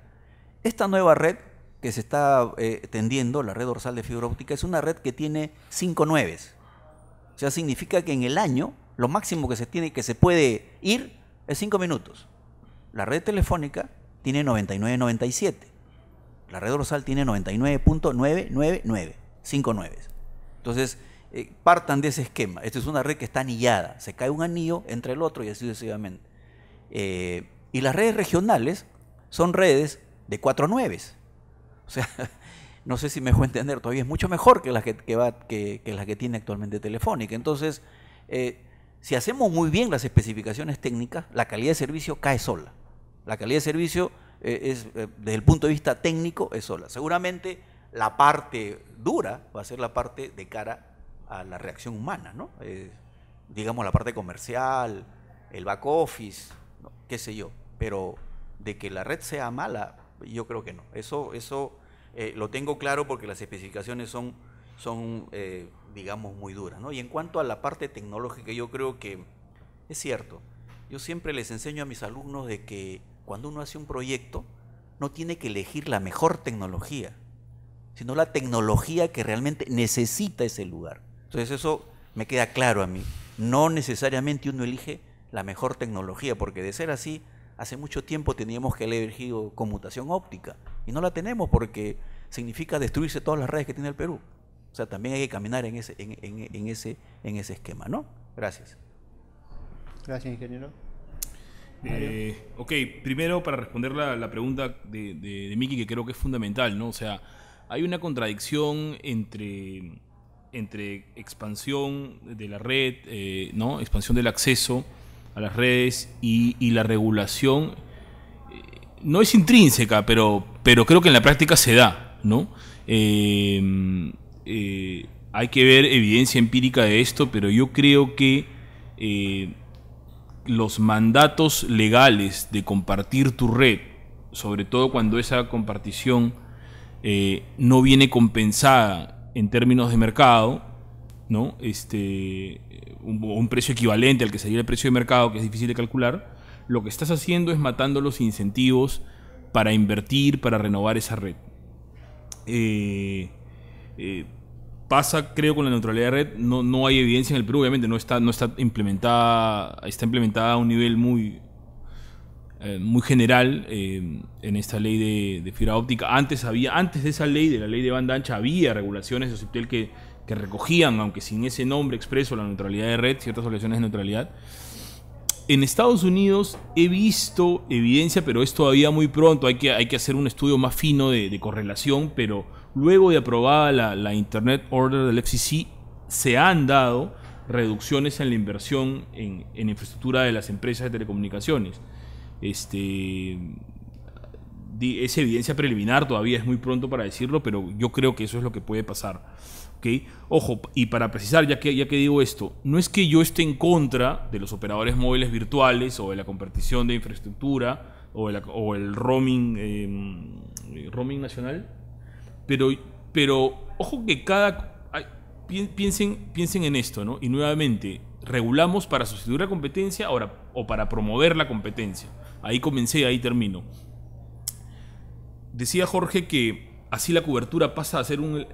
Esta nueva red que se está eh, tendiendo, la red dorsal de fibra óptica, es una red que tiene cinco nueves. O sea, significa que en el año lo máximo que se tiene que se puede ir es 5 minutos. La red telefónica tiene 99.97. La red dorsal tiene 99.999, 5 Entonces, eh, partan de ese esquema. Esta es una red que está anillada. Se cae un anillo entre el otro y así sucesivamente. Eh, y las redes regionales son redes de 4 nueves. O sea, no sé si me a entender, todavía es mucho mejor que las que, que, va, que, que las que tiene actualmente Telefónica. Entonces, eh, si hacemos muy bien las especificaciones técnicas, la calidad de servicio cae sola. La calidad de servicio eh, es, eh, desde el punto de vista técnico, es sola. Seguramente la parte dura va a ser la parte de cara a la reacción humana, ¿no? Eh, digamos la parte comercial, el back office, qué sé yo. Pero de que la red sea mala, yo creo que no. Eso, eso lo tengo claro porque las especificaciones son, son digamos, muy dura ¿no? Y en cuanto a la parte tecnológica, yo creo que es cierto. Yo siempre les enseño a mis alumnos de que cuando uno hace un proyecto, no tiene que elegir la mejor tecnología, sino la tecnología que realmente necesita ese lugar. Entonces eso me queda claro a mí. No necesariamente uno elige la mejor tecnología, porque de ser así, hace mucho tiempo teníamos que haber elegido conmutación óptica, y no la tenemos porque significa destruirse todas las redes que tiene el Perú. O sea, también hay que caminar en ese, en, ese, en ese esquema, ¿no? Gracias. Gracias, ingeniero. Eh, ok, primero para responder la, pregunta de, de, Miki, que creo que es fundamental, ¿no? O sea, hay una contradicción entre, entre expansión de la red, eh, ¿no? Expansión del acceso a las redes y, la regulación. Eh, no es intrínseca, pero, pero creo que en la práctica se da, ¿no? Eh, eh, hay que ver evidencia empírica de esto, pero yo creo que eh, los mandatos legales de compartir tu red, sobre todo cuando esa compartición eh, no viene compensada en términos de mercado, ¿no? Este, un, precio equivalente al que sería el precio de mercado, que es difícil de calcular, lo que estás haciendo es matando los incentivos para invertir, para renovar esa red. Eh, eh, pasa, creo, con la neutralidad de red. No, no hay evidencia en el Perú, obviamente, no está, no está implementada, está implementada a un nivel muy, eh, muy general eh, en esta ley de, fibra óptica. Antes había, antes de esa ley, de la ley de banda ancha, había regulaciones de subtel que, recogían, aunque sin ese nombre expreso, la neutralidad de red, ciertas obligaciones de neutralidad. En Estados Unidos he visto evidencia, pero es todavía muy pronto, hay que, hay que hacer un estudio más fino de, de correlación, pero luego de aprobada la, Internet Order del FCC, se han dado reducciones en la inversión en, infraestructura de las empresas de telecomunicaciones. Este, es evidencia preliminar, todavía es muy pronto para decirlo, pero yo creo que eso es lo que puede pasar. Ojo, y para precisar, ya que, ya que digo esto, no es que yo esté en contra de los operadores móviles virtuales o de la compartición de infraestructura o, el roaming, em, roaming nacional. Pero, pero ojo que cada... piensen, piensen en esto, ¿no? Y nuevamente, regulamos para sustituir la competencia ahora, o para promover la competencia. Ahí comencé, ahí termino. Decía Jorge que así la cobertura pasa a ser un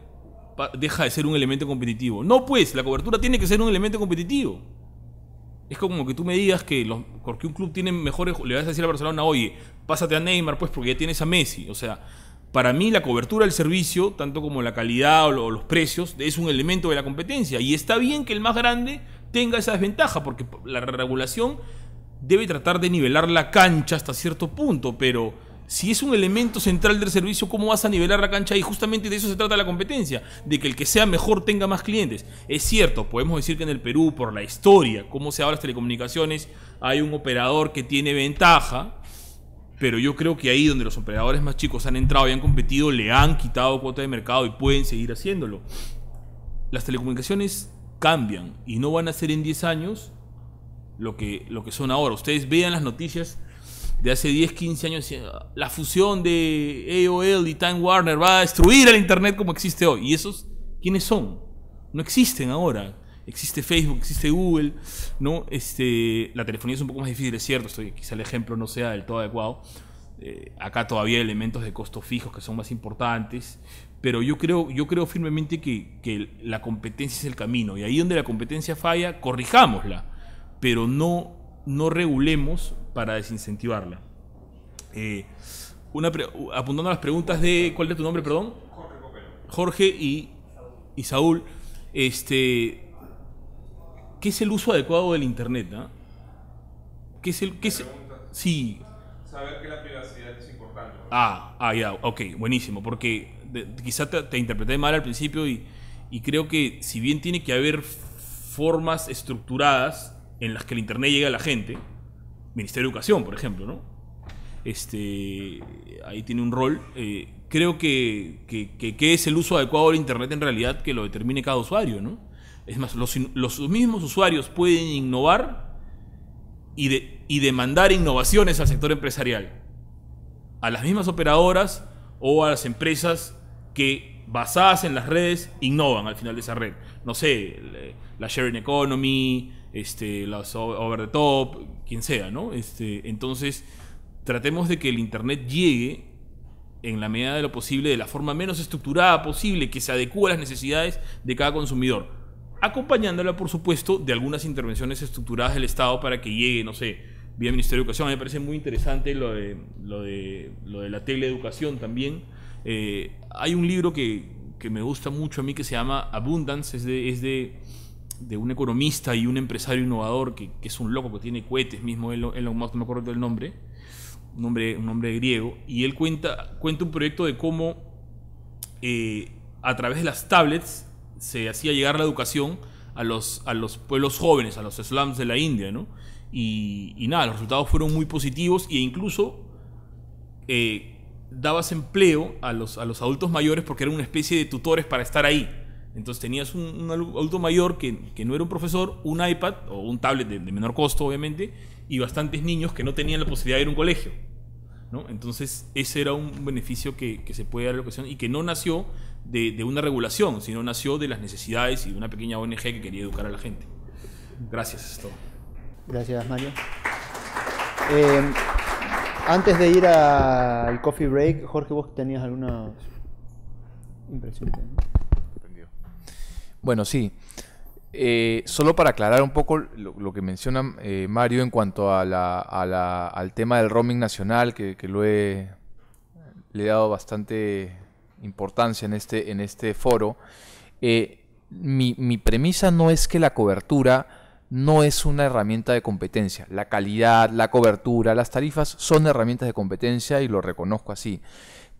deja de ser un elemento competitivo. No, pues, la cobertura tiene que ser un elemento competitivo. Es como que tú me digas que porque un club tiene mejores, le vas a decir a Barcelona, oye, pásate a Neymar, pues, porque ya tienes a Messi. O sea, para mí la cobertura del servicio, tanto como la calidad o los precios, es un elemento de la competencia. Y está bien que el más grande tenga esa desventaja, porque la regulación debe tratar de nivelar la cancha hasta cierto punto, pero si es un elemento central del servicio, ¿cómo vas a nivelar la cancha? Y justamente de eso se trata la competencia, de que el que sea mejor tenga más clientes. Es cierto, podemos decir que en el Perú, por la historia, cómo se habla las telecomunicaciones, hay un operador que tiene ventaja, pero yo creo que ahí donde los operadores más chicos han entrado y han competido, le han quitado cuota de mercado y pueden seguir haciéndolo. Las telecomunicaciones cambian y no van a ser en 10 años lo que, lo que son ahora. Ustedes vean las noticias de hace 10, 15 años, ah, la fusión de AOL y Time Warner va a destruir el Internet como existe hoy. ¿Y esos quiénes son? No existen ahora existe Facebook, existe Google, ¿no? Este, la telefonía es un poco más difícil, es cierto, estoy, quizá el ejemplo no sea del todo adecuado. Eh, acá todavía hay elementos de costos fijos que son más importantes, pero yo creo, yo creo firmemente que, la competencia es el camino y ahí donde la competencia falla, corrijámosla, pero no, no regulemos para desincentivarla. Eh, una apuntando a las preguntas de, ¿cuál es tu nombre, perdón? Jorge y, y Saúl, este, ¿Qué es el uso adecuado del Internet? ¿no? Ah? ¿Qué es el...? Qué es, sí. Saber que la privacidad es importante. Ah, ah, ya, ok, buenísimo, porque quizás te, interpreté mal al principio y, creo que si bien tiene que haber formas estructuradas en las que el Internet llega a la gente, Ministerio de Educación, por ejemplo, ¿no? Este, ahí tiene un rol. Eh, creo que, que, es el uso adecuado del Internet en realidad que lo determine cada usuario, ¿no? Es más, los, mismos usuarios pueden innovar y, demandar innovaciones al sector empresarial, a las mismas operadoras o a las empresas que basadas en las redes innovan al final de esa red. No sé, eh, la sharing economy, este, las over the top, quien sea, ¿no? Este, entonces, tratemos de que el Internet llegue en la medida de lo posible, de la forma menos estructurada posible, que se adecue a las necesidades de cada consumidor acompañándola, por supuesto, de algunas intervenciones estructuradas del Estado para que llegue, no sé, vía Ministerio de Educación. me parece muy interesante lo de, lo de, lo de la teleeducación también. Eh, hay un libro que, me gusta mucho a mí que se llama Abundance, es de, de, un economista y un empresario innovador que, es un loco que tiene cohetes mismo, él no me acuerdo del nombre, un nombre, un nombre griego, y él cuenta, cuenta un proyecto de cómo eh, a través de las tablets se hacía llegar la educación a los, a los pueblos jóvenes, a los slums de la India, ¿no? Y, nada, los resultados fueron muy positivos e incluso eh, dabas empleo a los, a los adultos mayores porque eran una especie de tutores para estar ahí. Entonces tenías un, adulto mayor que, no era un profesor, un iPad o un tablet de, menor costo, obviamente, y bastantes niños que no tenían la posibilidad de ir a un colegio. ¿no? Entonces ese era un beneficio que, que se puede dar a la educación y que no nació de, una regulación, sino nació de las necesidades y de una pequeña ONG que quería educar a la gente. Gracias, es Gracias, Mario. Eh, antes de ir al coffee break, Jorge, vos tenías alguna impresión. Bueno, sí. Eh, solo para aclarar un poco lo, que menciona eh, Mario en cuanto al tema del roaming nacional, que, lo he, le he dado bastante importancia en este, en este foro, eh, mi, mi, premisa no es que la cobertura no es una herramienta de competencia. La calidad, la cobertura, las tarifas son herramientas de competencia y lo reconozco así.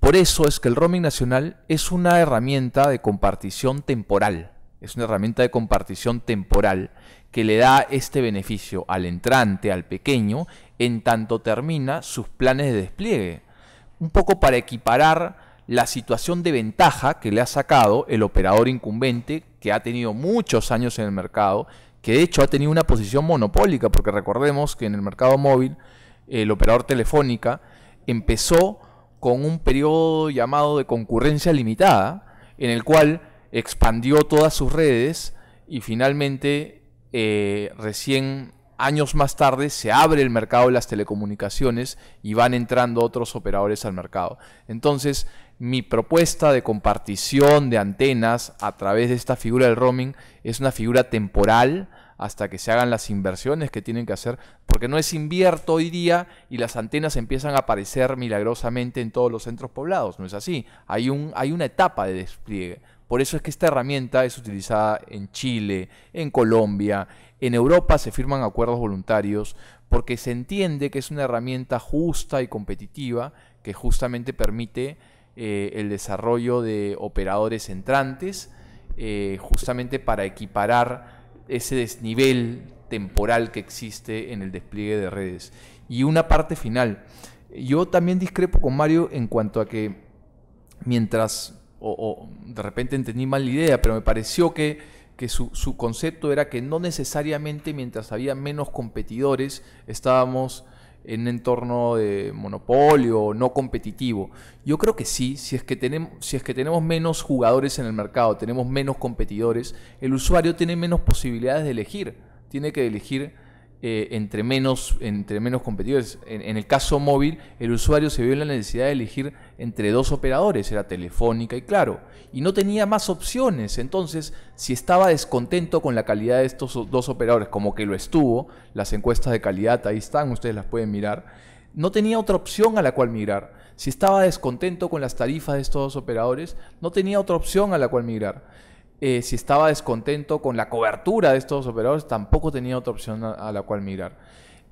Por eso es que el roaming nacional es una herramienta de compartición temporal. Es una herramienta de compartición temporal que le da este beneficio al entrante, al pequeño, en tanto termina sus planes de despliegue. Un poco para equiparar la situación de ventaja que le ha sacado el operador incumbente, que ha tenido muchos años en el mercado, que de hecho ha tenido una posición monopólica, porque recordemos que en el mercado móvil el operador telefónica empezó con un periodo llamado de concurrencia limitada, en el cual expandió todas sus redes y finalmente eh, recién años más tarde se abre el mercado de las telecomunicaciones y van entrando otros operadores al mercado. Entonces, mi propuesta de compartición de antenas a través de esta figura del roaming es una figura temporal hasta que se hagan las inversiones que tienen que hacer, porque no es invierto hoy día y las antenas empiezan a aparecer milagrosamente en todos los centros poblados, no es así, hay, un, hay una etapa de despliegue. Por eso es que esta herramienta es utilizada en Chile, en Colombia, en Europa se firman acuerdos voluntarios porque se entiende que es una herramienta justa y competitiva que justamente permite eh, el desarrollo de operadores entrantes eh, justamente para equiparar ese desnivel temporal que existe en el despliegue de redes. Y una parte final. Yo también discrepo con Mario en cuanto a que mientras o, de repente entendí mal la idea, pero me pareció que, su, su, concepto era que no necesariamente mientras había menos competidores estábamos en un entorno de monopolio no competitivo. Yo creo que sí, si es que, tenemos, si es que tenemos menos jugadores en el mercado, tenemos menos competidores, el usuario tiene menos posibilidades de elegir, tiene que elegir eh, entre, menos, entre menos competidores. En, en, el caso móvil, el usuario se vio en la necesidad de elegir entre dos operadores, era Telefónica y Claro, y no tenía más opciones. Entonces, si estaba descontento con la calidad de estos dos operadores, como que lo estuvo, las encuestas de calidad ahí están, ustedes las pueden mirar, no tenía otra opción a la cual mirar. Si estaba descontento con las tarifas de estos dos operadores, no tenía otra opción a la cual migrar eh, si estaba descontento con la cobertura de estos operadores, tampoco tenía otra opción a, la cual mirar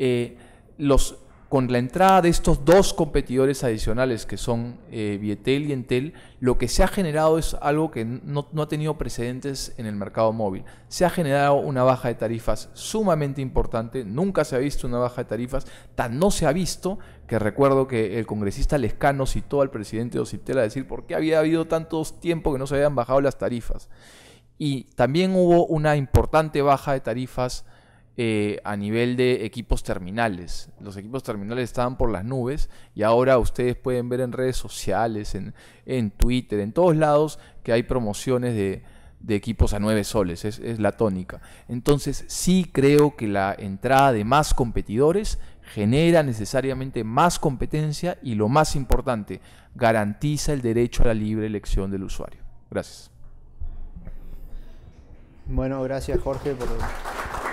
eh, los con la entrada de estos dos competidores adicionales que son eh, Vietel y Entel, lo que se ha generado es algo que no, ha tenido precedentes en el mercado móvil. Se ha generado una baja de tarifas sumamente importante, nunca se ha visto una baja de tarifas, tan no se ha visto que recuerdo que el congresista Lescano citó al presidente de Ocitel a decir por qué había habido tantos tiempo que no se habían bajado las tarifas. Y también hubo una importante baja de tarifas eh, a nivel de equipos terminales. Los equipos terminales estaban por las nubes y ahora ustedes pueden ver en redes sociales, en, Twitter, en todos lados que hay promociones de, equipos a nueve soles, es, es, la tónica. Entonces sí creo que la entrada de más competidores genera necesariamente más competencia y lo más importante, garantiza el derecho a la libre elección del usuario. Gracias. Bueno, gracias Jorge por...